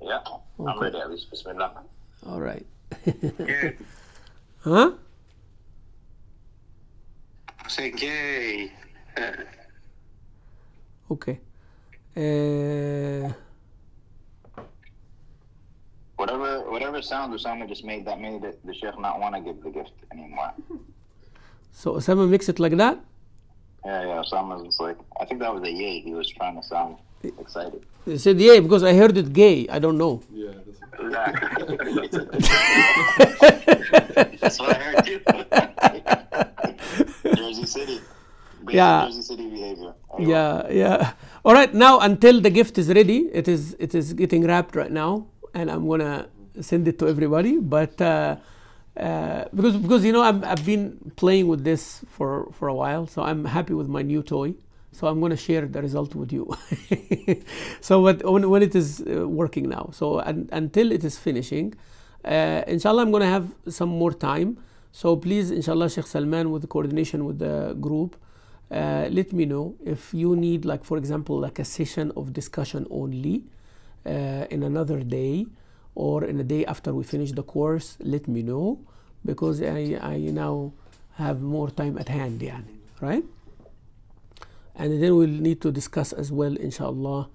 yeah okay. i'm ready at least bismillah all right yeah. huh i'm yay Okay. Uh, whatever whatever sound Osama just made, that made the, the sheikh not want to give the gift anymore. So Osama makes it like that? Yeah, yeah. Osama was like, I think that was a yay. He was trying to sound excited. He said yay because I heard it gay. I don't know. Yeah, that's, that's what I heard too. Jersey City. yeah. Jersey City behavior yeah, yeah. All right, now until the gift is ready, it is it is getting wrapped right now, and I'm gonna send it to everybody. But uh, uh, because because you know I'm, I've been playing with this for for a while, so I'm happy with my new toy. So I'm gonna share the result with you. so but when when it is uh, working now, so until it is finishing, uh, inshallah I'm gonna have some more time. So please, inshallah, Sheikh Salman with the coordination with the group uh, let me know if you need like for example like a session of discussion only uh, in another day or in a day after we finish the course let me know because I, I now have more time at hand يعني, right and then we'll need to discuss as well inshallah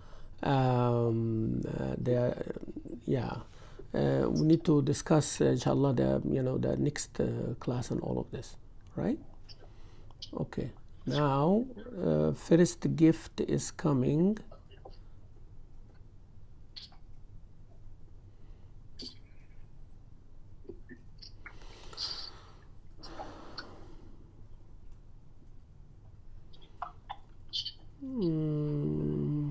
um, uh, the yeah uh, we need to discuss inshallah the you know the next uh, class and all of this right okay now, uh, first gift is coming. Hmm.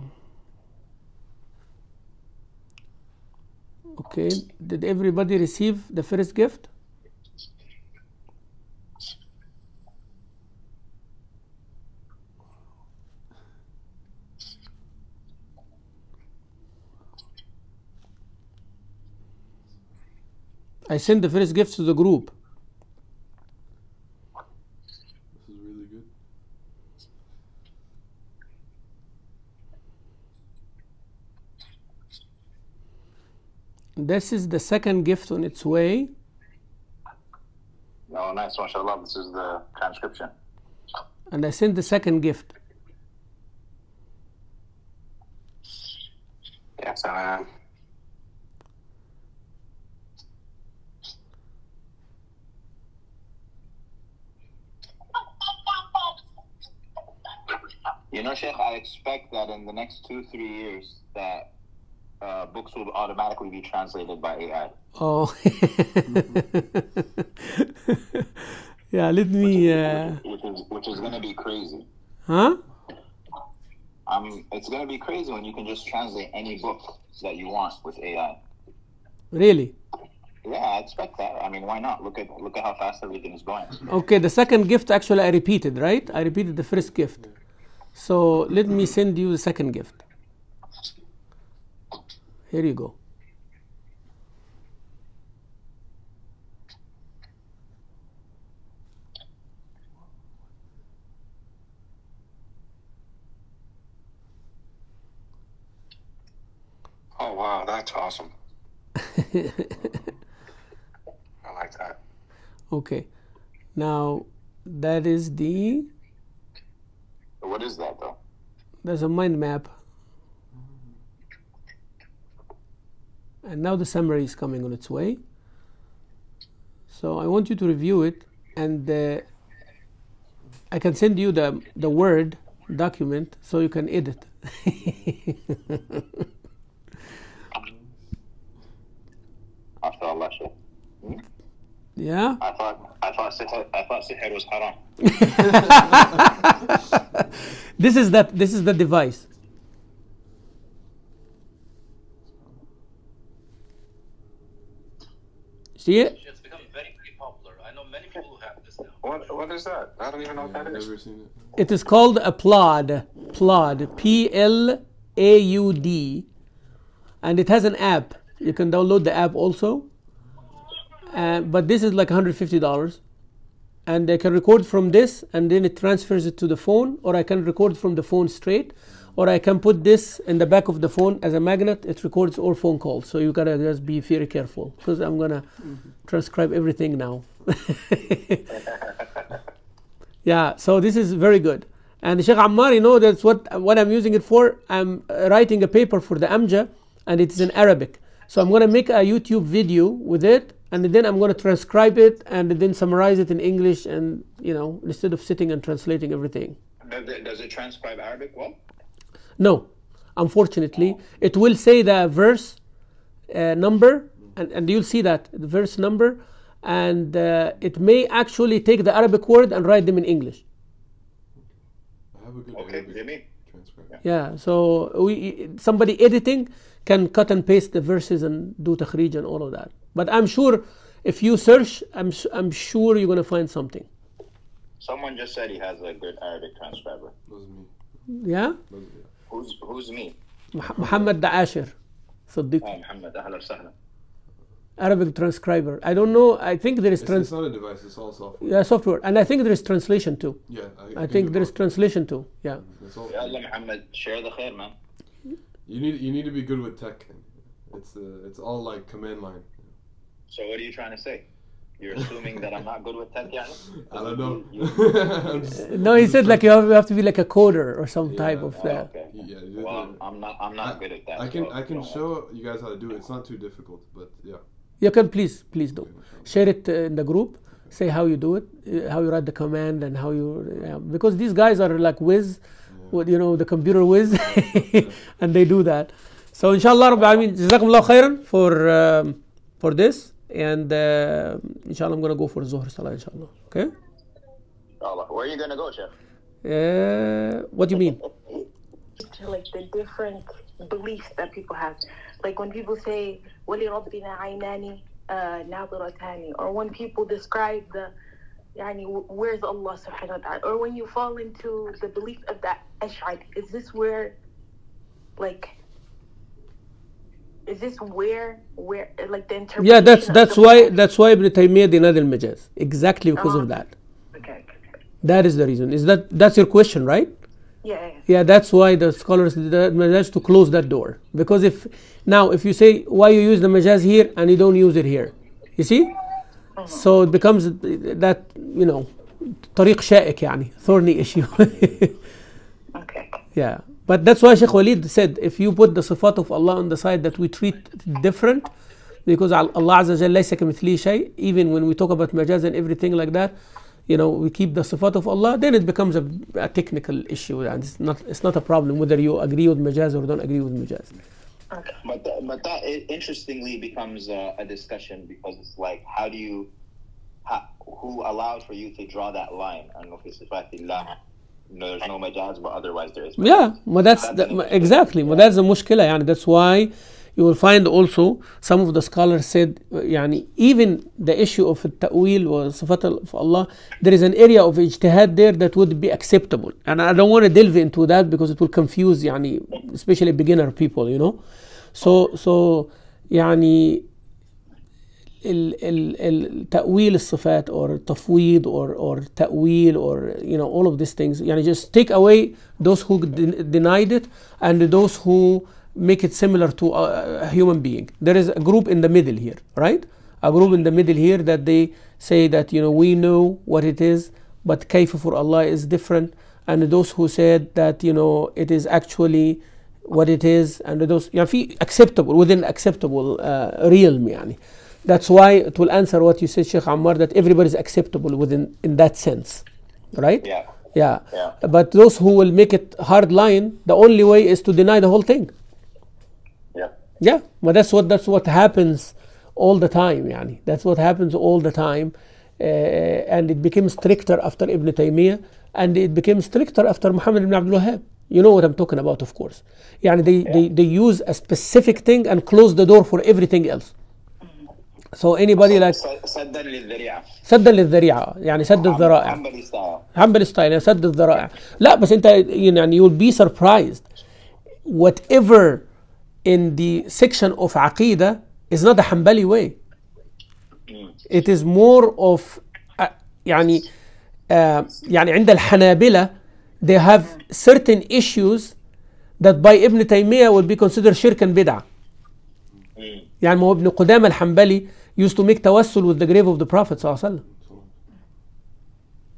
Okay, did everybody receive the first gift? I send the first gifts to the group. This is really good. This is the second gift on its way. Oh, nice, mashallah. This is the transcription. And I send the second gift. Yes, I am. You know, Sheikh, I expect that in the next two, three years, that uh, books will automatically be translated by AI. Oh, yeah. Let me. Uh... Which is, which is, going to be crazy. Huh? Um, it's going to be crazy when you can just translate any book that you want with AI. Really? Yeah, I expect that. I mean, why not? Look at look at how fast everything is going. Okay, the second gift actually I repeated, right? I repeated the first gift. So let me send you the second gift. Here you go. Oh wow, that's awesome. I like that. Okay. Now that is the what is that though? There's a mind map. And now the summary is coming on its way. So I want you to review it and uh, I can send you the, the Word document so you can edit. After Allah, hmm? Yeah? I thought I thought I thought Sihir was haram. This is that this is the device. See it? It's become very, very popular. I know many people who have this now. What, what is that? I don't even know yeah, what that is. Never seen it. it is called a plod. Plod. P L A U D. And it has an app. You can download the app also. Uh, but this is like $150 and I can record from this and then it transfers it to the phone or I can record from the phone straight or I can put this in the back of the phone as a magnet it records all phone calls so you gotta just be very careful because I'm gonna mm -hmm. transcribe everything now yeah so this is very good and Sheikh Ammar you know that's what what I'm using it for I'm writing a paper for the Amja and it's in Arabic so I'm going to make a YouTube video with it and then I'm going to transcribe it and then summarize it in English and you know instead of sitting and translating everything. Does it, transcribe Arabic well? No, unfortunately, oh. it will say the verse uh, number and, and you'll see that the verse number and uh, it may actually take the Arabic word and write them in English. okay, Arabic Yeah. yeah, so we somebody editing can cut and paste the verses and do takhrij and all of that. But I'm sure if you search, I'm, I'm sure you're going to find something. Someone just said he has a good Arabic transcriber. Who's me? Yeah? Who's, who's me? Muhammad Da'ashir. Siddiq. Oh, Muhammad, Arabic transcriber. I don't know. I think there is. Trans- it's not a device. It's all software. Yeah, software, and I think there is translation too. Yeah, I, I think there is translation too. Yeah. Yeah, Muhammad, share the khair, man. You need you need to be good with tech. It's uh, it's all like command line. So what are you trying to say? You're assuming that I'm not good with tech, yeah? I don't know. just, no, he said like you have, you have, to be like a coder or some yeah, type of oh, that. Okay. Yeah, well, I'm not. I'm not I, good at that. I can. So I can show you guys how to do it. It's not too difficult, but yeah. You can please, please do. Share it uh, in the group. Say how you do it, uh, how you write the command, and how you. Yeah. Because these guys are like whiz you know the computer whiz and they do that so inshallah rabbi mean jazakumullah khairan for um, for this and uh, inshallah i'm going to go for zuhr salah inshallah okay inshallah where are you going to go chef uh, what do you mean to like the different beliefs that people have like when people say uh, or when people describe the yani, where's Allah subhanahu wa ta'ala? Or when you fall into the belief of that Ash'ari, is this where, like, is this where where like the interpretation yeah that's that's why that's why ibn taymiyyah denied al-majaz exactly because uh-huh. of that okay that is the reason is that that's your question right yeah, yeah. yeah, that's why the scholars managed to close that door. Because if now, if you say why you use the majaz here and you don't use it here, you see, uh-huh. So it becomes that, you know, طريق شائك يعني, thorny issue. okay. Yeah. But that's why Sheikh Walid said if you put the sifat of Allah on the side that we treat different, because Allah Azza Jal laysa kamithli شيء. even when we talk about majaz and everything like that, you know, we keep the sifat of Allah, then it becomes a, a technical issue and it's not, it's not a problem whether you agree with majaz or don't agree with majaz. Okay. But that, but that it, interestingly becomes a, a, discussion because it's like how do you how, who allowed for you to draw that line? I don't know if it's sifatillah. No, there's no majaz, but otherwise there is. Majaz. Yeah, but that's, that's the, exactly. Yeah. that's the mushkila. Yani that's why you will find also some of the scholars said, يعني, uh, even the issue of التأويل وصفات of Allah, there is an area of اجتهاد there that would be acceptable. And I don't want to delve into that because it will confuse, يعني, especially beginner people, you know. So, so يعني, التأويل الصفات or تفويض or or تأويل or you know all of these things يعني just take away those who denied it and those who make it similar to a, a human being. There is a group in the middle here, right? A group in the middle here that they say that, you know, we know what it is, but kayf for Allah is different. And those who said that, you know, it is actually what it is, and those, you know, acceptable, within acceptable uh, realm, يعني. That's why it will answer what you said, Sheikh Ammar, that everybody is acceptable within in that sense, right? Yeah. yeah. Yeah. But those who will make it hard line, the only way is to deny the whole thing. Yeah, well, that's what that's what happens all the time. Yani. That's what happens all the time. Uh, and it became stricter after Ibn Taymiyyah and it became stricter after Muhammad ibn Abdul Wahhab. You know what I'm talking about, of course. Yani they, yeah. they, they use a specific thing and close the door for everything else. So anybody like سدا للذريعة سدا للذريعة يعني سد الذرائع humble style يعني سد الذرائع لا بس انت يعني you'll be surprised whatever in the section of Aqidah is not a Hanbali way. It is more of يعني uh, يعني عند الحنابلة they have certain issues that by Ibn Taymiyyah will be considered shirk and bid'ah. يعني ما هو ابن قدامة الحنبلي used to make توسل with the grave of the Prophet صلى الله عليه وسلم.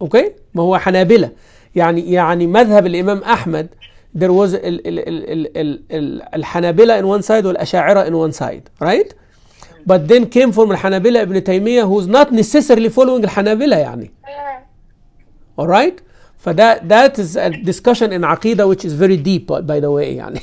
اوكي؟ ما هو حنابلة يعني يعني مذهب الإمام أحمد there was al-Hanabila in one side or Ash'ara in one side, right? But then came from al-Hanabila Ibn who's not necessarily following al-Hanabila يعني. All right? For that, that is a discussion in Aqidah which is very deep uh, by the way يعني.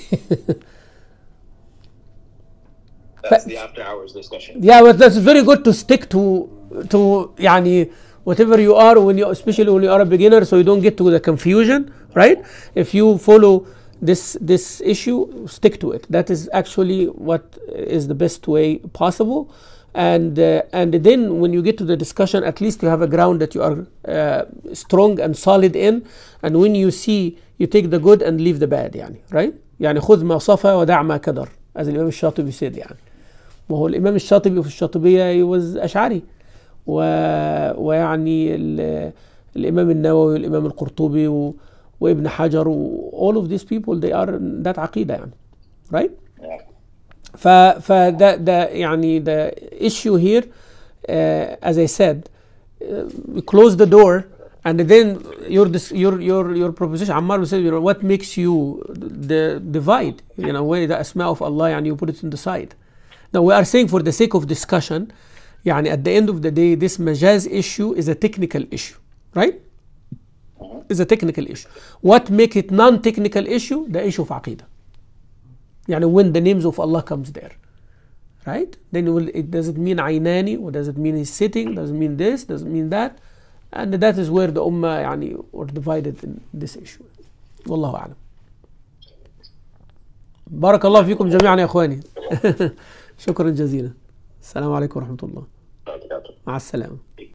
that's the after hours discussion. Yeah, but that's very good to stick to to يعني whatever you are when you especially when you are a beginner so you don't get to the confusion right if you follow this this issue stick to it that is actually what is the best way possible and uh, and then when you get to the discussion at least you have a ground that you are uh, strong and solid in and when you see you take the good and leave the bad يعني right يعني خذ ما صفى ودع ما كدر as الإمام الشاطبي said يعني وهو الإمام الشاطبي في الشاطبية was أشعري و... ويعني ال... الإمام النووي والإمام القرطبي و... وابن حجر all of these people they are that عقيدة يعني right ف ف the, the يعني the issue here uh, as I said uh, close the door and then your your your your proposition Ammar will say what makes you the divide you know way the asma of Allah and you put it in the side now we are saying for the sake of discussion يعني at the end of the day this majaz issue is a technical issue right is a technical issue. What make it non-technical issue? The issue of aqidah. يعني when the names of Allah comes there. Right? Then will, it doesn't mean عيناني, what does it mean is sitting, does it mean this, does it mean that. And that is where the ummah يعني were divided in this issue. والله أعلم. بارك الله فيكم جميعا يا إخواني. شكرا جزيلا. السلام عليكم ورحمة الله. مع السلامة.